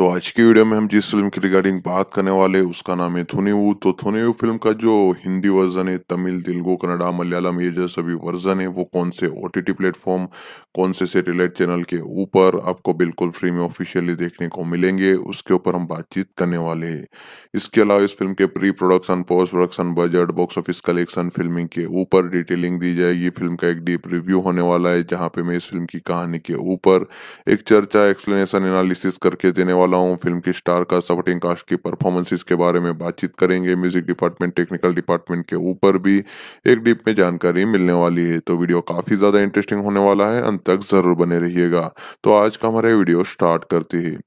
तो आज के वीडियो में हम जिस फिल्म की रिगार्डिंग बात करने वाले उसका नाम है थुनेवू तो थुनेवू फिल्म का जो हिंदी वर्जन है तमिल तेलुगु कन्नडा मलयालम ये जो सभी वर्जन है वो कौन से ओ टी प्लेटफॉर्म कौन से सेटेलाइट चैनल के ऊपर आपको बिल्कुल फ्री में ऑफिशियली देखने को मिलेंगे उसके ऊपर हम बातचीत करने वाले हैं इसके अलावा इस फिल्म के pre production post production budget box office collection filming के ऊपर डिटेलिंग दी जाएगी फिल्म का एक डीप रिव्यू होने वाला है जहाँ पे मैं इस फिल्म की कहानी के ऊपर एक चर्चा एक्सप्लेनेशन एनालिसिस करके देने वाला वाला हूँ फिल्म के स्टार का सपोर्टिंग कास्ट की परफॉर्मेंसेस के बारे में बातचीत करेंगे म्यूजिक डिपार्टमेंट टेक्निकल डिपार्टमेंट के ऊपर भी एक डीप में जानकारी मिलने वाली है तो वीडियो काफ़ी ज़्यादा इंटरेस्टिंग होने वाला है अंत तक ज़रूर बने रहिएगा तो आज का हमारा वीडियो स्टार्ट करते हैं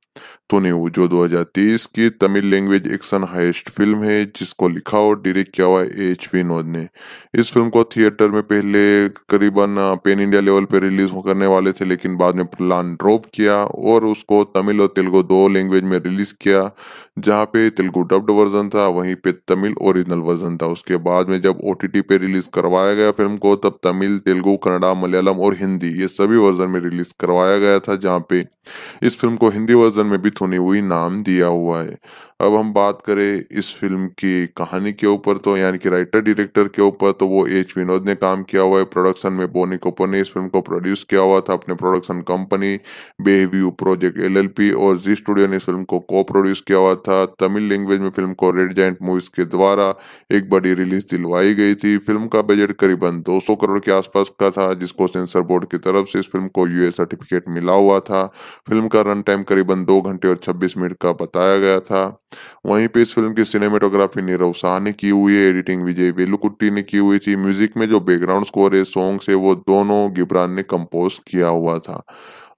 तुनिव तो जो 2030 की Tamil language action heist film है जिसको लिखा और डायरेक्ट किया हुआ एच विनोद ने इस फिल्म को थिएटर में पहले करीबन पेन इंडिया लेवल पर रिलीज करने वाले थे लेकिन बाद में प्लान ड्रॉप किया और उसको तमिल और तेलुगु दो लैंग्वेज में रिलीज किया जहाँ पे तेलुगु डब्ड वर्जन था वहीं पे तमिल ओरिजिनल वर्जन था उसके बाद में जब ओ पे रिलीज करवाया गया फिल्म को तब तमिल तेलुगु कन्नडा मलयालम और हिंदी ये सभी वर्जन में रिलीज करवाया गया था जहाँ पे इस फिल्म को हिंदी वर्जन में भी थोनी हुई नाम दिया हुआ है अब हम बात करें इस फिल्म की कहानी के ऊपर तो यानी कि राइटर डायरेक्टर के ऊपर तो वो एच विनोद ने काम किया हुआ है प्रोडक्शन में बोनी कपूर ने इस फिल्म को प्रोड्यूस किया हुआ था अपने production company Bayview project LLP और जी स्टूडियो ने इस फिल्म को को प्रोड्यूस किया हुआ था तमिल लैंग्वेज में फिल्म को रेड जैंट मूवीज के द्वारा एक बड़ी रिलीज दिलवाई गई थी फिल्म का बजट करीबन 200 करोड़ के आसपास का था जिसको सेंसर बोर्ड की तरफ से इस फिल्म को यूए सर्टिफिकेट मिला हुआ था फिल्म का रन टाइम करीबन दो घंटे और छब्बीस मिनट का बताया गया था वहीं पे इस फिल्म की सिनेमेटोग्राफी नीरव शाह ने की हुई है एडिटिंग विजय वेलुकुट्टी ने की हुई थी म्यूजिक में जो बैकग्राउंड स्कोर है सॉन्ग है वो दोनों गिब्रान ने कंपोज किया हुआ था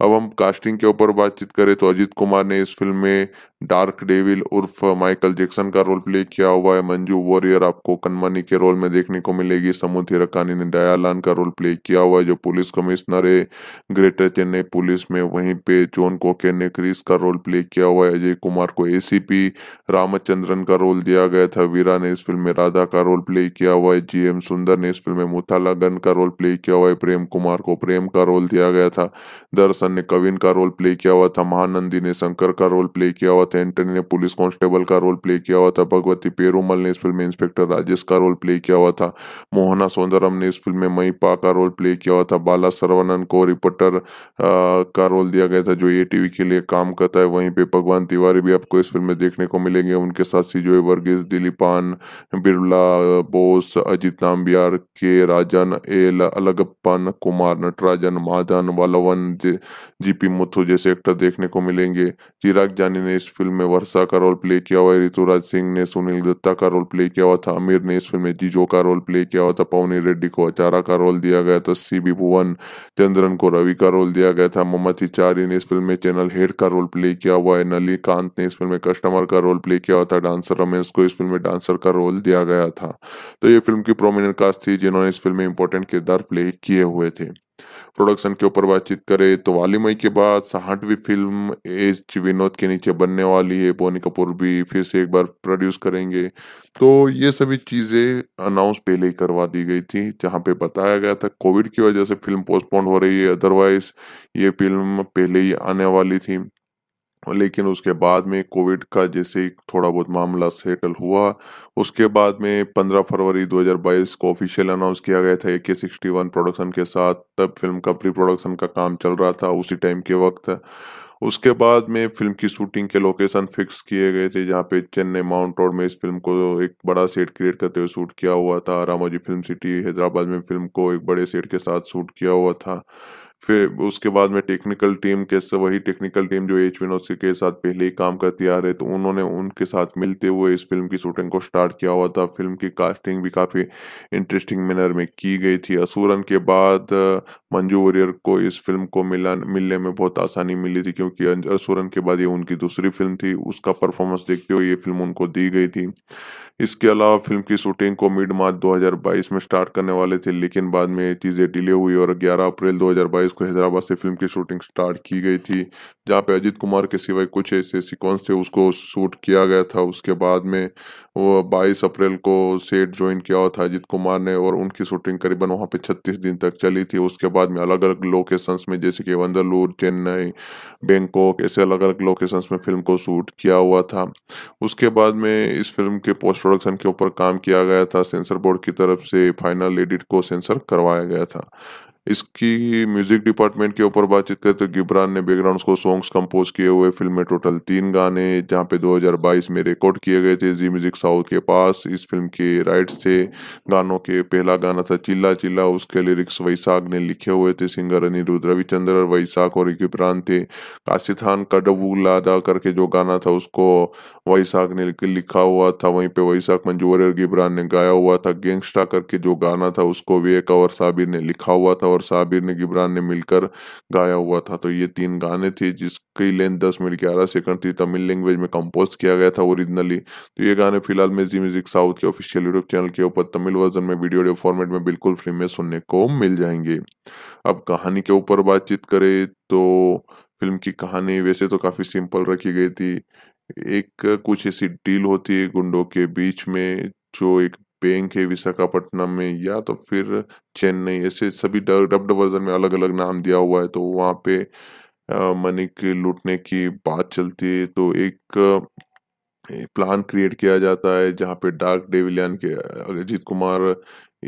अब हम कास्टिंग के ऊपर बातचीत करें तो अजीत कुमार ने इस फिल्म में डार्क डेविल उर्फ माइकल जैक्सन का रोल प्ले किया हुआ है मंजू वॉरियर आपको कनमनी के रोल में देखने को मिलेगी समूथ रकानी ने डयालान का रोल प्ले किया हुआ है जो पुलिस कमिश्नर है ग्रेटर चेन्नई पुलिस में वहीं पे जॉन कोके ने क्रिस का रोल प्ले किया हुआ है अजय कुमार को एसीपी रामचंद्रन का रोल दिया गया था वीरा ने इस फिल्म में राधा का रोल प्ले किया हुआ है जी एम सुंदर ने इस फिल्म में मुथाला का रोल प्ले किया हुआ है प्रेम कुमार को प्रेम का रोल दिया गया था दर्शन ने कविन का रोल प्ले किया हुआ था महानंदी ने शंकर का रोल प्ले किया हुआ हुआ था एंटनी ने पुलिस कांस्टेबल का रोल प्ले किया हुआ था भगवती पेरूमल ने इस फिल्म में इंस्पेक्टर राजेश का रोल प्ले किया हुआ था मोहना सौंदरम ने इस फिल्म में मई पा का रोल प्ले किया हुआ था बाला सरवनन को रिपोर्टर का रोल दिया गया था जो ए टीवी के लिए काम करता है वहीं पे भगवान तिवारी भी आपको इस फिल्म में देखने को मिलेंगे उनके साथ सीजोए Verghese दिलीपान Birla Bose Ajith Nambiar K Rajan L Alagappan Kumar Natarajan Madhan Valavan G P Muthu जैसे एक्टर देखने को मिलेंगे चिराग जानी ने इस फिल्म में वर्षा का रोल प्ले किया हुआ है ऋतुराज सिंह ने सुनील दत्ता का रोल प्ले किया हुआ था आमिर ने इस फिल्म में जीजो का रोल प्ले किया हुआ था पवनी रेड्डी को अचारा का रोल दिया गया था सी बी भुवन चंद्रन को रवि का रोल दिया गया था मोहम्मद चारी ने इस फिल्म में चैनल हेड का रोल प्ले किया हुआ है कांत ने इस फिल्म में कस्टमर का रोल प्ले किया हुआ था डांसर रमेश को इस फिल्म में डांसर का रोल दिया गया था तो ये फिल्म की प्रोमिनेंट कास्ट थी जिन्होंने इस फिल्म में इंपॉर्टेंट किरदार प्ले किए हुए थे प्रोडक्शन के ऊपर बातचीत करें तो मई के बाद साहठवी फिल्म एज विनोद के नीचे बनने वाली है बोनी कपूर भी फिर से एक बार प्रोड्यूस करेंगे तो ये सभी चीज़ें अनाउंस पहले ही करवा दी गई थी जहां पे बताया गया था कोविड की वजह से फिल्म पोस्टपोन हो रही है अदरवाइज ये फिल्म पहले ही आने वाली थी लेकिन उसके बाद में कोविड का जैसे थोड़ा बहुत मामला सेटल हुआ उसके बाद में 15 फरवरी 2022 को ऑफिशियल अनाउंस किया गया था ए के सिक्सटी वन प्रोडक्शन के साथ तब फिल्म का प्री प्रोडक्शन का काम चल रहा था उसी टाइम के वक्त उसके बाद में फिल्म की शूटिंग के लोकेशन फिक्स किए गए थे जहाँ पे चेन्नई माउंट रोड में इस फिल्म को एक बड़ा सेट क्रिएट करते हुए शूट किया हुआ था रामोजी फिल्म सिटी हैदराबाद में फिल्म को एक बड़े सेट के साथ शूट किया हुआ था फिर उसके बाद में टेक्निकल टीम के वही टेक्निकल टीम जो एच विनोद के साथ पहले ही काम करती आ रहे तो उन्होंने उनके साथ मिलते हुए इस फिल्म की शूटिंग को स्टार्ट किया हुआ था फिल्म की कास्टिंग भी काफ़ी इंटरेस्टिंग मैनर में की गई थी असुरन के बाद मंजू वरियर को इस फिल्म को मिला मिलने में बहुत आसानी मिली थी क्योंकि अं, असुरन के बाद ये उनकी दूसरी फिल्म थी उसका परफॉर्मेंस देखते हुए ये फिल्म उनको दी गई थी इसके अलावा फिल्म की शूटिंग को मिड मार्च 2022 में स्टार्ट करने वाले थे लेकिन बाद में ये चीज़ें डिले हुई और 11 अप्रैल 2022 को हैदराबाद से फिल्म की शूटिंग स्टार्ट की गई थी जहां पे अजित कुमार के सिवाय कुछ ऐसे सिक्वेंस थे उसको शूट किया गया था उसके बाद में बाईस अप्रैल को सेट ज्वाइन किया हुआ था अजित कुमार ने और उनकी शूटिंग करीबन वहाँ पे छत्तीस दिन तक चली थी उसके बाद में अलग अलग लोकेशंस में जैसे कि वंदरलूर चेन्नई बैंकॉक ऐसे अलग अलग लोकेशंस में फिल्म को शूट किया हुआ था उसके बाद में इस फिल्म के पोस्ट प्रोडक्शन के ऊपर काम किया गया था सेंसर बोर्ड की तरफ से फाइनल एडिट को सेंसर करवाया गया था इसकी म्यूजिक डिपार्टमेंट के ऊपर बातचीत करें तो गिब्रान ने बैकग्राउंड को सॉन्ग्स कंपोज किए हुए फिल्म में टोटल तीन गाने जहां पे 2022 में रिकॉर्ड किए गए थे जी म्यूजिक साउथ के पास इस फिल्म के राइट्स थे गानों के पहला गाना था चिल्ला चिल्ला उसके लिरिक्स वैशाख ने लिखे हुए थे सिंगर अनिरुद्ध रविचंद्र वैशाख और गिब्रान थे कासिद खान कडबू लादा करके जो गाना था उसको वैशाख ने लिखा हुआ था वहीं पे वैशाख मंजूर और गिब्रान ने गाया हुआ था गैंगस्टा करके जो गाना था उसको विवेक और साबिर ने लिखा हुआ था और साबिर ने गिब्रान ने मिलकर गाया हुआ था तो ये तीन गाने थे जिसकी लेंथ दस मिनट ग्यारह सेकंड थी तमिल लैंग्वेज में कंपोज किया गया था ओरिजिनली तो ये गाने फिलहाल में जी म्यूजिक साउथ के ऑफिशियल यूट्यूब चैनल के ऊपर तमिल वर्जन में वीडियो ऑडियो फॉर्मेट में बिल्कुल फ्री में सुनने को मिल जाएंगे अब कहानी के ऊपर बातचीत करें तो फिल्म की कहानी वैसे तो काफी सिंपल रखी गई थी एक कुछ ऐसी डील होती है गुंडों के बीच में जो एक बैंक है विशाखापट्टनम में या तो फिर चेन्नई ऐसे सभी डब्ड वर्जन में अलग अलग नाम दिया हुआ है तो वहाँ पे मनी के लूटने की बात चलती है तो एक प्लान क्रिएट किया जाता है जहाँ पे डार्क डेविलियन के अजीत कुमार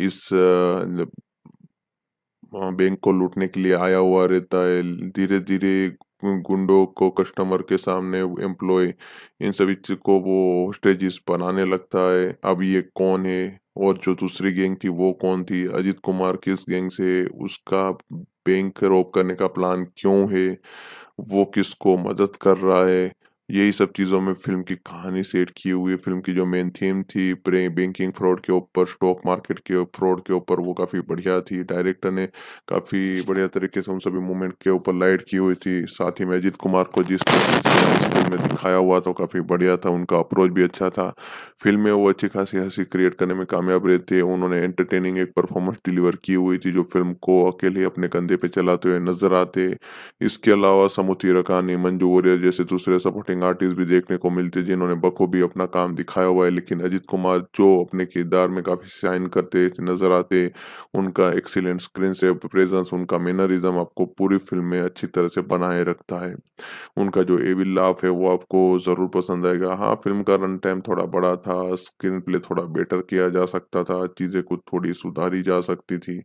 इस बैंक को लूटने के लिए आया हुआ रहता है धीरे धीरे गुंडों को कस्टमर के सामने एम्प्लॉय इन सभी चीज़ को वो होस्टेजिस बनाने लगता है अब ये कौन है और जो दूसरी गैंग थी वो कौन थी अजित कुमार किस गैंग से उसका बैंक रोक करने का प्लान क्यों है वो किसको मदद कर रहा है यही सब चीज़ों में फिल्म की कहानी सेट की हुई है फिल्म की जो मेन थीम थी प्रे बैंकिंग फ्रॉड के ऊपर स्टॉक मार्केट के फ्रॉड के ऊपर वो काफ़ी बढ़िया थी डायरेक्टर ने काफ़ी बढ़िया तरीके से उन सभी मूवमेंट के ऊपर लाइट की हुई थी साथ ही में अजित कुमार को जिस फिल्म में दिखाया हुआ था तो काफ़ी बढ़िया था उनका अप्रोच भी अच्छा था फिल्म में वो अच्छी खासी हंसी क्रिएट करने में कामयाब रहे थे उन्होंने एंटरटेनिंग एक परफॉर्मेंस डिलीवर की हुई थी जो फिल्म को अकेले अपने कंधे पर चलाते हुए नजर आते इसके अलावा समुथी रकानी मंजू वॉरियर जैसे दूसरे सपोर्टिंग एक्टिंग आर्टिस्ट भी देखने को मिलते जिन्होंने बखूबी अपना काम दिखाया हुआ है लेकिन अजित कुमार जो अपने किरदार में काफ़ी शाइन करते नज़र आते उनका एक्सीलेंट स्क्रीन से प्रेजेंस उनका मेनरिज्म आपको पूरी फिल्म में अच्छी तरह से बनाए रखता है उनका जो एविल लाफ है वो आपको ज़रूर पसंद आएगा हाँ फिल्म का रन टाइम थोड़ा बड़ा था स्क्रीन प्ले थोड़ा बेटर किया जा सकता था चीज़ें कुछ थोड़ी सुधारी जा सकती थी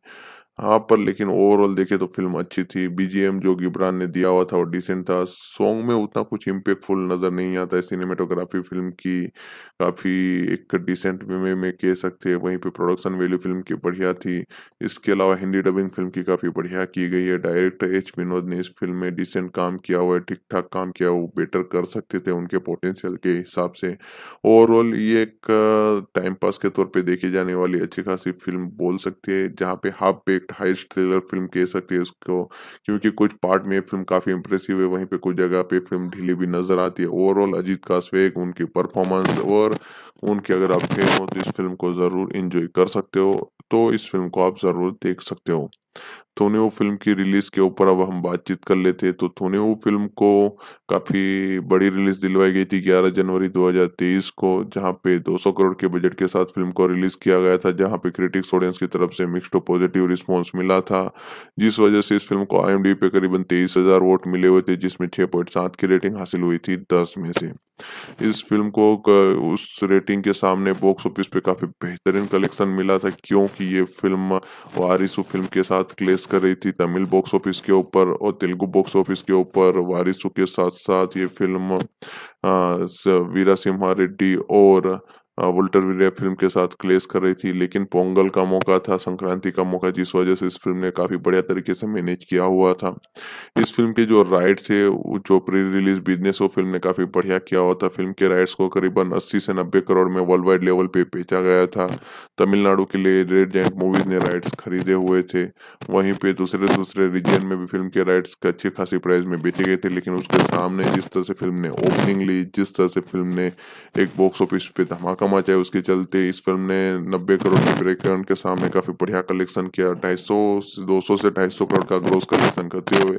हाँ पर लेकिन ओवरऑल देखे तो फिल्म अच्छी थी बीजीएम जो गिब्रान ने दिया हुआ था वो डिसेंट था सॉन्ग में उतना कुछ इम्पेक्टफुल नज़र नहीं आता है सिनेमेटोग्राफी फिल्म की काफ़ी एक डिसेंट वे में कह सकते हैं वहीं पे प्रोडक्शन वैल्यू फिल्म की बढ़िया थी इसके अलावा हिंदी डबिंग फिल्म की काफ़ी बढ़िया की गई है डायरेक्टर एच विनोद ने इस फिल्म में डिसेंट काम किया हुआ है ठीक ठाक काम किया वो बेटर कर सकते थे उनके पोटेंशियल के हिसाब से ओवरऑल ये एक टाइम पास के तौर पर देखी जाने वाली अच्छी खासी फिल्म बोल सकती है जहाँ पे half baked heist thriller film कह सकते हैं उसको क्योंकि कुछ पार्ट में फिल्म काफ़ी इंप्रेसिव है वहीं पे कुछ जगह पे फिल्म ढीली भी नज़र आती है ओवरऑल अजीत का स्वेग उनकी परफॉर्मेंस और उनके अगर आप फैन हो तो इस फिल्म को ज़रूर इंजॉय कर सकते हो तो इस फिल्म को आप ज़रूर देख सकते हो थोनेहो फिल्म की रिलीज के ऊपर अब हम बातचीत कर लेते हैं तो थोनेहो फिल्म को काफी बड़ी रिलीज दिलवाई गई थी 11 जनवरी 2023 को जहां पे 200 करोड़ के बजट के साथ फिल्म को रिलीज किया गया था जहां पे क्रिटिक्स ऑडियंस की तरफ से मिक्स्ड पॉजिटिव रिस्पॉन्स मिला था जिस वजह से इस फिल्म को आई पे करीबन तेईस वोट मिले हुए थे जिसमें छह की रेटिंग हासिल हुई थी दस में से इस फिल्म को उस रेटिंग के सामने बॉक्स ऑफिस पे काफी बेहतरीन कलेक्शन मिला था क्योंकि ये फिल्म वारिस फिल्म के साथ क्लेश कर रही थी तमिल बॉक्स ऑफिस के ऊपर और तेलुगु बॉक्स ऑफिस के ऊपर वारिस के साथ साथ ये फिल्म वीरा सिम्हा रेड्डी और वुल्टर विलिया फिल्म के साथ क्लेश कर रही थी लेकिन पोंगल का मौका था संक्रांति का मौका जिस वजह से इस फिल्म ने काफी बढ़िया तरीके से मैनेज किया हुआ था इस फिल्म के जो राइट्स है जो प्री रिलीज बिजनेस वो फिल्म ने काफी बढ़िया किया हुआ था फिल्म के राइट्स को करीबन अस्सी से नब्बे करोड़ में वर्ल्ड वाइड लेवल पे बेचा गया था तमिलनाडु के लिए रेड जैंट मूवीज ने राइट्स खरीदे हुए थे वहीं पे दूसरे दूसरे रीजन में भी फिल्म के राइट्स अच्छे खासी प्राइस में बेचे गए थे लेकिन उसके सामने जिस तरह से फिल्म ने ओपनिंग ली जिस तरह से फिल्म ने एक बॉक्स ऑफिस पे धमाका मचा है उसके चलते इस फिल्म ने 90 करोड़ के ब्रेक प्रेक्षण के सामने काफी बढ़िया कलेक्शन किया 250 सौ से 250 करोड़ का ग्रोस कलेक्शन करते हुए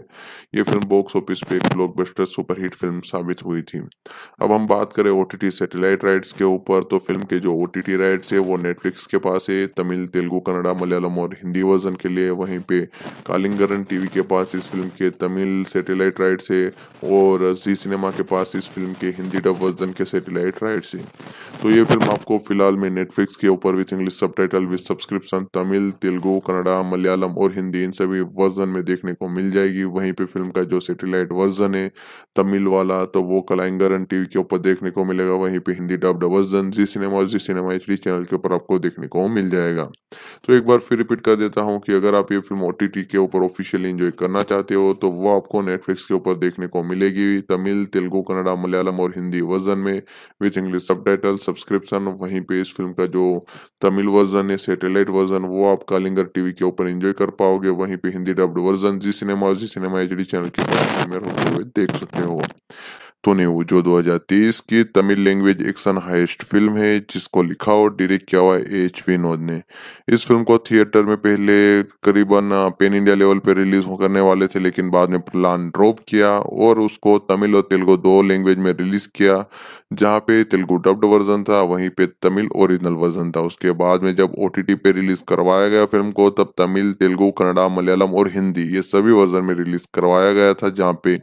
ये फिल्म बॉक्स ऑफिस पे एक ब्लॉक बस्टर सुपरहिट फिल्म साबित हुई थी अब हम बात करें ओ सैटेलाइट राइट्स के ऊपर तो फिल्म के जो ओ राइट्स है वो नेटफ्लिक्स के पास है तमिल तेलुगु कन्नडा मलयालम और हिंदी वर्जन के लिए वहीं पे कालिंगरन टीवी के पास इस फिल्म के तमिल सैटेलाइट राइट्स है और जी सिनेमा के पास इस फिल्म के हिंदी डब वर्जन के सैटेलाइट राइट्स है तो ये फिल्म आपको फिलहाल में नेटफ्लिक्स के ऊपर with English subtitle with subscription Tamil Telugu Kannada Malayalam और हिंदी इन सभी वर्जन में देखने को मिल जाएगी वहीं पे फिल्म का जो सेटेलाइट वर्जन है तमिल वाला तो वो कलाइंगरन टीवी के ऊपर देखने को मिलेगा वहीं पे Hindi dubbed version Zee cinema और जी सिनेमा एच चैनल के ऊपर आपको देखने को मिल जाएगा तो एक बार फिर रिपीट कर देता हूँ कि अगर आप ये फिल्म ओ के ऊपर ऑफिशियली इंजॉय करना चाहते हो तो वो आपको नेटफ्लिक्स के ऊपर देखने को मिलेगी तमिल तेलुगु कन्नडा मलयालम और हिंदी वर्जन में with English subtitle subscription subscription वहीं पे इस फिल्म का जो तमिल वर्जन है सैटेलाइट वर्जन वो आप कालिंगर टीवी के ऊपर एंजॉय कर पाओगे वहीं पे Hindi dubbed version Zee cinema Zee cinema H channel के देख सकते हो तो दो जो 2023 की Tamil language action heist film है जिसको लिखा और डायरेक्ट किया हुआ है एच विनोद ने इस फिल्म को थिएटर में पहले करीबन पेन इंडिया लेवल पर रिलीज करने वाले थे लेकिन बाद में प्लान ड्रॉप किया और उसको तमिल और तेलुगु दो लैंग्वेज में रिलीज किया जहाँ पे तेलुगु डब्ड वर्जन था वहीं पे तमिल ओरिजिनल वर्जन था उसके बाद में जब ओ टी पे रिलीज करवाया गया फिल्म को तब तमिल तेलुगु कन्नडा मलयालम और हिंदी ये सभी वर्जन में रिलीज करवाया गया था जहाँ पे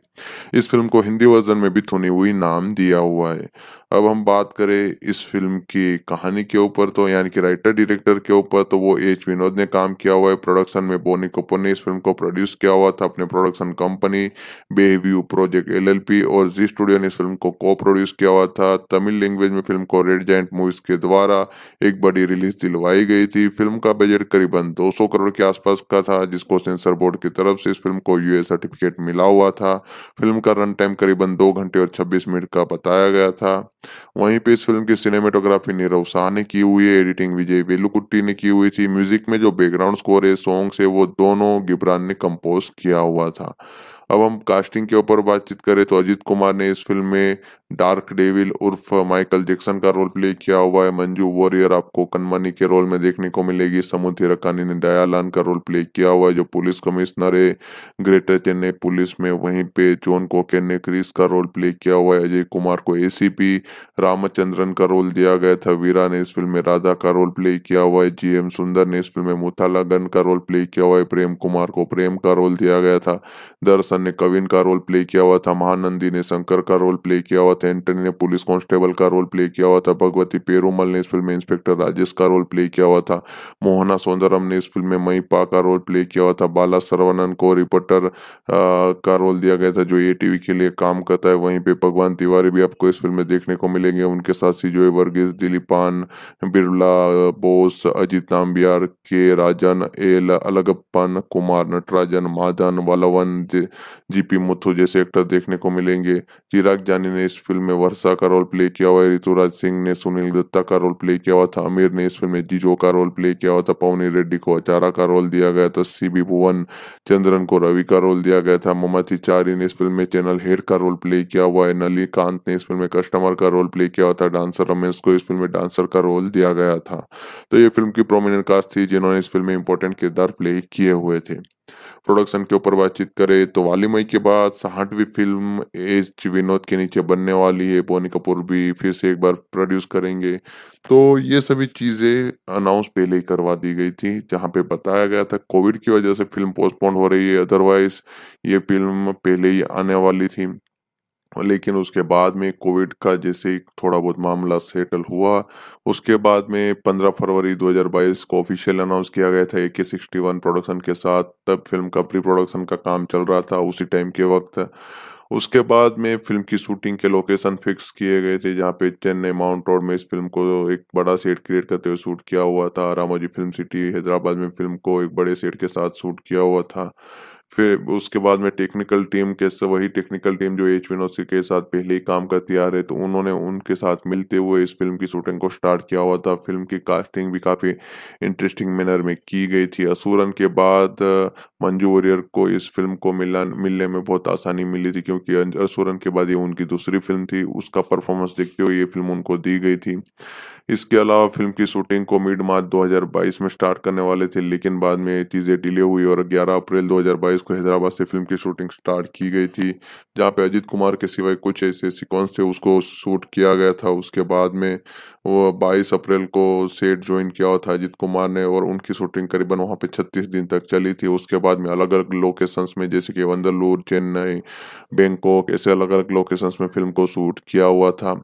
इस फिल्म को हिंदी वर्जन में भी थोनी हुई नाम दिया हुआ है अब हम बात करें इस फिल्म की कहानी के ऊपर तो यानी कि राइटर डायरेक्टर के ऊपर तो वो एच विनोद ने काम किया हुआ है प्रोडक्शन में बोनी कपूर ने इस फिल्म को प्रोड्यूस किया हुआ था अपने production company Bayview project LLP और जी स्टूडियो ने इस फिल्म को को प्रोड्यूस किया हुआ था तमिल लैंग्वेज में फिल्म को रेड जैंट मूवीज के द्वारा एक बड़ी रिलीज दिलवाई गई थी फिल्म का बजट करीबन दो करोड़ के आसपास का था जिसको सेंसर बोर्ड की तरफ से इस फिल्म को यूए सर्टिफिकेट मिला हुआ था फिल्म का रन टाइम करीबन दो घंटे और छब्बीस मिनट का बताया गया था वहीं पे इस फिल्म की सिनेमेटोग्राफी नीरव शाह ने की हुई है एडिटिंग विजय बेलुकुट्टी ने की हुई थी म्यूजिक में जो बैकग्राउंड स्कोर है सॉन्ग्स है वो दोनों गिब्रान ने कंपोज किया हुआ था अब हम कास्टिंग के ऊपर बातचीत करें तो अजीत कुमार ने इस फिल्म में डार्क डेविल उर्फ माइकल जैक्सन का रोल प्ले किया हुआ है मंजू वॉरियर आपको कनमनी के रोल में देखने को मिलेगी समुद्री रकानी ने डयालान का रोल प्ले किया हुआ है जो पुलिस कमिश्नर है ग्रेटर चेन्नई पुलिस में वहीं पे जोन कोकेन ने क्रिस का रोल प्ले किया हुआ है अजय कुमार को एसीपी रामचंद्रन का रोल दिया गया था वीरा ने इस फिल्म में राधा का रोल प्ले किया हुआ है जी एम सुंदर ने इस फिल्म में मुथाला गन का रोल प्ले किया हुआ है प्रेम कुमार को प्रेम का रोल दिया गया था दर्शन ने कविन का रोल प्ले किया हुआ था महानंदी ने शंकर का रोल प्ले किया हुआ हुआ था एंटनी ने पुलिस कांस्टेबल का रोल प्ले किया हुआ था भगवती पेरूमल ने इस फिल्म में इंस्पेक्टर राजेश का रोल प्ले किया हुआ था मोहना सौंदरम ने इस फिल्म में मई पा का रोल प्ले किया हुआ था बाला सरवनन को रिपोर्टर का रोल दिया गया था जो ए के लिए काम करता है वहीं पे भगवान तिवारी भी आपको इस फिल्म में देखने को मिलेंगे उनके साथ सीजोए Varghese दिलीपान Birla Bose Ajith Nambiar K Rajan L Alagappan Kumar Natarajan Madhan Valavan GP Muthu जैसे एक्टर देखने को मिलेंगे चिराग जानी ने इस फिल्म में वर्षा का रोल प्ले किया हुआ है ऋतुराज सिंह ने सुनील दत्ता का रोल प्ले किया हुआ था आमिर ने इस फिल्म में जीजो का रोल प्ले किया हुआ था पवनी रेड्डी को अचारा का रोल दिया गया था सी बी भुवन चंद्रन को रवि का रोल दिया गया था मोहम्मद चारी ने इस फिल्म में चैनल हेड का रोल प्ले किया हुआ है कांत ने इस फिल्म में कस्टमर का रोल प्ले किया हुआ था डांसर रमेश को इस फिल्म में डांसर का रोल दिया गया था तो ये फिल्म की प्रोमिनेंट कास्ट थी जिन्होंने इस फिल्म में इंपॉर्टेंट किरदार प्ले किए हुए थे प्रोडक्शन के ऊपर बातचीत करें तो वाली मई के बाद साठवीं फिल्म एच विनोद के नीचे बनने वाली है बोनी कपूर भी फिर से एक बार प्रोड्यूस करेंगे तो ये सभी चीज़ें अनाउंस पहले ही करवा दी गई थी जहां पे बताया गया था कोविड की वजह से फिल्म पोस्टपोन हो रही है अदरवाइज ये फिल्म पहले ही आने वाली थी लेकिन उसके बाद में कोविड का जैसे ही थोड़ा बहुत मामला सेटल हुआ उसके बाद में 15 फरवरी 2022 को ऑफिशियल अनाउंस किया गया था ए के सिक्सटी वन प्रोडक्शन के साथ तब फिल्म का प्री प्रोडक्शन का काम चल रहा था उसी टाइम के वक्त उसके बाद में फिल्म की शूटिंग के लोकेशन फिक्स किए गए थे जहाँ पे चेन्नई माउंट रोड में इस फिल्म को एक बड़ा सेट क्रिएट करते हुए शूट किया हुआ था रामोजी फिल्म सिटी हैदराबाद में फिल्म को एक बड़े सेट के साथ शूट किया हुआ था फिर उसके बाद में टेक्निकल टीम के वही टेक्निकल टीम जो एच विनोसी के साथ पहले ही काम करती आ रहे तो उन्होंने उनके साथ मिलते हुए इस फिल्म की शूटिंग को स्टार्ट किया हुआ था फिल्म की कास्टिंग भी काफ़ी इंटरेस्टिंग मैनर में की गई थी असूरन के बाद मंजू वरियर को इस फिल्म को मिला मिलने में बहुत आसानी मिली थी क्योंकि अं, असूरन के बाद ये उनकी दूसरी फिल्म थी उसका परफॉर्मेंस देखते हुए ये फिल्म उनको दी गई थी इसके अलावा फिल्म की शूटिंग को मिड मार्च दो में स्टार्ट करने वाले थे लेकिन बाद में चीज़ें डिले हुई और ग्यारह अप्रैल दो 22 को हैदराबाद से फिल्म की शूटिंग स्टार्ट की गई थी जहाँ पे अजीत कुमार के सिवाय कुछ ऐसे सिक्वेंस थे उसको शूट किया गया था उसके बाद में वो 22 अप्रैल को सेट ज्वाइन किया हुआ था अजीत कुमार ने और उनकी शूटिंग करीबन वहाँ पे 36 दिन तक चली थी उसके बाद में अलग अलग लोकेशंस में जैसे कि वंदरलूर चेन्नई बैंकॉक ऐसे अलग अलग लोकेशंस में फिल्म को शूट किया हुआ था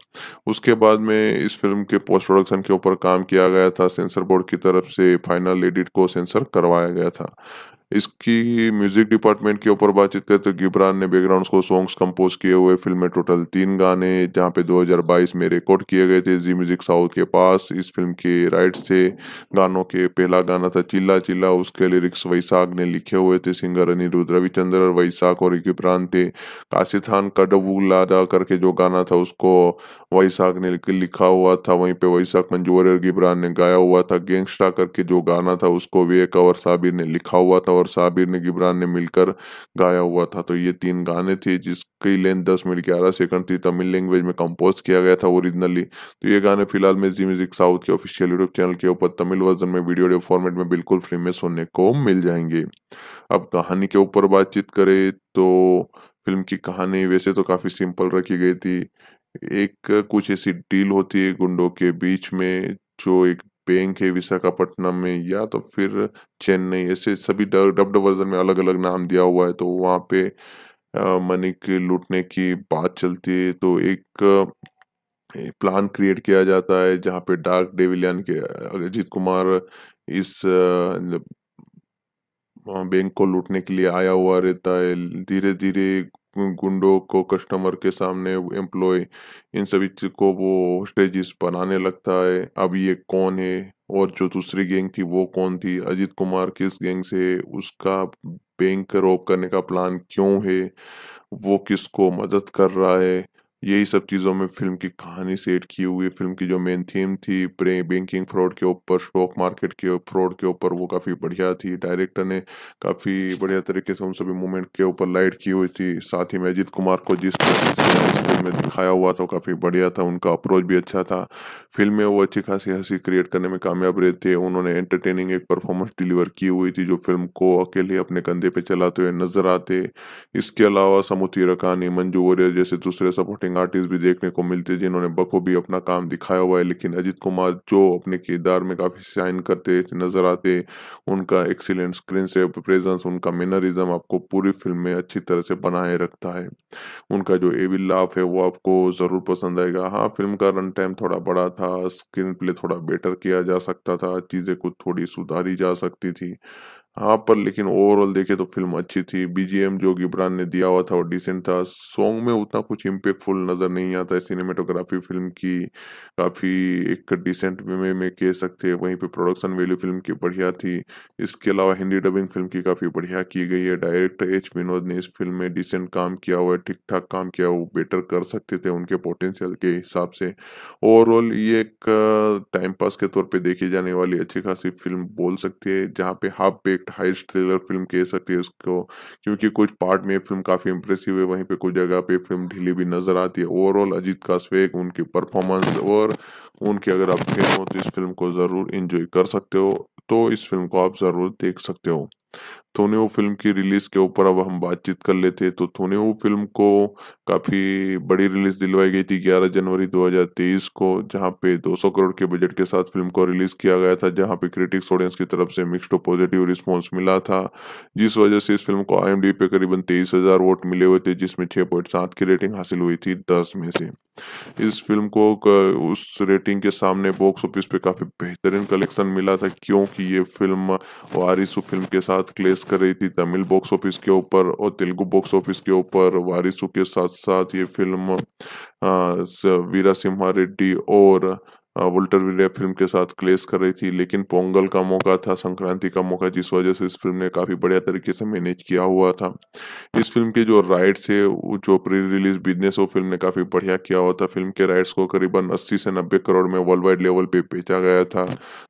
उसके बाद में इस फिल्म के पोस्ट प्रोडक्शन के ऊपर काम किया गया था सेंसर बोर्ड की तरफ से फाइनल एडिट को सेंसर करवाया गया था इसकी म्यूजिक डिपार्टमेंट के ऊपर बातचीत करें तो गिब्रान ने बैकग्राउंड को सॉन्ग्स कंपोज किए हुए फिल्म में टोटल तीन गाने जहां पे 2022 में रिकॉर्ड किए गए थे जी म्यूजिक साउथ के पास इस फिल्म के राइट्स थे गानों के पहला गाना था चिल्ला चिल्ला उसके लिरिक्स वैसाख ने लिखे हुए थे सिंगर अनिरुद्ध रविचंद्र वैसाख और गिब्रान थे का डबू लादा करके जो गाना था उसको वैसाख ने लिखा हुआ था वहीं पे वैसाख मंजूर गिब्रान गिबरान ने गाया हुआ था गैंगस्टा करके जो गाना था उसको एक और साबिर ने लिखा हुआ था और साबिर ने गिबरान ने मिलकर गाया हुआ था तो ये तीन गाने थे जिसकी लेंथ दस मिनट ग्यारह सेकंड थी तमिल लैंग्वेज में कंपोज किया गया था ओरिजिनली तो ये गाने फिलहाल में जी म्यूजिक साउथ के ऑफिशियल यूट्यूब चैनल के ऊपर तमिल वर्जन में वीडियो फॉर्मेट में बिल्कुल फ्री में सुनने को मिल जाएंगे अब कहानी के ऊपर बातचीत करें तो फिल्म की कहानी वैसे तो काफ़ी सिंपल रखी गई थी एक कुछ ऐसी डील होती है गुंडों के बीच में जो एक बैंक है विशाखापट्टनम में या तो फिर चेन्नई ऐसे सभी डब वर्जन में अलग अलग नाम दिया हुआ है तो वहाँ पे मनी के लूटने की बात चलती है तो एक प्लान क्रिएट किया जाता है जहाँ पे डार्क डेविल यानी कि अजीत कुमार इस मतलब, बैंक को लूटने के लिए आया हुआ रहता है धीरे धीरे गुंडों को कस्टमर के सामने एम्प्लॉय इन सभी को वो स्टेजिस बनाने लगता है अब ये कौन है और जो दूसरी गैंग थी वो कौन थी अजीत कुमार किस गैंग से उसका बैंक रोक करने का प्लान क्यों है वो किसको मदद कर रहा है यही सब चीज़ों में फिल्म की कहानी सेट की हुई फिल्म की जो मेन थीम थी प्रे बैंकिंग फ्रॉड के ऊपर स्टॉक मार्केट के फ्रॉड के ऊपर वो काफ़ी बढ़िया थी डायरेक्टर ने काफ़ी बढ़िया तरीके से उन सभी मूवमेंट के ऊपर लाइट की हुई थी साथ ही में अजीत कुमार को जिस फिल्म में दिखाया हुआ था काफ़ी बढ़िया था उनका अप्रोच भी अच्छा था फिल्म में वो अच्छी खासी हंसी क्रिएट करने में कामयाब रहे थे उन्होंने एंटरटेनिंग एक परफॉर्मेंस डिलीवर की हुई थी जो फिल्म को अकेले अपने कंधे पर चलाते हुए नजर आते इसके अलावा समूति रकानी मंजू वॉरियर जैसे दूसरे सपोर्टिंग एक्टिंग आर्टिस्ट भी देखने को मिलते हैं जिन्होंने बखूबी अपना काम दिखाया हुआ है लेकिन अजीत कुमार जो अपने किरदार में काफ़ी शाइन करते नजर आते उनका एक्सीलेंट स्क्रीन से प्रेजेंस उनका मिनरिज्म आपको पूरी फिल्म में अच्छी तरह से बनाए रखता है उनका जो एविल लाफ है वो आपको ज़रूर पसंद आएगा हाँ फिल्म का रन टाइम थोड़ा बड़ा था स्क्रीन प्ले थोड़ा बेटर किया जा सकता था चीज़ें कुछ थोड़ी सुधारी जा सकती थी हाँ पर लेकिन ओवरऑल देखे तो फिल्म अच्छी थी बीजीएम जो गिब्रान ने दिया हुआ था वो डिसेंट था सॉन्ग में उतना कुछ इम्पेक्टफुल नज़र नहीं आता है सिनेमेटोग्राफी फिल्म की काफ़ी एक डिसेंट वे में कह सकते हैं वहीं पे प्रोडक्शन वैल्यू फिल्म की बढ़िया थी इसके अलावा हिंदी डबिंग फिल्म की काफ़ी बढ़िया की गई है डायरेक्टर एच विनोद ने इस फिल्म में डिसेंट काम किया हुआ है ठीक ठाक काम किया वो बेटर कर सकते थे उनके पोटेंशियल के हिसाब से ओवरऑल ये एक टाइम uh, पास के तौर पर देखी जाने वाली अच्छी खासी फिल्म बोल सकती है जहाँ पे half bake heist thriller film कह सकते हैं इसको क्योंकि कुछ पार्ट में फिल्म काफ़ी इंप्रेसिव है वहीं पे कुछ जगह पे फिल्म ढीली भी नज़र आती है ओवरऑल अजीत का स्वेग उनकी परफॉर्मेंस और उनके अगर आप फिल्म हो तो इस फिल्म को ज़रूर इंजॉय कर सकते हो तो इस फिल्म को आप ज़रूर देख सकते हो थोनेओ फिल्म की रिलीज के ऊपर अब हम बातचीत कर लेते हैं तो वो फिल्म को काफी बड़ी रिलीज दिलवाई गई थी 11 जनवरी 2023 को जहां पे 200 करोड़ के बजट के साथ फिल्म को रिलीज किया गया था जहां पे क्रिटिक्स ऑडियंस की तरफ से मिक्स्ड और पॉजिटिव रिस्पॉन्स मिला था जिस वजह से इस फिल्म को आई पे करीबन तेईस वोट मिले हुए थे जिसमें छह की रेटिंग हासिल हुई थी दस में से इस फिल्म को उस रेटिंग के सामने बॉक्स ऑफिस पे काफी बेहतरीन कलेक्शन मिला था क्योंकि ये फिल्म वारिसु फिल्म के साथ क्लेश कर रही थी तमिल बॉक्स ऑफिस के ऊपर और तेलुगु बॉक्स ऑफिस के ऊपर वारिसु के साथ साथ ये फिल्म वीरा सिम्हा रेड्डी और हाँ, वोल्टर विलिया फिल्म के साथ क्लेस कर रही थी लेकिन पोंगल का मौका था संक्रांति का मौका जिस वजह से इस फिल्म ने काफी बढ़िया तरीके से मैनेज किया हुआ था इस फिल्म के जो राइट्स है जो प्री रिलीज बिजनेस वो फिल्म ने काफी बढ़िया किया हुआ था फिल्म के राइट्स को करीबन अस्सी से नब्बे करोड़ में वर्ल्ड वाइड लेवल पे बेचा गया था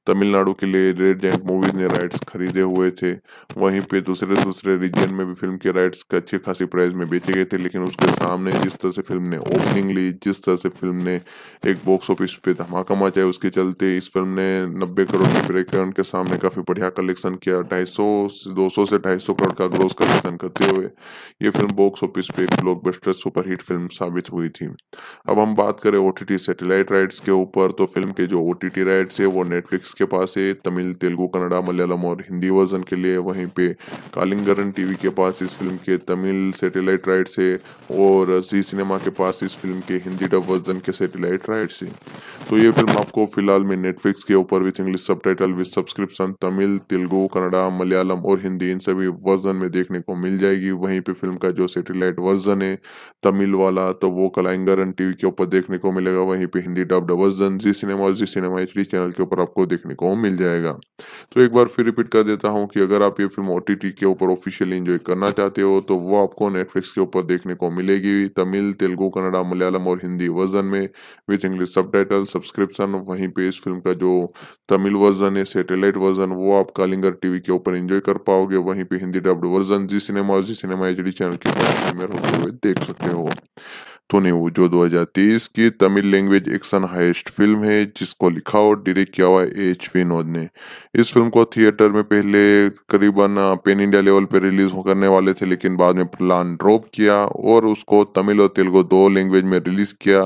तमिलनाडु के लिए रेड जैंट मूवीज ने राइट्स खरीदे हुए थे वहीं पे दूसरे दूसरे रीजन में भी फिल्म के राइट्स अच्छे खासी प्राइस में बेचे गए थे लेकिन उसके सामने जिस तरह से फिल्म ने ओपनिंग ली जिस तरह से फिल्म ने एक बॉक्स ऑफिस पे धमाका कमा जाए उसके चलते इस फिल्म ने 90 करोड़ की ब्रेक करंट के सामने काफ़ी बढ़िया कलेक्शन किया 250 से 200 से 250 करोड़ का ग्रोस कलेक्शन करते हुए ये फिल्म बॉक्स ऑफिस पे ब्लॉकबस्टर सुपरहिट फिल्म साबित हुई थी अब हम बात करें ओ सैटेलाइट राइट्स के ऊपर तो फिल्म के जो ओ राइट्स है वो नेटफ्लिक्स के पास है तमिल तेलुगु कन्नडा मलयालम और हिंदी वर्जन के लिए वहीं पे कालिंगरन टीवी के पास इस फिल्म के तमिल सैटेलाइट राइट्स है और जी सिनेमा के पास इस फिल्म के हिंदी डब वर्जन के सैटेलाइट राइट्स है तो ये फिल्म फिल्म आपको फिलहाल में नेटफ्लिक्स के ऊपर with English subtitle with subscription Tamil Telugu Kannada Malayalam और हिंदी इन सभी वर्जन में देखने को मिल जाएगी वहीं पे फिल्म का जो सेटेलाइट वर्जन है तमिल वाला तो वो कलाइंगरन टीवी के ऊपर देखने को मिलेगा वहीं पे Hindi dubbed version Zee cinema Zee cinema H channel के ऊपर आपको देखने को मिल जाएगा तो एक बार फिर रिपीट कर देता हूँ कि अगर आप ये फिल्म ओ के ऊपर ऑफिशियली इंजॉय करना चाहते हो तो वो आपको नेटफ्लिक्स के ऊपर देखने को मिलेगी तमिल तेलुगू कन्नडा मलयालम और हिंदी वर्जन में with English sub subscription section वहीं पे इस फिल्म का जो तमिल वर्जन है सैटेलाइट वर्जन वो आप कालिंगर टीवी के ऊपर एंजॉय कर पाओगे वहीं पे Hindi dubbed version Zee cinema Zee cinema H channel के ऊपर होते हुए देख सकते हो तो नहीं वो जो 2023 की Tamil language action heist film है जिसको लिखा और डायरेक्ट किया हुआ है एच विनोद ने इस फिल्म को थिएटर में पहले करीबन पेन इंडिया लेवल पर रिलीज करने वाले थे लेकिन बाद में प्लान ड्रॉप किया और उसको तमिल और तेलुगु दो लैंग्वेज में रिलीज किया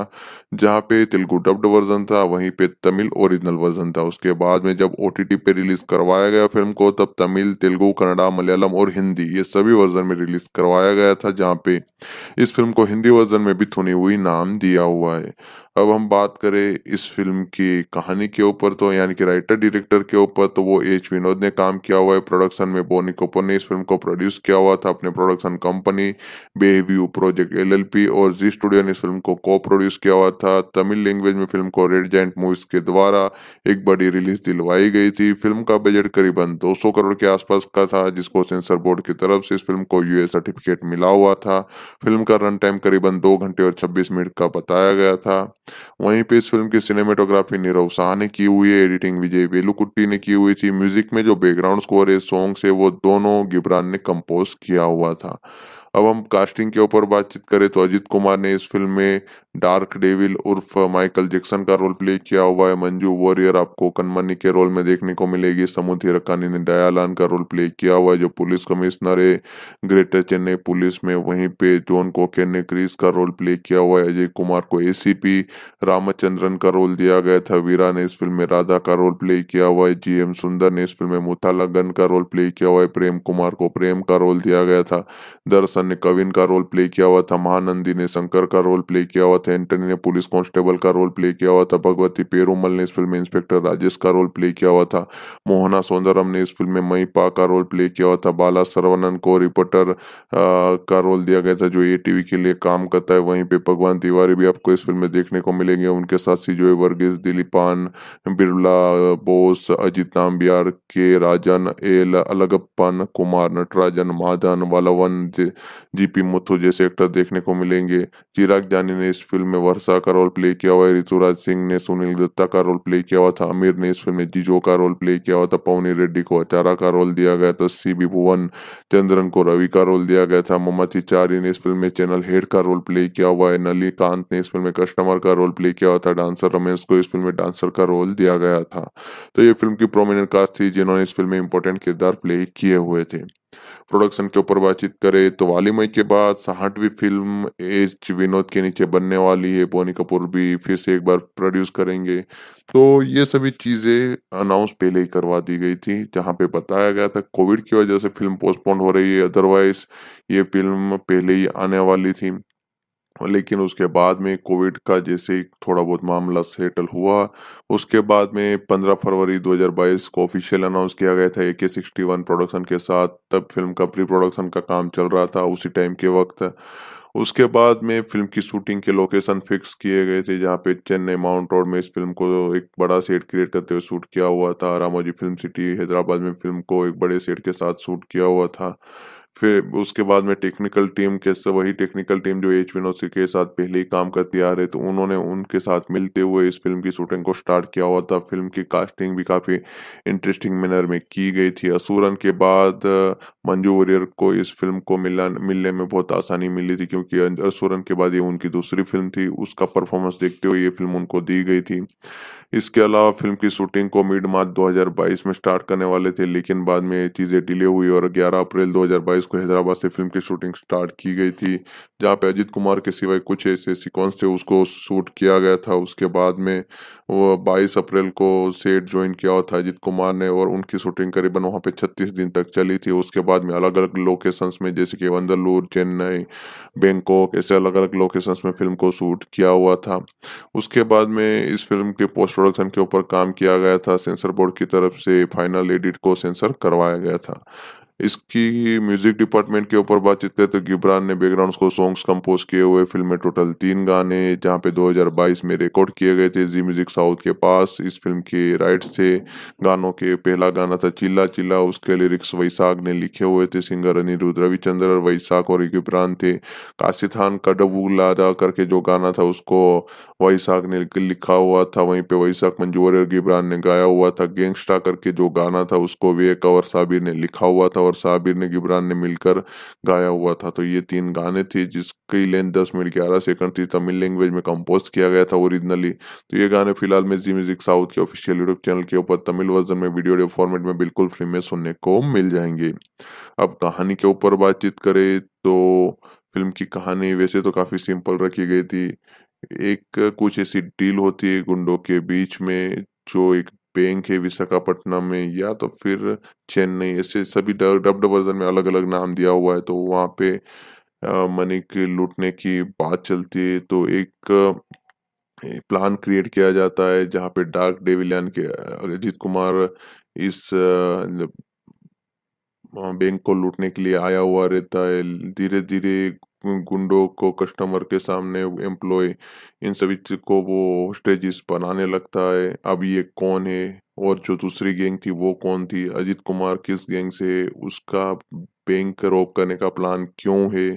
जहाँ पे तेलुगु डब्ड वर्जन था वहीं पे तमिल ओरिजिनल वर्जन था उसके बाद में जब ओ पे रिलीज करवाया गया फिल्म को तब तमिल तेलुगु कन्नडा मलयालम और हिंदी ये सभी वर्जन में रिलीज करवाया गया था जहाँ पे इस फिल्म को हिंदी वर्जन में भी थुनी हुई नाम दिया हुआ है अब हम बात करें इस फिल्म की कहानी के ऊपर तो यानी कि राइटर डायरेक्टर के ऊपर तो वो एच विनोद ने काम किया हुआ है प्रोडक्शन में बोनी कपूर ने इस फिल्म को प्रोड्यूस किया हुआ था अपने production company Bayview project LLP और जी स्टूडियो ने इस फिल्म को को प्रोड्यूस किया हुआ था तमिल लैंग्वेज में फिल्म को रेड जैंट मूवीज के द्वारा एक बड़ी रिलीज दिलवाई गई थी फिल्म का बजट करीबन 200 करोड़ के आसपास का था जिसको सेंसर बोर्ड की तरफ से इस फिल्म को यूए सर्टिफिकेट मिला हुआ था फिल्म का रन टाइम करीबन दो घंटे और छब्बीस मिनट का बताया गया था वहीं पे इस फिल्म की सिनेमेटोग्राफी नीरव शाह ने की हुई है एडिटिंग विजय वेलुकुट्टी ने की हुई थी म्यूजिक में जो बैकग्राउंड स्कोर है सॉन्ग से वो दोनों गिब्रान ने कंपोज किया हुआ था अब हम कास्टिंग के ऊपर बातचीत करें तो अजित कुमार ने इस फिल्म में डार्क डेविल उर्फ माइकल जैक्सन का रोल प्ले किया हुआ है मंजू वॉरियर आपको कनमनी के रोल में देखने को मिलेगी समुद्र हिरकानी ने डयालान का रोल प्ले किया हुआ है जो पुलिस कमिश्नर है ग्रेटर चेन्नई पुलिस में वहीं पे जॉन कोकेन ने क्रिस का रोल प्ले किया हुआ है अजय कुमार को एसीपी रामचंद्रन का रोल दिया गया था वीरा ने इस फिल्म में राधा का रोल प्ले किया हुआ है जी एम सुंदर ने इस फिल्म में लगन का रोल प्ले किया हुआ है प्रेम कुमार को प्रेम का रोल दिया गया था दर्शन ने कविन का रोल प्ले किया हुआ था महानंदी ने शंकर का रोल प्ले किया हुआ हुआ था एंटनी ने पुलिस कांस्टेबल का रोल प्ले किया हुआ था भगवती पेरूमल ने इस फिल्म में इंस्पेक्टर राजेश का रोल प्ले किया हुआ था मोहना सौंदरम ने इस फिल्म में मई पा का रोल प्ले किया हुआ था बाला सरवनन को रिपोर्टर का रोल दिया गया था जो ए टीवी के लिए काम करता है वहीं पे भगवान तिवारी भी आपको इस फिल्म में देखने को मिलेंगे उनके साथ सी जो Verghese दिलीपान Birla Bose Ajith Nambiar K Rajan L Alagappan Kumar Natarajan Madhan Valavan G P Muthu जैसे एक्टर देखने को मिलेंगे चिराग जानी ने इस फिल्म में वर्षा का रोल प्ले किया हुआ है ऋतुराज सिंह ने सुनील दत्ता का रोल प्ले किया हुआ था आमिर ने इस फिल्म में जीजो का रोल प्ले किया हुआ था पवनी रेड्डी को अचारा का रोल दिया गया था सी बी भुवन चंद्रन को रवि का रोल दिया गया था मोहम्मद चारी ने इस फिल्म में चैनल हेड का रोल प्ले किया हुआ है कांत ने इस फिल्म में कस्टमर का रोल प्ले किया हुआ था डांसर रमेश को इस फिल्म में डांसर का रोल दिया गया था तो ये फिल्म की प्रोमिनेंट कास्ट थी जिन्होंने इस फिल्म में इंपॉर्टेंट किरदार प्ले किए हुए थे प्रोडक्शन के ऊपर बातचीत करें तो वाली मई के बाद साहठवी फिल्म एज विनोद के नीचे बनने वाली है बोनी कपूर भी फिर से एक बार प्रोड्यूस करेंगे तो ये सभी चीज़ें अनाउंस पहले ही करवा दी गई थी जहां पे बताया गया था कोविड की वजह से फिल्म पोस्टपोन हो रही है अदरवाइज ये फिल्म पहले ही आने वाली थी लेकिन उसके बाद में कोविड का जैसे थोड़ा बहुत मामला सेटल हुआ उसके बाद में 15 फरवरी 2022 को ऑफिशियल अनाउंस किया गया था ए के सिक्सटी वन प्रोडक्शन के साथ तब फिल्म का प्री प्रोडक्शन का काम चल रहा था उसी टाइम के वक्त उसके बाद में फिल्म की शूटिंग के लोकेशन फिक्स किए गए थे जहाँ पे चेन्नई माउंट रोड में इस फिल्म को एक बड़ा सेट क्रिएट करते हुए शूट किया हुआ था रामोजी फिल्म सिटी हैदराबाद में फिल्म को एक बड़े सेट के साथ शूट किया हुआ था फिर उसके बाद में टेक्निकल टीम के वही टेक्निकल टीम जो एच विनोद के साथ पहले ही काम करती आ रहे तो उन्होंने उनके साथ मिलते हुए इस फिल्म की शूटिंग को स्टार्ट किया हुआ था फिल्म की कास्टिंग भी काफ़ी इंटरेस्टिंग मैनर में की गई थी असुरन के बाद मंजू वरियर को इस फिल्म को मिला मिलने में बहुत आसानी मिली थी क्योंकि असुरन के बाद ये उनकी दूसरी फिल्म थी उसका परफॉर्मेंस देखते हुए ये फिल्म उनको दी गई थी इसके अलावा फिल्म की शूटिंग को मिड मार्च 2022 में स्टार्ट करने वाले थे लेकिन बाद में ये चीज़ें डिले हुई और 11 अप्रैल 2022 को हैदराबाद से फिल्म की शूटिंग स्टार्ट की गई थी जहाँ पे अजित कुमार के सिवाय कुछ ऐसे सिक्वेंस थे उसको शूट किया गया था उसके बाद में वो 22 अप्रैल को सेट ज्वाइन किया हुआ था अजित कुमार ने और उनकी शूटिंग करीबन वहाँ पे 36 दिन तक चली थी उसके बाद में अलग अलग लोकेशंस में जैसे कि वंदलूर चेन्नई बैंकॉक ऐसे अलग अलग लोकेशंस में फिल्म को शूट किया हुआ था उसके बाद में इस फिल्म के पोस्टर प्रोडक्शन के ऊपर काम किया गया था सेंसर बोर्ड की तरफ से फाइनल एडिट को सेंसर करवाया गया था इसकी म्यूजिक डिपार्टमेंट के ऊपर बातचीत करें तो गिब्रान ने बैकग्राउंड स्कोर सॉन्ग्स कंपोज किए हुए फिल्म में टोटल तीन गाने जहां पे 2022 में रिकॉर्ड किए गए थे जी म्यूजिक साउथ के पास इस फिल्म के राइट्स थे गानों के पहला गाना था चिल्ला चिल्ला उसके लिरिक्स वैशाख ने लिखे हुए थे सिंगर अनिरुद्ध रविचंद्र वैशाख और गिब्रान थे काशिथान का कडबू लादा करके जो गाना था उसको वैशाख ने लिखा हुआ था वहीं पे वैशाख मंजूर और गिब्रान ने गाया हुआ था गैंगस्टा करके जो गाना था उसको वे कवर साबिर ने लिखा हुआ था और साबिर ने गिबरान ने मिलकर गाया हुआ था तो ये तीन गाने थे जिसकी लेंथ दस मिनट ग्यारह सेकंड थी तमिल लैंग्वेज में कंपोज किया गया था ओरिजिनली तो ये गाने फिलहाल में जी म्यूजिक साउथ के ऑफिशियल यूट्यूब चैनल के ऊपर तमिल वर्जन में वीडियो फॉर्मेट में बिल्कुल फ्री में सुनने को मिल जाएंगे अब कहानी के ऊपर बातचीत करें तो फिल्म की कहानी वैसे तो काफी सिंपल रखी गई थी एक कुछ ऐसी डील होती है गुंडों के बीच में जो एक बैंक है विशाखापट्टनम में या तो फिर चेन्नई ऐसे सभी डब डबर्जन में अलग अलग नाम दिया हुआ है तो वहाँ पे मनी के लूटने की बात चलती है तो एक प्लान क्रिएट किया जाता है जहाँ पे डार्क डेविलियन के अजीत कुमार इस बैंक मतलब, को लूटने के लिए आया हुआ रहता है धीरे धीरे गुंडों को कस्टमर के सामने एम्प्लॉय इन सभी को वो स्टेजिस बनाने लगता है अब ये कौन है और जो दूसरी गैंग थी वो कौन थी अजित कुमार किस गैंग से उसका बैंक रोक करने का प्लान क्यों है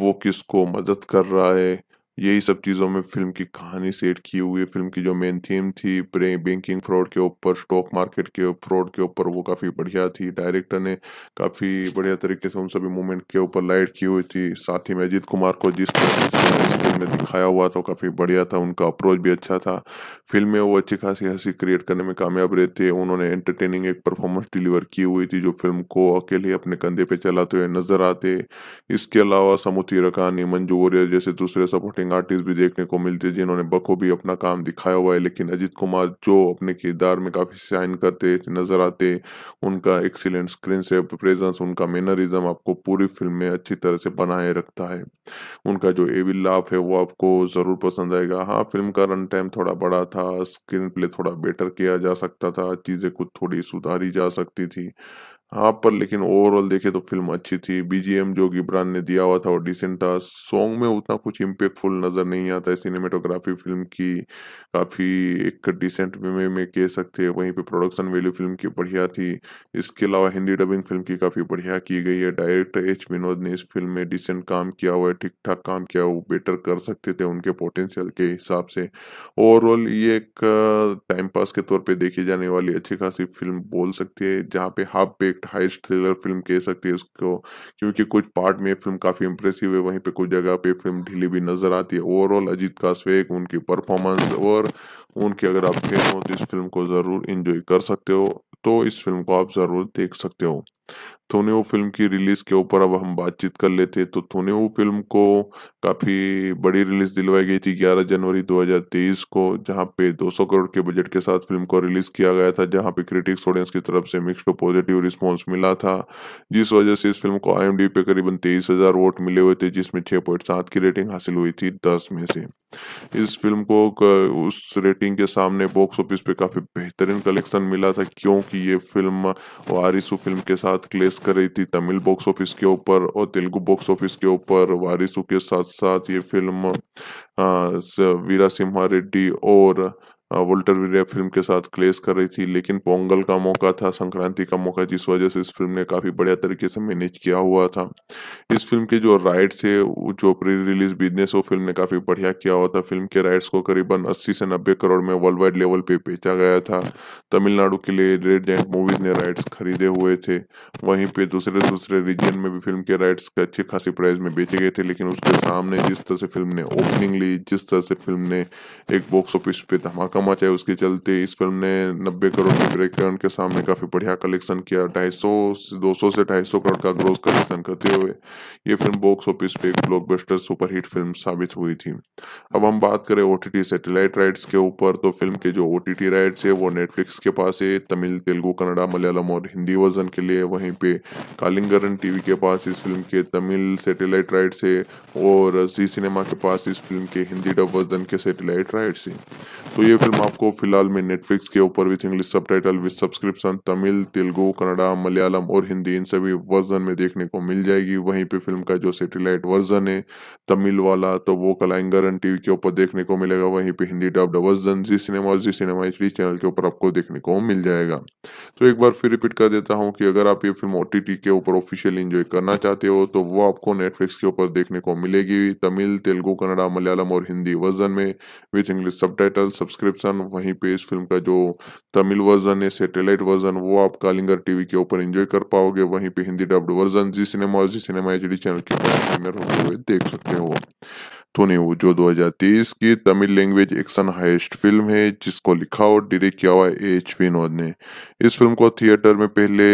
वो किसको मदद कर रहा है यही सब चीज़ों में फिल्म की कहानी सेट की हुई है फिल्म की जो मेन थीम थी बैंकिंग फ्रॉड के ऊपर स्टॉक मार्केट के फ्रॉड के ऊपर वो काफ़ी बढ़िया थी डायरेक्टर ने काफ़ी बढ़िया तरीके से उन सभी मूवमेंट के ऊपर लाइट की हुई थी साथ ही में अजीत कुमार को जिस फिल्म में दिखाया हुआ था काफ़ी बढ़िया था उनका अप्रोच भी अच्छा था फिल्म में वो अच्छी खासी हंसी क्रिएट करने में कामयाब रहे थे उन्होंने एंटरटेनिंग एक परफॉर्मेंस डिलीवर की हुई थी जो फिल्म को अकेले अपने कंधे पे चलाते हुए नजर आते इसके अलावा समुथी रकानी मंजू वोरियर जैसे दूसरे सपोर्टिंग एक्टिंग आर्टिस्ट भी देखने को मिलते जिन्होंने बखूबी अपना काम दिखाया हुआ है लेकिन अजीत कुमार जो अपने किरदार में काफ़ी शाइन करते नजर आते उनका एक्सीलेंट स्क्रीन से प्रेजेंस उनका मेनरिज्म आपको पूरी फिल्म में अच्छी तरह से बनाए रखता है उनका जो एविल लाफ है वो आपको ज़रूर पसंद आएगा हाँ फिल्म का रन टाइम थोड़ा बड़ा था स्क्रीन प्ले थोड़ा बेटर किया जा सकता था चीज़ें कुछ थोड़ी सुधारी जा सकती थी हाँ पर लेकिन ओवरऑल देखे तो फिल्म अच्छी थी बीजीएम जो गिब्रान ने दिया हुआ था वो डिसेंट था सॉन्ग में उतना कुछ इम्पेक्टफुल नज़र नहीं आता है सिनेमेटोग्राफी फिल्म की काफ़ी एक डिसेंट वे में कह सकते हैं वहीं पे प्रोडक्शन वैल्यू फिल्म की बढ़िया थी इसके अलावा हिंदी डबिंग फिल्म की काफ़ी बढ़िया की गई है डायरेक्टर एच विनोद ने इस फिल्म में डिसेंट काम किया हुआ है ठीक ठाक काम किया वो बेटर कर सकते थे उनके पोटेंशियल के हिसाब से ओवरऑल ये एक टाइम पास के तौर पर देखी जाने वाली अच्छी खासी फिल्म बोल सकती है जहाँ पे हाफ बेक एक हाइस्ट थ्रिलर फिल्म कह सकते हैं इसको क्योंकि कुछ पार्ट में फिल्म काफ़ी इंप्रेसिव है वहीं पे कुछ जगह पे फिल्म ढीली भी नज़र आती है ओवरऑल अजीत का स्वेग उनकी परफॉर्मेंस और उनके अगर आप फैन हो तो इस फिल्म को ज़रूर इंजॉय कर सकते हो तो इस फिल्म को आप ज़रूर देख सकते हो थोने वो फिल्म की रिलीज के ऊपर अब हम बातचीत कर लेते तो थोने वो फिल्म को काफ़ी बड़ी रिलीज दिलवाई गई थी 11 जनवरी 2023 को जहां पे 200 करोड़ के बजट के साथ फिल्म को रिलीज किया गया था जहां पे क्रिटिक्स ऑडियंस की तरफ से मिक्स्ड पॉजिटिव रिस्पांस मिला था जिस वजह से इस फिल्म को आई पे करीबन तेईस वोट मिले हुए थे जिसमें छह की रेटिंग हासिल हुई थी दस में से इस फिल्म को उस रेट रेटिंग के सामने बॉक्स ऑफिस पे काफ़ी बेहतरीन कलेक्शन मिला था क्योंकि ये फिल्म वारिसु फिल्म के साथ क्लेस कर रही थी तमिल बॉक्स ऑफिस के ऊपर और तेलुगु बॉक्स ऑफिस के ऊपर वारिसु के साथ साथ ये फिल्म वीरा सिम्हा रेड्डी और वोल्टर विरिया फिल्म के साथ क्लेश कर रही थी लेकिन पोंगल का मौका था संक्रांति का मौका जिस वजह से इस फिल्म ने काफी बढ़िया तरीके से मैनेज किया हुआ था इस फिल्म के जो राइट्स थे जो प्री रिलीज बिजनेस वो फिल्म ने काफी बढ़िया किया हुआ था फिल्म के राइट्स को करीबन अस्सी से नब्बे करोड़ में वर्ल्ड वाइड लेवल पे बेचा गया था तमिलनाडु के लिए रेड जैंट मूवीज ने राइट्स खरीदे हुए थे वहीं पे दूसरे दूसरे रीजन में भी फिल्म के राइट्स अच्छे खासी प्राइस में बेचे गए थे लेकिन उसके सामने जिस तरह से फिल्म ने ओपनिंग ली जिस तरह से फिल्म ने एक बॉक्स ऑफिस पे धमाका कम आचा उसके चलते इस फिल्म ने 90 करोड़ के ब्रेक कर के सामने काफी बढ़िया कलेक्शन किया ढाई सौ दो से ढाई करोड़ का ग्रोस कलेक्शन करते हुए ये फिल्म बॉक्स ऑफिस पे एक ब्लॉकबस्टर सुपरहिट फिल्म साबित हुई थी अब हम बात करें ओ सैटेलाइट राइट्स के ऊपर तो फिल्म के जो ओ राइट्स है वो नेटफ्लिक्स के पास है तमिल तेलुगु कन्नडा मलयालम और हिंदी वर्जन के लिए वहीं पे कालिंगरन टीवी के पास इस फिल्म के तमिल सैटेलाइट राइट्स है और जी सिनेमा के पास इस फिल्म के हिंदी डब वर्जन के सैटेलाइट राइट्स है तो ये फिल्म आपको फिलहाल में नेटफ्लिक्स के ऊपर with English subtitle with subscription Tamil Telugu Kannada Malayalam और हिंदी इन सभी वर्जन में देखने को मिल जाएगी वहीं पे फिल्म का जो सेटेलाइट वर्जन है तमिल वाला तो वो कलाइंगरन टीवी के ऊपर देखने को मिलेगा वहीं पे Hindi dubbed version Zee cinema Zee cinema H channel के ऊपर आपको देखने को मिल जाएगा तो एक बार फिर रिपीट कर देता हूँ कि अगर आप ये फिल्म ओ के ऊपर ऑफिशियल इंजॉय करना चाहते हो तो वो आपको नेटफ्लिक्स के ऊपर देखने को मिलेगी तमिल तेलुगु कन्नडा मलयालम और हिंदी वर्जन में with English subtitle subscription वहीं पे इस फिल्म का जो तमिल वर्जन है सैटेलाइट वर्जन वो आप कालिंगर टीवी के ऊपर एंजॉय कर पाओगे वहीं पे Hindi dubbed version Zee cinema Zee cinema H channel के ऊपर होते हुए देख सकते हो तो नहीं वो जो 2023 की Tamil language action heist film है जिसको लिखा और डायरेक्ट किया हुआ है एच विनोद ने इस फिल्म को थिएटर में पहले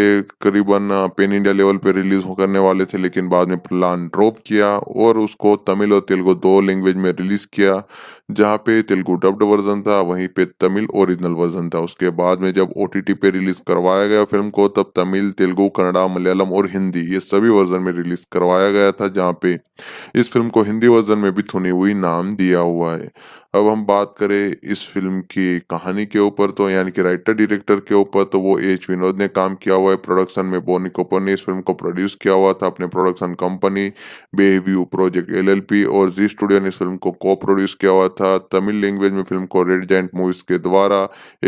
करीबन पेन इंडिया लेवल पर रिलीज करने वाले थे लेकिन बाद में प्लान ड्रॉप किया और उसको तमिल और तेलुगु दो लैंग्वेज में रिलीज किया जहाँ पे तेलुगु डब्ड वर्जन था वहीं पे तमिल ओरिजिनल वर्जन था उसके बाद में जब ओ पे रिलीज करवाया गया फिल्म को तब तमिल तेलुगु कन्नड़ा मलयालम और हिंदी ये सभी वर्जन में रिलीज करवाया गया था जहाँ पे इस फिल्म को हिंदी वर्जन में भी थुनी हुई नाम दिया हुआ है अब हम बात करें इस फिल्म की कहानी के ऊपर तो यानी कि राइटर डायरेक्टर के ऊपर तो वो एच विनोद ने काम किया हुआ है प्रोडक्शन में बोनी कपूर ने इस फिल्म को प्रोड्यूस किया हुआ था अपने production company Bayview project LLP और जी स्टूडियो ने इस फिल्म को को प्रोड्यूस किया हुआ था तमिल लैंग्वेज में फिल्म को रेड जैंट मूवीज के द्वारा